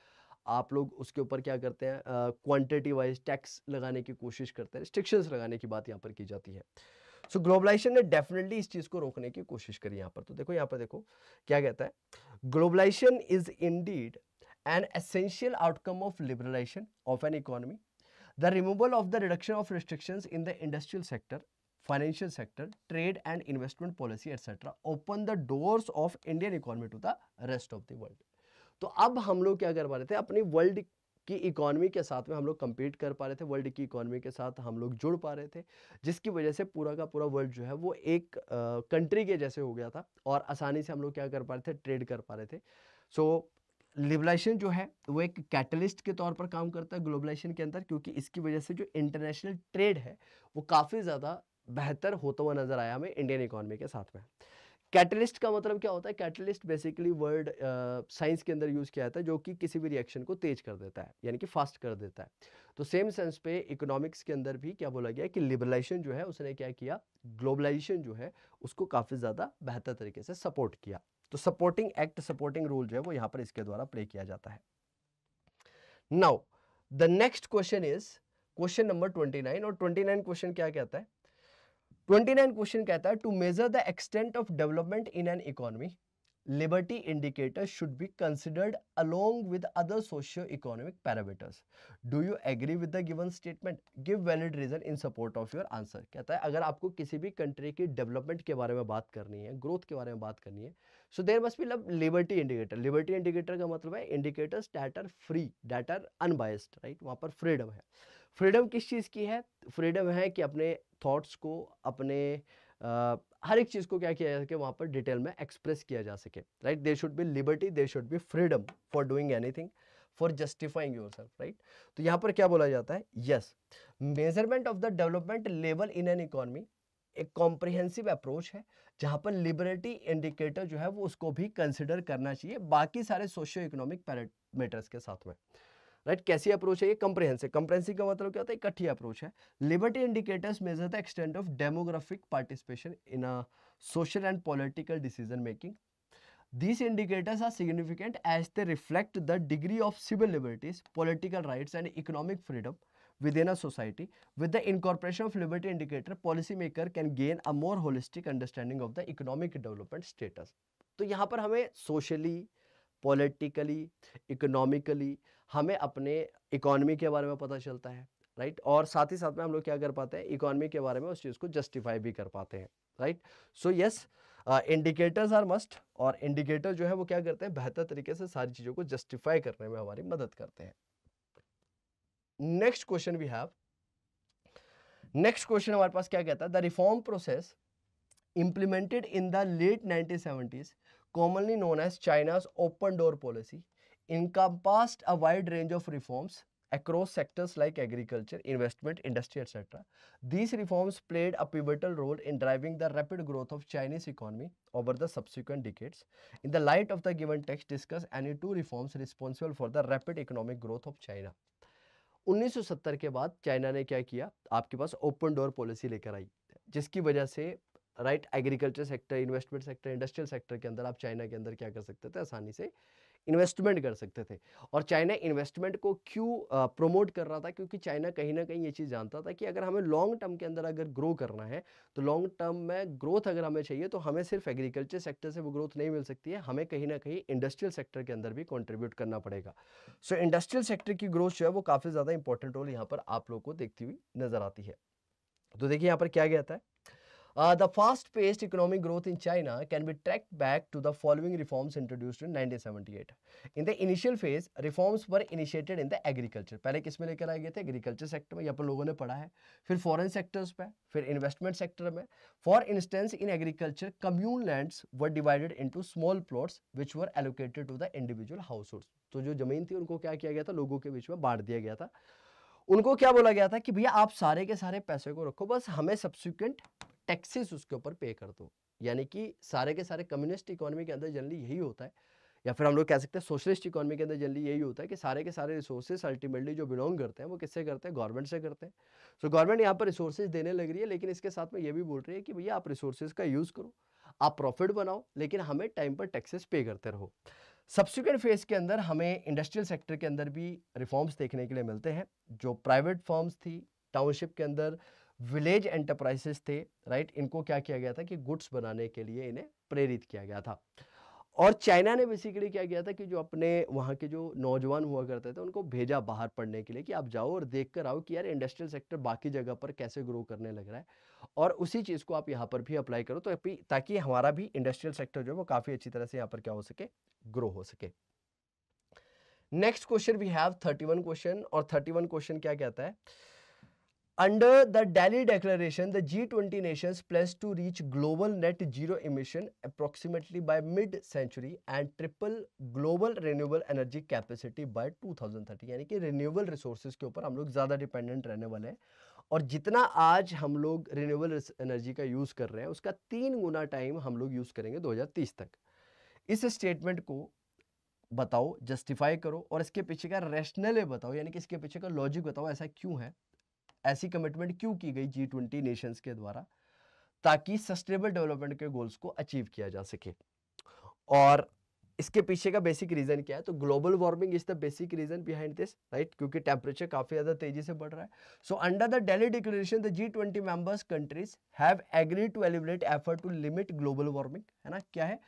आप लोग उसके ऊपर क्या करते हैं क्वांटिटी वाइज टैक्स लगाने की कोशिश करते हैं रिस्ट्रिक्शंस लगाने की बात यहाँ पर की जाती है सो so, ग्लोबलाइजेशन ने डेफिनेटली इस चीज़ को रोकने की कोशिश करी यहाँ पर तो देखो यहाँ पर देखो क्या कहता है globalisation is indeed an essential outcome of liberalization of an economy. The removal of the reduction of restrictions in the industrial sector, financial sector, trade and investment policy etc. open the doors of Indian economy to the rest of the world. तो अब हम लोग क्या कर पा रहे थे अपनी वर्ल्ड की इकोनॉमी के साथ में हम लोग कंपीट कर पा रहे थे वर्ल्ड की इकोनॉमी के साथ हम लोग जुड़ पा रहे थे जिसकी वजह से पूरा का पूरा वर्ल्ड जो है वो एक कंट्री के जैसे हो गया था और आसानी से हम लोग क्या कर पा रहे थे ट्रेड कर पा रहे थे सो so, लिबलाइजेशन जो है वो एक कैटलिस्ट के तौर पर काम करता है ग्लोबलाइजेशन के अंदर क्योंकि इसकी वजह से जो इंटरनेशनल ट्रेड है वो काफ़ी ज़्यादा बेहतर होता हुआ नज़र आया हमें इंडियन इकोनॉमी के साथ में कैटलिस्ट का मतलब क्या होता है कैटलिस्ट बेसिकली वर्ड साइंस के अंदर यूज़ किया जाता है जो कि किसी भी रिएक्शन को तेज कर देता है यानी कि फास्ट कर देता है तो सेम सेंस पे इकोनॉमिक्स के अंदर भी क्या बोला गया कि लिबरलाइजेशन जो है उसने क्या किया ग्लोबलाइजेशन जो है उसको काफ़ी ज़्यादा बेहतर तरीके से सपोर्ट किया तो सपोर्टिंग एक्ट सपोर्टिंग रूल जो है वो यहां पर इसके द्वारा प्ले किया जाता है now the next question is question number 29 और 29 क्वेश्चन क्या कहता है 29 क्वेश्चन कहता है to measure the extent of development in an economy liberty indicator should be considered along with other socio economic parameters do you agree with the given statement give valid reason in support of your answer कहता है अगर आपको किसी भी country की development के बारे में बात करनी है ग्रोथ के बारे में बात करनी है so there must be love liberty indicator liberty indicator का मतलब है indicators data are free data are unbiased right वहाँ पर फ्रीडम है फ्रीडम किस चीज़ की है फ्रीडम है कि अपने थाट्स को अपने हर एक चीज़ को क्या किया जा सके वहां पर डिटेल में एक्सप्रेस किया जा सके right they should be liberty they should be freedom for doing anything for justifying yourself right तो यहाँ पर क्या बोला जाता है yes measurement of the development level in an economy एक कॉम्प्रिहेंसिव अप्रोच है जहां पर लिबर्टी इंडिकेटर जो है वो उसको भी कंसिडर करना चाहिए बाकी सारे सोशियो इकोनॉमिक पैरामीटर्स के साथ में राइट right? कैसी अप्रोच है ये कंप्रेहेंसिव कंप्रेहेंसिव का मतलब क्या होता है इकट्ठी अप्रोच है liberty indicators measure the extent of demographic participation in a social and political decision making this indicators are significant as they reflect the degree of civil liberties political right and economic freedom within a society with the incorporation of liberty indicator policy maker can gain a more holistic understanding of the economic development status तो यहाँ पर हमें socially politically economically हमें अपने economy के बारे में पता चलता है राइट और साथ ही साथ में हम लोग क्या कर पाते हैं इकॉनमी के बारे में उस चीज़ को जस्टिफाई भी कर पाते हैं right so yes indicators are must और इंडिकेटर जो है वो क्या करते हैं बेहतर तरीके से सारी चीज़ों को जस्टिफाई करने में हमारी मदद करते हैं next question we have next question हमारे पास क्या कहता है the reform process implemented in the late nineteen seventies commonly known as China's open door policy, encompassed a wide range of reforms across sectors like agriculture, investment, industry, etc. These reforms played a pivotal role in driving the rapid growth of Chinese economy over the subsequent decades. In the light of the given text, discuss any two reforms responsible for the rapid economic growth of China. 1970 के बाद China ने क्या किया आपके पास open door policy लेकर आई जिसकी वजह से right agriculture sector investment sector industrial sector के अंदर आप चाइना के अंदर क्या कर सकते थे आसानी से इन्वेस्टमेंट कर सकते थे और चाइना इन्वेस्टमेंट को क्यों प्रमोट कर रहा था क्योंकि चाइना कहीं ना कहीं ये चीज़ जानता था कि अगर हमें लॉन्ग टर्म के अंदर अगर ग्रो करना है तो लॉन्ग टर्म में ग्रोथ अगर हमें चाहिए तो हमें सिर्फ एग्रीकल्चर सेक्टर से वो ग्रोथ नहीं मिल सकती है हमें कहीं ना कहीं इंडस्ट्रियल सेक्टर के अंदर भी कॉन्ट्रीब्यूट करना पड़ेगा सो इंडस्ट्रियल सेक्टर की ग्रोथ जो है वो काफ़ी ज़्यादा इंपॉर्टेंट रोल यहाँ पर आप लोग को देखती हुई नज़र आती है तो देखिए यहाँ पर क्या कहता है the fast paced economic growth in China can be track back to to the following reforms in in 1978. In the initial phase, reforms were initiated in the agriculture. पहले किस में लेकर आए गए थे एग्रीकल्चर सेक्टर में यहाँ पर लोगों ने पढ़ा है फिर फॉरेन सेक्टर्स पे फिर इन्वेस्टमेंट सेक्टर में for instance in agriculture commune lands were divided into small plots which were allocated to the individual household तो जो जमीन थी उनको क्या किया गया था लोगों के बीच में बांट दिया गया था उनको क्या बोला गया था कि भैया आप सारे के सारे पैसे को रखो बस हमें सब्सिक्वेंट टैक्सेस उसके ऊपर पे कर दो यानी कि सारे के सारे कम्युनिस्ट इकोनॉमी के अंदर जनरली यही होता है या फिर हम लोग कह सकते हैं सोशलिस्ट इकोनॉमी के अंदर जनरली यही होता है कि सारे के सारे रिसोर्सेज अल्टीमेटली जो बिलोंग करते हैं वो किससे करते हैं गवर्नमेंट से करते हैं सो गवर्नमेंट यहाँ पर रिसोर्सेज देने लग रही है लेकिन इसके साथ में ये भी बोल रही है कि भैया आप रिसोर्सेज का यूज़ करो आप प्रॉफिट बनाओ लेकिन हमें टाइम पर टैक्सेस पे करते रहो सब्सिक्वेंट फेज़ के अंदर हमें इंडस्ट्रियल सेक्टर के अंदर भी रिफॉर्म्स देखने के लिए मिलते हैं जो प्राइवेट फॉर्म्स थी टाउनशिप के अंदर विलेज एंटरप्राइजेस थे राइट इनको क्या किया गया था कि गुड्स बनाने के लिए इन्हें प्रेरित किया गया था और चाइना ने बेसिकली क्या किया था कि जो अपने वहाँ के जो नौजवान हुआ करते थे उनको भेजा बाहर पढ़ने के लिए कि आप जाओ और देख कर आओ कि यार इंडस्ट्रियल सेक्टर बाकी जगह पर कैसे ग्रो करने लग रहा है और उसी चीज़ को आप यहाँ पर भी अप्लाई करो तो ताकि हमारा भी इंडस्ट्रियल सेक्टर जो है वो काफ़ी अच्छी तरह से यहाँ पर क्या हो सके ग्रो हो सके next question we have thirty one question और थर्टी वन क्वेश्चन क्या कहता है Under the Delhi Declaration, the G20 nations pledged to reach global net zero emission approximately by mid-century and triple global renewable energy capacity by 2030 यानी कि renewable resources के ऊपर हम लोग ज़्यादा dependent रहने वाले हैं और जितना आज हम लोग renewable energy का यूज़ कर रहे हैं उसका तीन गुना टाइम हम लोग यूज़ करेंगे 2030 तक इस स्टेटमेंट को बताओ जस्टिफाई करो और इसके पीछे का रैशनल बताओ यानी कि इसके पीछे का लॉजिक बताओ ऐसा क्यों है ऐसी कमिटमेंट क्यों की गई जी ट्वेंटी नेशंस के द्वारा ताकि सस्टेनेबल डेवलपमेंट के गोल्स को अचीव किया जा सके और इसके पीछे का बेसिक रीज़न क्या है तो global warming is the basic reason behind this right क्योंकि टेम्परेचर काफ़ी ज़्यादा तेजी से बढ़ रहा है so under the Delhi declaration the G twenty members countries have agree to eliminate effort to limit global warming है ना क्या है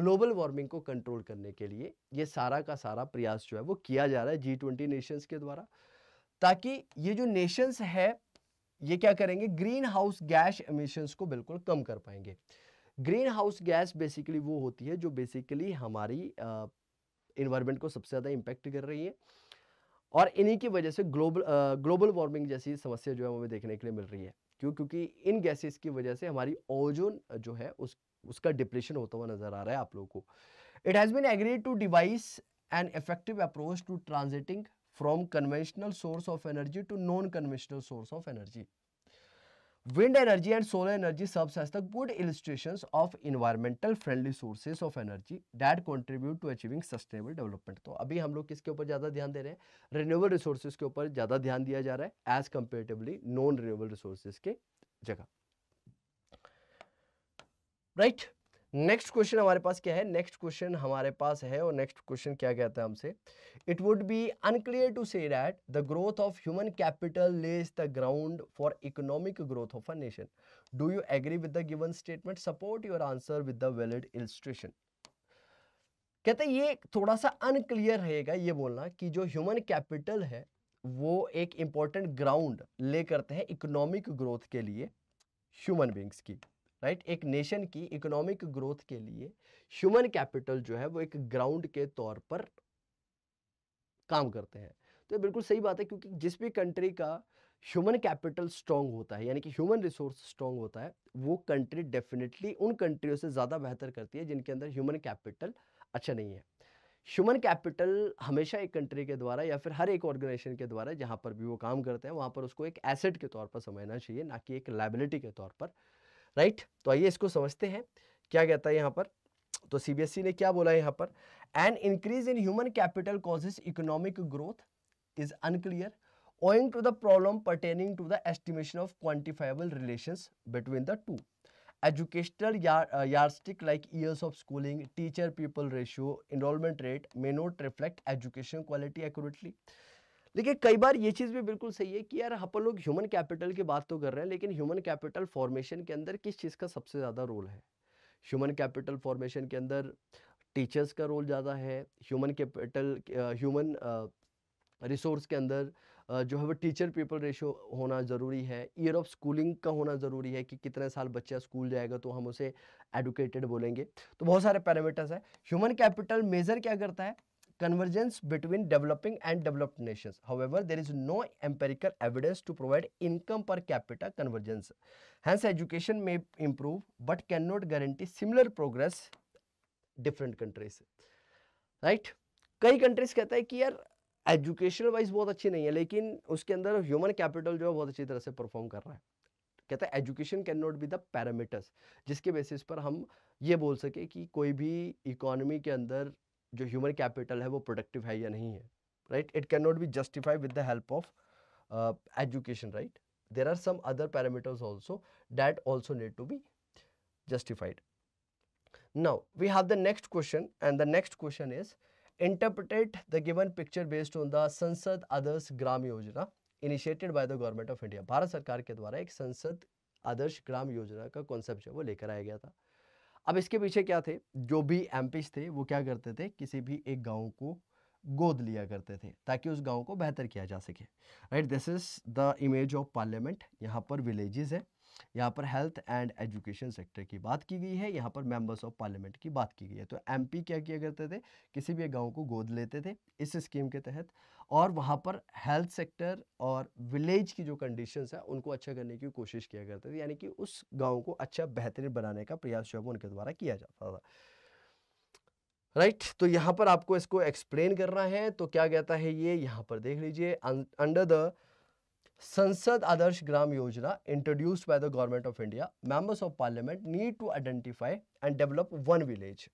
ग्लोबल वार्मिंग को कंट्रोल करने के लिए ये सारा का सारा प्रयास जो है वो किया जा रहा है जी ट्वेंटी नेशंस के द्वारा ताकि ये जो नेशंस है ये क्या करेंगे ग्रीन हाउस गैस एमिशंस को बिल्कुल कम कर पाएंगे ग्रीन हाउस गैस बेसिकली वो होती है जो बेसिकली हमारी इन्वायरमेंट को सबसे ज़्यादा इम्पेक्ट कर रही है और इन्हीं की वजह से ग्लोबल ग्लोबल वार्मिंग जैसी समस्या जो है हमें देखने के लिए मिल रही है क्यों क्योंकि इन गैसेस की वजह से हमारी ओजोन जो है उस उसका डिप्रेशन होता हुआ नजर आ रहा है आप लोगों को it has been agreed to devise an effective approach to transiting from conventional source of energy to non conventional source of energy wind energy and solar energy subs good illustration of environmental friendly sources of energy that contribute to achieving sustainable development तो अभी हम लोग किसके ऊपर ज्यादा ध्यान दे रहे हैं रिन्यूएबल रिसोर्सेज के ऊपर ज्यादा ध्यान दिया जा रहा है as comparatively non renewable resources के जगह राइट right? नेक्स्ट क्वेश्चन हमारे पास क्या है नेक्स्ट क्वेश्चन हमारे पास है और नेक्स्ट क्वेश्चन क्या कहता है हमसे it would be unclear to say that the growth of human capital lays the ground for economic growth of a nation do you agree with the given statement support your answer with the valid illustration कहते हैं ये थोड़ा सा unclear रहेगा ये बोलना कि जो ह्यूमन कैपिटल है वो एक इंपॉर्टेंट ग्राउंड ले करते हैं इकोनॉमिक ग्रोथ के लिए ह्यूमन बींग्स की राइट एक नेशन की इकोनॉमिक ग्रोथ के लिए ह्यूमन कैपिटल जो है वो एक ग्राउंड के तौर पर काम करते हैं तो ये बिल्कुल सही बात है क्योंकि जिस भी कंट्री का ह्यूमन कैपिटल स्ट्रांग होता है यानी कि ह्यूमन रिसोर्स स्ट्रांग होता है वो कंट्री डेफिनेटली उन कंट्रियों से ज़्यादा बेहतर करती है जिनके अंदर ह्यूमन कैपिटल अच्छा नहीं है ह्यूमन कैपिटल हमेशा एक कंट्री के द्वारा या फिर हर एक ऑर्गेनाइजेशन के द्वारा जहाँ पर भी वो काम करते हैं वहाँ पर उसको एक एसेट के तौर पर समझना चाहिए ना कि एक लाइबिलिटी के तौर पर राइट तो आइए इसको समझते हैं क्या कहता है यहाँ पर तो सीबीएसई e ने क्या बोला यहाँ पर an increase in human capital causes economic growth is unclear owing to the problem pertaining to the estimation of quantifiable relation between the two educational yardstick like years of schooling teacher people ratio enrolment rate may not reflect education quality accurately देखिए कई बार ये चीज़ भी बिल्कुल सही है कि यार अपन लोग ह्यूमन कैपिटल की बात तो कर रहे हैं लेकिन ह्यूमन कैपिटल फॉर्मेशन के अंदर किस चीज़ का सबसे ज़्यादा रोल है ह्यूमन कैपिटल फॉर्मेशन के अंदर टीचर्स का रोल ज़्यादा है ह्यूमन कैपिटल ह्यूमन रिसोर्स के अंदर जो है वो टीचर पीपल रेशो होना ज़रूरी है ईयर ऑफ स्कूलिंग का होना ज़रूरी है कि कितने साल बच्चा स्कूल जाएगा तो हम उसे एडुकेटेड बोलेंगे तो बहुत सारे पैरामीटर्स हैं ह्यूमन कैपिटल मेज़र क्या करता है convergence between developing and developed nations. However, there is no empirical evidence to provide income per capita convergence. Hence, education may improve but cannot guarantee similar progress different countries. Right? कई countries कहता है कि यार education wise बहुत अच्छी नहीं है लेकिन उसके अंदर ह्यूमन कैपिटल जो है बहुत अच्छी तरह से परफॉर्म कर रहा है कहता है education can not be the parameters जिसके बेसिस पर हम ये बोल सके कि कोई भी इकोनॉमी के अंदर जो ह्यूमन कैपिटल है वो प्रोडक्टिव है या नहीं है right it can not be justify with the help of education right there are some other parameters also that also need to be justified now we have the next question and the next question is interpret the given picture based on the Sansad Adarsh Gram Yojana initiated by the government of India Bharat सरकार के द्वारा एक संसद आदर्श ग्राम योजना का concept जो वो लेकर आया गया था अब इसके पीछे क्या थे जो भी एम थे वो क्या करते थे किसी भी एक गांव को गोद लिया करते थे ताकि उस गांव को बेहतर किया जा सके right this is the image of parliament यहाँ पर विलेजेस है यहाँ पर हेल्थ एंड एजुकेशन सेक्टर की बात की गई है यहाँ पर मेंबर्स ऑफ पार्लियामेंट की बात की गई है तो एमपी क्या किया करते थे किसी भी गांव को गोद लेते थे इस स्कीम के तहत और वहाँ पर हेल्थ सेक्टर और विलेज की जो कंडीशन है उनको अच्छा करने की कोशिश किया करते थे यानी कि उस गाँव को अच्छा बेहतरीन बनाने का प्रयास जो है उनके द्वारा किया जाता था राइट right, तो यहाँ पर आपको इसको एक्सप्लेन करना है तो क्या कहता है ये यहाँ पर देख लीजिए under the Sansad Adarsh Gram Yojana introduced by the government of India members of parliament need to identify and develop one village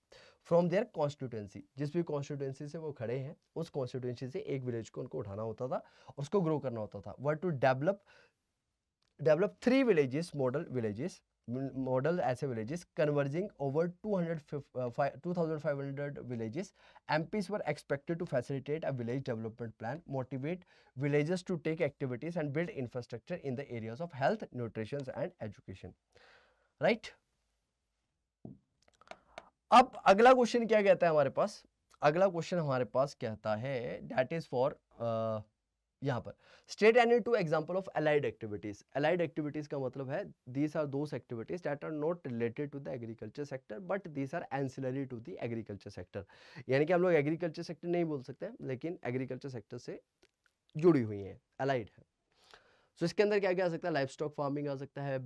from their constituency जिस भी कॉन्स्टिट्यूएंसी से वो खड़े हैं उस कॉन्स्टिट्यूएंसी से एक विलेज को उनको उठाना होता था उसको ग्रो करना होता था what to develop develop three villages model villages model ऐसे villages converging over two hundred villages MPs were expected to facilitate a village development plan motivate villages to take activities and build infrastructure in the areas of health nutrition and education right अब अगला question क्या कहता है हमारे पास अगला question हमारे पास कहता है दैट इज फॉर यहाँ पर state any two example of allied activities allied activities का मतलब है these are those activities that are not related to the agriculture sector but these are ancillary to the agriculture sector यानी कि हम लोग agriculture sector नहीं बोल सकते लेकिन एग्रीकल्चर सेक्टर से जुड़ी हुई हैं अलाइड है सो so, इसके अंदर क्या क्या आ सकता है लाइफ स्टॉक फार्मिंग आ सकता है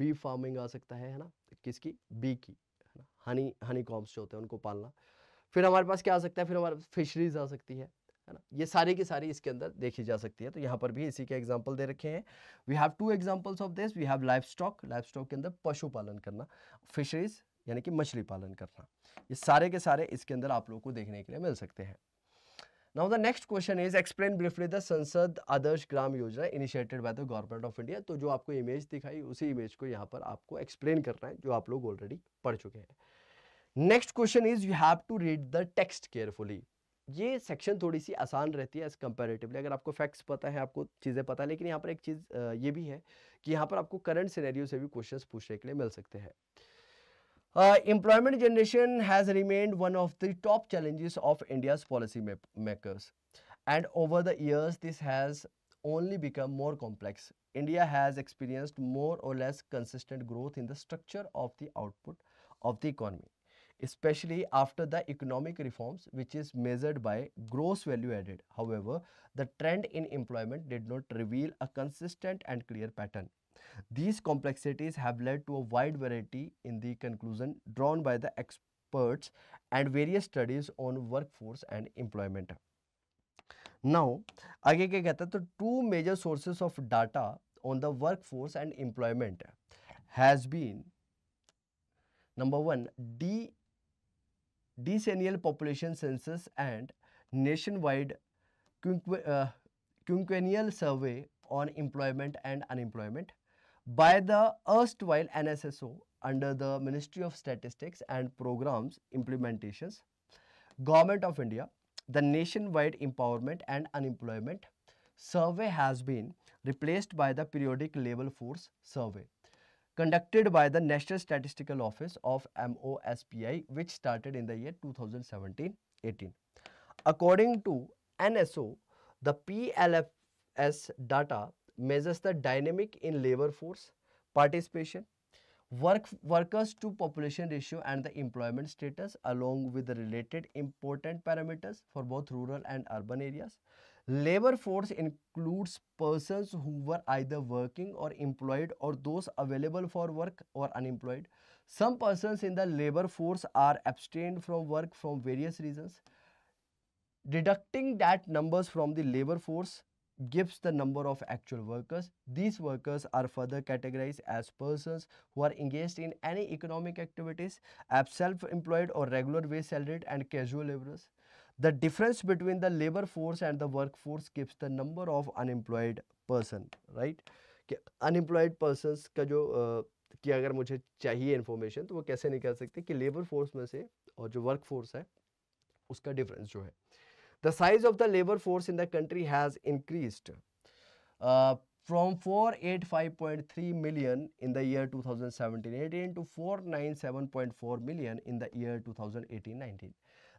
बी फार्मिंग आ सकता है है ना किसकी बी की है ना हनी हनी कॉम्स जो होते हैं उनको पालना फिर हमारे पास क्या आ सकता है फिर हमारे पास फिशरीज आ सकती है है ना ये सारे के सारे इसके अंदर देखी जा सकती है तो यहाँ पर भी इसी के एग्जाम्पल दे रखे हैं we have two examples of this we have livestock livestock के अंदर पशुपालन करना फिशरीज यानी कि मछली पालन करना ये सारे के सारे इसके अंदर आप लोगों को देखने के लिए मिल सकते हैं now the next question is explain briefly the Sansad Adarsh Gram Yojana initiated by the government of India तो जो आपको इमेज दिखाई उसी इमेज को यहाँ पर आपको एक्सप्लेन करना है जो आप लोग ऑलरेडी पढ़ चुके हैं next question is you have to read the text carefully ये सेक्शन थोड़ी सी आसान रहती है एज कंपेरेटिवली अगर आपको फैक्ट्स पता है आपको चीज़ें पता है लेकिन यहाँ पर एक चीज़ ये भी है कि यहाँ पर आपको करंट सिनेरियो से भी क्वेश्चंस पूछने के लिए मिल सकते हैं employment generation has remained one of the top challenges of India's policy makers and over the years this has only become more complex India has experienced more or less consistent growth in the structure of the output of the economy especially after the economic reforms which is measured by gross value added. However, the trend in employment did not reveal a consistent and clear pattern. These complexities have led to a wide variety in the conclusion drawn by the experts and various studies on workforce and employment. Now, आगे कहता है तो two major sources of data on the workforce and employment has been number one decennial population census and nationwide uh, quinquennial survey on employment and unemployment by the erstwhile NSSO under the Ministry of Statistics and Programs Implementations, Government of India, the nationwide empowerment and unemployment survey has been replaced by the periodic labor force survey conducted by the National Statistical Office of MOSPI which started in the year 2017-18. According to NSO, the PLFS data measures the dynamic in labor force, participation, work workers to population ratio and the employment status along with the related important parameters for both rural and urban areas. Labor force includes persons who were either working or employed or those available for work or unemployed. Some persons in the labor force are abstained from work from various reasons. Deducting that numbers from the labor force gives the number of actual workers. These workers are further categorized as persons who are engaged in any economic activities, as self-employed or regular wage salaried and casual laborers. the difference between the labor force and the workforce gives the number of unemployed person right कि unemployed persons का जो आ, कि अगर मुझे चाहिए information तो वो कैसे निकल सकते कि लेबर फोर्स में से और जो वर्क फोर्स है उसका डिफरेंस जो है the size of the labour force in the country has increase from 485.3 million in the year 2017-18 to 497.4 million in the year to 2018-19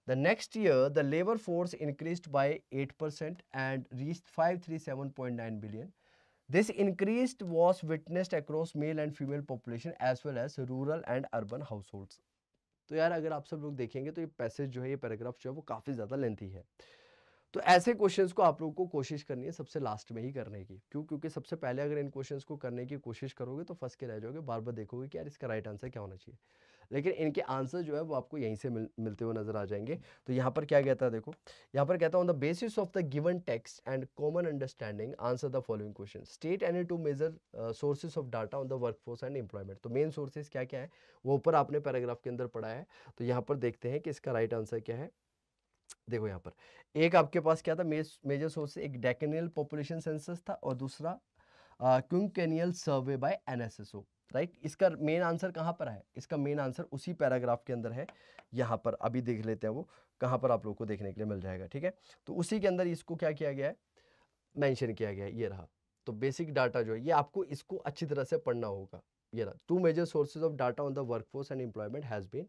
The next year, the labor force increased by 8% and reached 537.9 billion. This increase was witnessed across male and female population as well as rural and urban households. तो यार अगर आप सब लोग देखेंगे तो ये passage जो है ये पैराग्राफ जो है वो काफ़ी ज़्यादा लेंथी है तो ऐसे क्वेश्चंस को आप लोगों को कोशिश करनी है सबसे लास्ट में ही करने की क्यों क्योंकि सबसे पहले अगर इन क्वेश्चंस को करने की कोशिश करोगे तो फंस के रह जाओगे बार बार देखोगे कि यार इसका राइट आंसर क्या होना चाहिए लेकिन इनके आंसर जो है वो आपको यहीं से मिल, मिलते हुए नजर आ जाएंगे तो यहाँ पर क्या कहता है देखो यहाँ पर कहता है on the basis of the given text and common understanding answer the following question state any two major sources of data on the work force and employment तो मेन सोर्सेज क्या क्या है वो ऊपर आपने पैराग्राफ के अंदर पढ़ा है तो यहाँ पर देखते हैं कि इसका राइट आंसर क्या है देखो यहाँ पर एक आपके पास क्या था मेजर सोर्स एक डेकेनियल पॉपुलेशन सेंसस था और दूसरा quinquennial survey by NSSO right right? इसका मेन आंसर कहाँ पर है इसका मेन आंसर उसी पैराग्राफ के अंदर है यहाँ पर अभी देख लेते हैं वो कहाँ पर आप लोग को देखने के लिए मिल जाएगा ठीक है तो उसी के अंदर इसको क्या किया गया है मैंशन किया गया है ये रहा तो बेसिक डाटा जो है ये आपको इसको अच्छी तरह से पढ़ना होगा ये रहा two major sources of data on the workforce and employment has been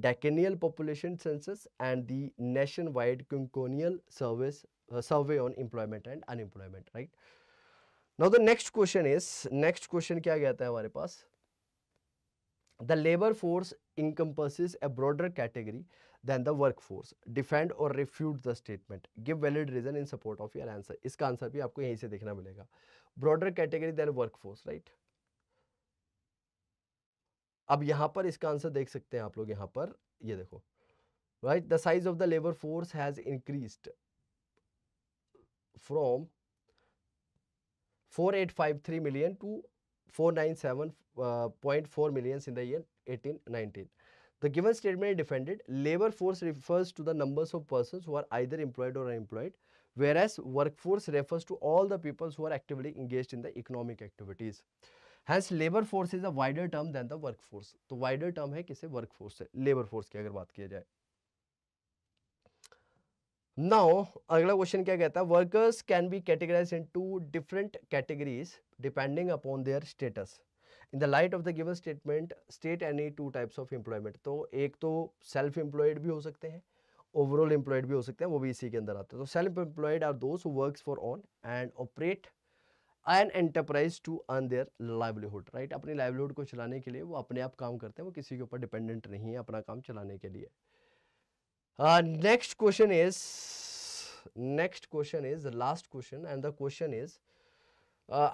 decennial population census and the nationwide quinquennial service survey on employment and unemployment right now the next question is next question क्या कहता है हमारे पास the labour force encompasses a broader category than the work force defend और refute the statement give valid reason in support of your answer इसका answer भी आपको यहीं से देखना मिलेगा broader category than work force right अब यहां पर इसका आंसर देख सकते हैं आप लोग यहां पर ये देखो right the size of the labour force has increase from 4853 million to 497.4 million to in the year 1819. The given statement defended labor force refers to the numbers of persons who are either employed or unemployed, whereas workforce refers to all the people who are actively engaged in the economic activities. Hence, labor force is a wider term than the workforce. तो wider term है किसे workforce से labor force की अगर बात किया जाए now अगला क्वेश्चन क्या कहता है workers can be categorise into different categories depending upon their status in the light of the given statement state any two types of employment तो एक तो सेल्फ एम्प्लॉयड भी हो सकते हैं ओवरऑल एम्प्लॉयड भी हो सकते हैं वो भी इसी के अंदर आते हैं तो self employed are those work for own and operate an enterprise to earn their livelihood right अपनी लाइवलीहुड को चलाने के लिए वो अपने आप काम करते हैं वो किसी के ऊपर डिपेंडेंट नहीं है अपना काम चलाने के लिए next question is next question is the last question and the question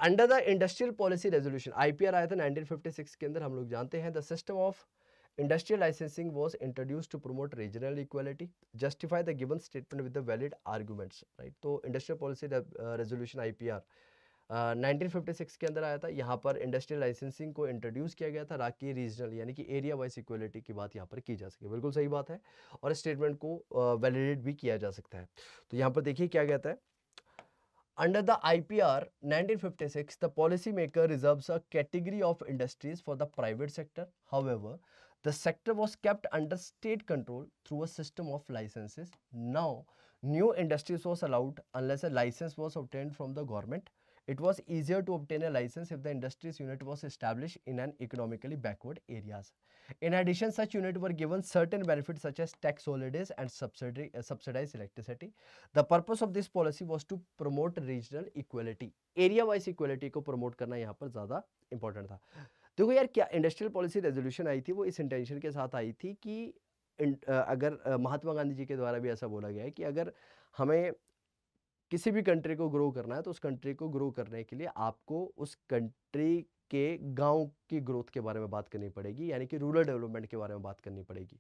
under the industrial policy resolution IPR आया था 1956 के अंदर हम लोग जानते हैं the system of industrial licensing was introduce to promote regional equality justify the given statement with the valid arguments right तो industrial policy resolution IPR 1956 के अंदर आया था यहाँ पर इंडस्ट्रियल लाइसेंसिंग को इंट्रोड्यूस किया गया था राकी रीजनल यानी कि एरिया वाइज इक्वलिटी की बात यहाँ पर की जा सके बिल्कुल सही बात है और स्टेटमेंट को वैलिडेट भी किया जा सकता है तो यहाँ पर देखिए क्या कहता है under the I P R the policy maker reserve a category of industries for the private sector how the sector was kept under state control through a system of licences now new industries was allowed unless a licence was obtain from the government It was easier to obtain a license if the industries unit was established in an economically backward areas. In addition, such units were given certain benefits such as tax holidays and subsidy, uh, subsidized electricity. The purpose of this policy was to promote regional equality. Area wise equality को promote करना यहाँ पर ज़्यादा important था देखो यार क्या industrial policy resolution आई थी वो इस इंटेंशन के साथ आई थी कि अगर महात्मा गांधी जी के द्वारा भी ऐसा बोला गया है कि अगर हमें किसी भी कंट्री को ग्रो करना है तो उस कंट्री को ग्रो करने के लिए आपको उस कंट्री के गांव की ग्रोथ के बारे में बात करनी पड़ेगी यानी कि रूरल डेवलपमेंट के बारे में बात करनी पड़ेगी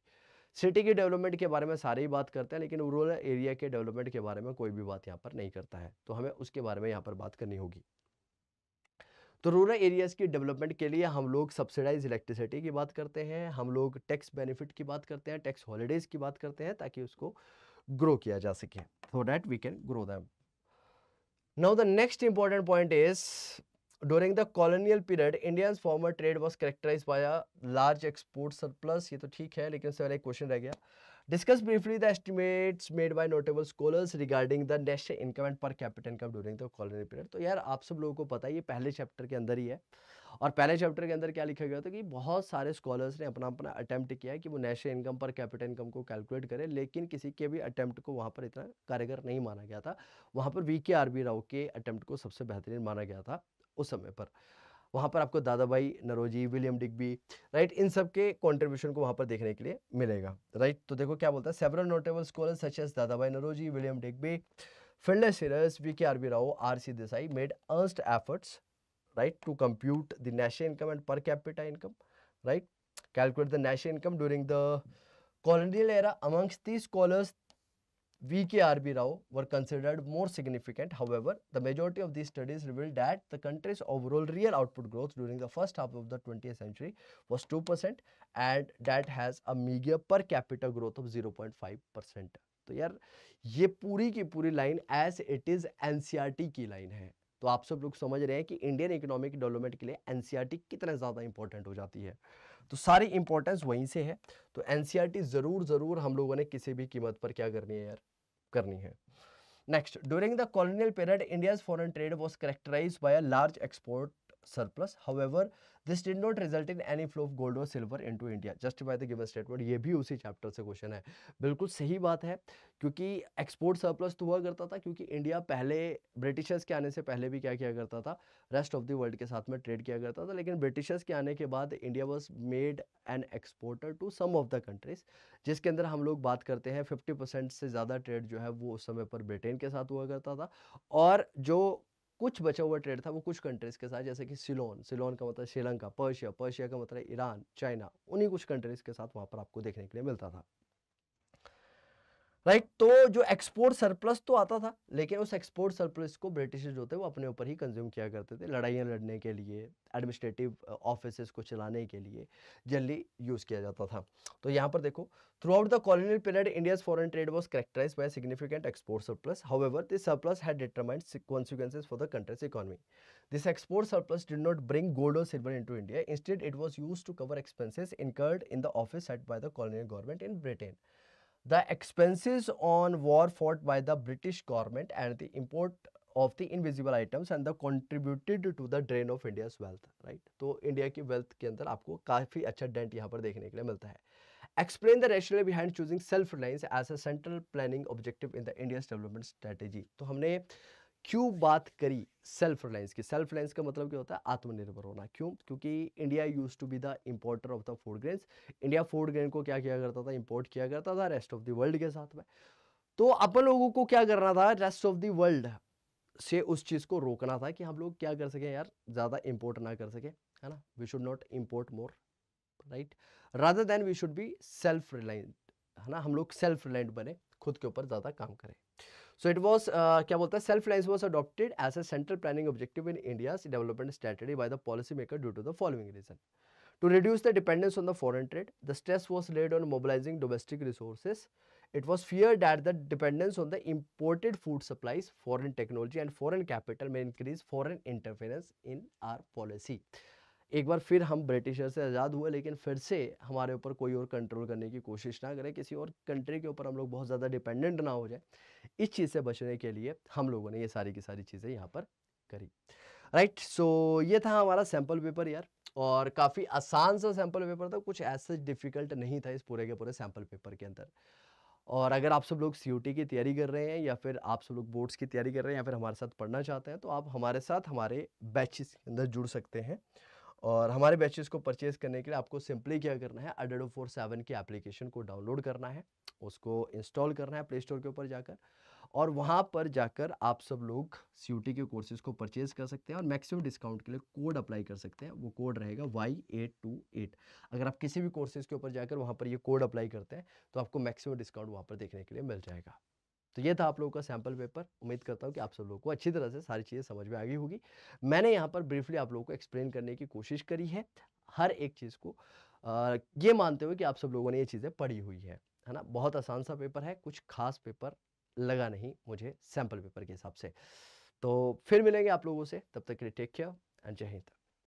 सिटी के डेवलपमेंट के बारे में सारे ही बात करते हैं लेकिन रूरल एरिया के डेवलपमेंट के बारे में कोई भी बात यहाँ पर नहीं करता है तो हमें उसके बारे में यहाँ पर बात करनी होगी तो रूरल एरियाज़ की डेवलपमेंट के लिए हम लोग सब्सिडाइज इलेक्ट्रिसिटी की बात करते हैं हम लोग टैक्स बेनिफिट की बात करते हैं टैक्स हॉलीडेज़ की बात करते हैं ताकि उसको ग्रो किया जा सके so that we can grow them Now the next important point is during the colonial period India's former trade was characterized by a large export surplus ये तो ठीक है लेकिन उससे एक क्वेश्चन रह गया Discuss briefly the estimates made by notable scholars regarding the national income and per capita income during the colonial period. तो यार आप सब लोगों को पता है ये पहले चैप्टर के अंदर ही है और पहले चैप्टर के अंदर क्या लिखा गया था कि बहुत सारे स्कॉलर्स ने अपना अपना अटैम्प्ट किया है कि वो नेशनल इनकम पर कैपिटल इनकम को कैलकुलेट करें लेकिन किसी के भी अटैम्प्ट को वहाँ पर इतना कारगर नहीं माना गया था वहाँ पर we K R V Rao के अटैम्प्ट को सबसे बेहतरीन माना गया था उस समय पर वहाँ पर आपको Dadabhai Naoroji William Digby right इन सब के कॉन्ट्रीब्यूशन को वहाँ पर देखने के लिए मिलेगा राइट तो देखो क्या बोलता है several notable scholar such as Dadabhai Naoroji William Digby Findlay V K R V Rao R C Desai made earnest efforts right to compute the national income and per capita income right calculate the national income during the colonial era amongst these scholars VKRB Rao were considered more significant. However, the majority of these studies revealed that the country's overall real output growth during the first half of the 20th century was 2% and that has a meager per capita growth of 0.5%. तो यार ये पूरी की पूरी line as it is NCERT की line है तो आप सब लोग समझ रहे हैं कि इंडियन इकोनॉमिक डेवलपमेंट के लिए एन e कितना ज़्यादा इंपॉर्टेंट हो जाती है तो सारी इंपॉर्टेंस वहीं से है तो एन e ज़रूर ज़रूर हम लोगों ने किसी भी कीमत पर क्या करनी है यार करनी है next during the colonial period India's foreign trade was characterise by a large export surplus however this did not result in any flow of gold और silver into India just by the given statement ये भी उसी chapter से question है बिल्कुल सही बात है क्योंकि एक्सपोर्ट सरप्लस तो हुआ करता था क्योंकि इंडिया पहले ब्रिटिशर्स के आने से पहले भी क्या किया करता था रेस्ट ऑफ द वर्ल्ड के साथ में ट्रेड किया करता था लेकिन ब्रिटिशर्स के आने के बाद India was made an exporter to some of the countries जिसके अंदर हम लोग बात करते हैं फिफ्टी परसेंट से ज़्यादा ट्रेड जो है वो उस समय पर ब्रिटेन के साथ हुआ करता था और जो कुछ बचा हुआ ट्रेड था वो कुछ कंट्रीज़ के साथ जैसे कि सिलोन सिलोन का मतलब श्रीलंका पर्शिया पर्शिया का मतलब ईरान चाइना उन्हीं कुछ कंट्रीज़ के साथ वहाँ पर आपको देखने के लिए मिलता था राइट तो जो एक्सपोर्ट सरप्लस तो आता था लेकिन उस एक्सपोर्ट सरप्लस को ब्रिटिश जो थे वो अपने ऊपर ही कंज्यूम किया करते थे लड़ाइयाँ लड़ने के लिए एडमिनिस्ट्रेटिव ऑफिस uh, को चलाने के लिए जल्दी यूज़ किया जाता था तो यहाँ पर देखो through the colonial period India's foreign trade was characterise by significant export surplus however this surplus had determined consequences for the country's economy this export surplus did not bring gold और silver into India instead it was use to cover expenses incurred in the office set by the colonial government in Britain the expenses on war fought by the British government and the import of the invisible items and the contributed to the drain of India's wealth right तो India की wealth के अंदर आपको काफ़ी अच्छा dent यहाँ पर देखने के लिए मिलता है explain the rational behind choosing self reliance as a central planning objective in the India's development strategy तो हमने क्यों बात करी सेल्फ रिलायंस की सेल्फ रिलायंस का मतलब क्या होता है आत्मनिर्भर होना क्यों क्योंकि India use to be the importer of the food grain India food grain को क्या किया करता था इम्पोर्ट किया करता था रेस्ट ऑफ द वर्ल्ड के साथ में तो अपन लोगों को क्या करना था रेस्ट ऑफ द वर्ल्ड से उस चीज़ को रोकना था कि हम लोग क्या कर सकें यार ज़्यादा इम्पोर्ट ना कर सकें है ना we should not import more right rather than we should be self reliant है ना हम लोग सेल्फ रिलायंट बने खुद के ऊपर ज़्यादा काम करें So it was, uh, क्या बोलता है self reliance was adopted as a central planning objective in India's development strategy by the policy due to the following reason: To reduce the dependence on the foreign trade, the stress was laid on mobilizing domestic resources. It was feared that the dependence on the imported food supplies, foreign technology and foreign capital may increase foreign interference in our policy. एक बार फिर हम britisher से आज़ाद हुए लेकिन फिर से हमारे ऊपर कोई और कंट्रोल करने की कोशिश ना करें किसी और कंट्री के ऊपर हम लोग बहुत ज़्यादा डिपेंडेंट ना हो जाए इस चीज़ से बचने के लिए हम लोगों ने ये सारी की सारी चीज़ें यहाँ पर करी राइट सो so, ये था हमारा सैम्पल पेपर यार और काफ़ी आसान सा सैम्पल पेपर था कुछ ऐसे डिफ़िकल्ट नहीं था इस पूरे के पूरे सैम्पल पेपर के अंदर और अगर आप सब लोग सी की तैयारी कर रहे हैं या फिर आप सब लोग बोर्ड्स की तैयारी कर रहे हैं या फिर हमारे साथ पढ़ना चाहते हैं तो आप हमारे साथ हमारे बैचेस के अंदर जुड़ सकते हैं और हमारे बैचेस को परचेज करने के लिए आपको सिंपली क्या करना है अडेडो फोर सेवन की एप्लीकेशन को डाउनलोड करना है उसको इंस्टॉल करना है प्ले स्टोर के ऊपर जाकर और वहाँ पर जाकर आप सब लोग सी के कोर्सेज को परचेज कर सकते हैं और मैक्सिमम डिस्काउंट के लिए कोड अप्लाई कर सकते हैं वो कोड रहेगा वाई एट टू एट अगर आप किसी भी कोर्सेज के ऊपर जाकर वहाँ पर ये कोड अप्लाई करते हैं तो आपको मैक्सिमम डिस्काउंट वहाँ पर देखने के लिए मिल जाएगा तो ये था आप लोगों का सैम्पल पेपर उम्मीद करता हूँ कि आप सब लोगों को अच्छी तरह से सारी चीज़ें समझ में आ गई होगी मैंने यहाँ पर ब्रीफली आप लोगों को एक्सप्लेन करने की कोशिश करी है हर एक चीज़ को आ, ये मानते हुए कि आप सब लोगों ने ये चीज़ें पढ़ी हुई है है ना बहुत आसान सा पेपर है कुछ खास पेपर लगा नहीं मुझे सैम्पल पेपर के हिसाब से तो फिर मिलेंगे आप लोगों से तब तक के लिए टेक केयर एंड जय हिंद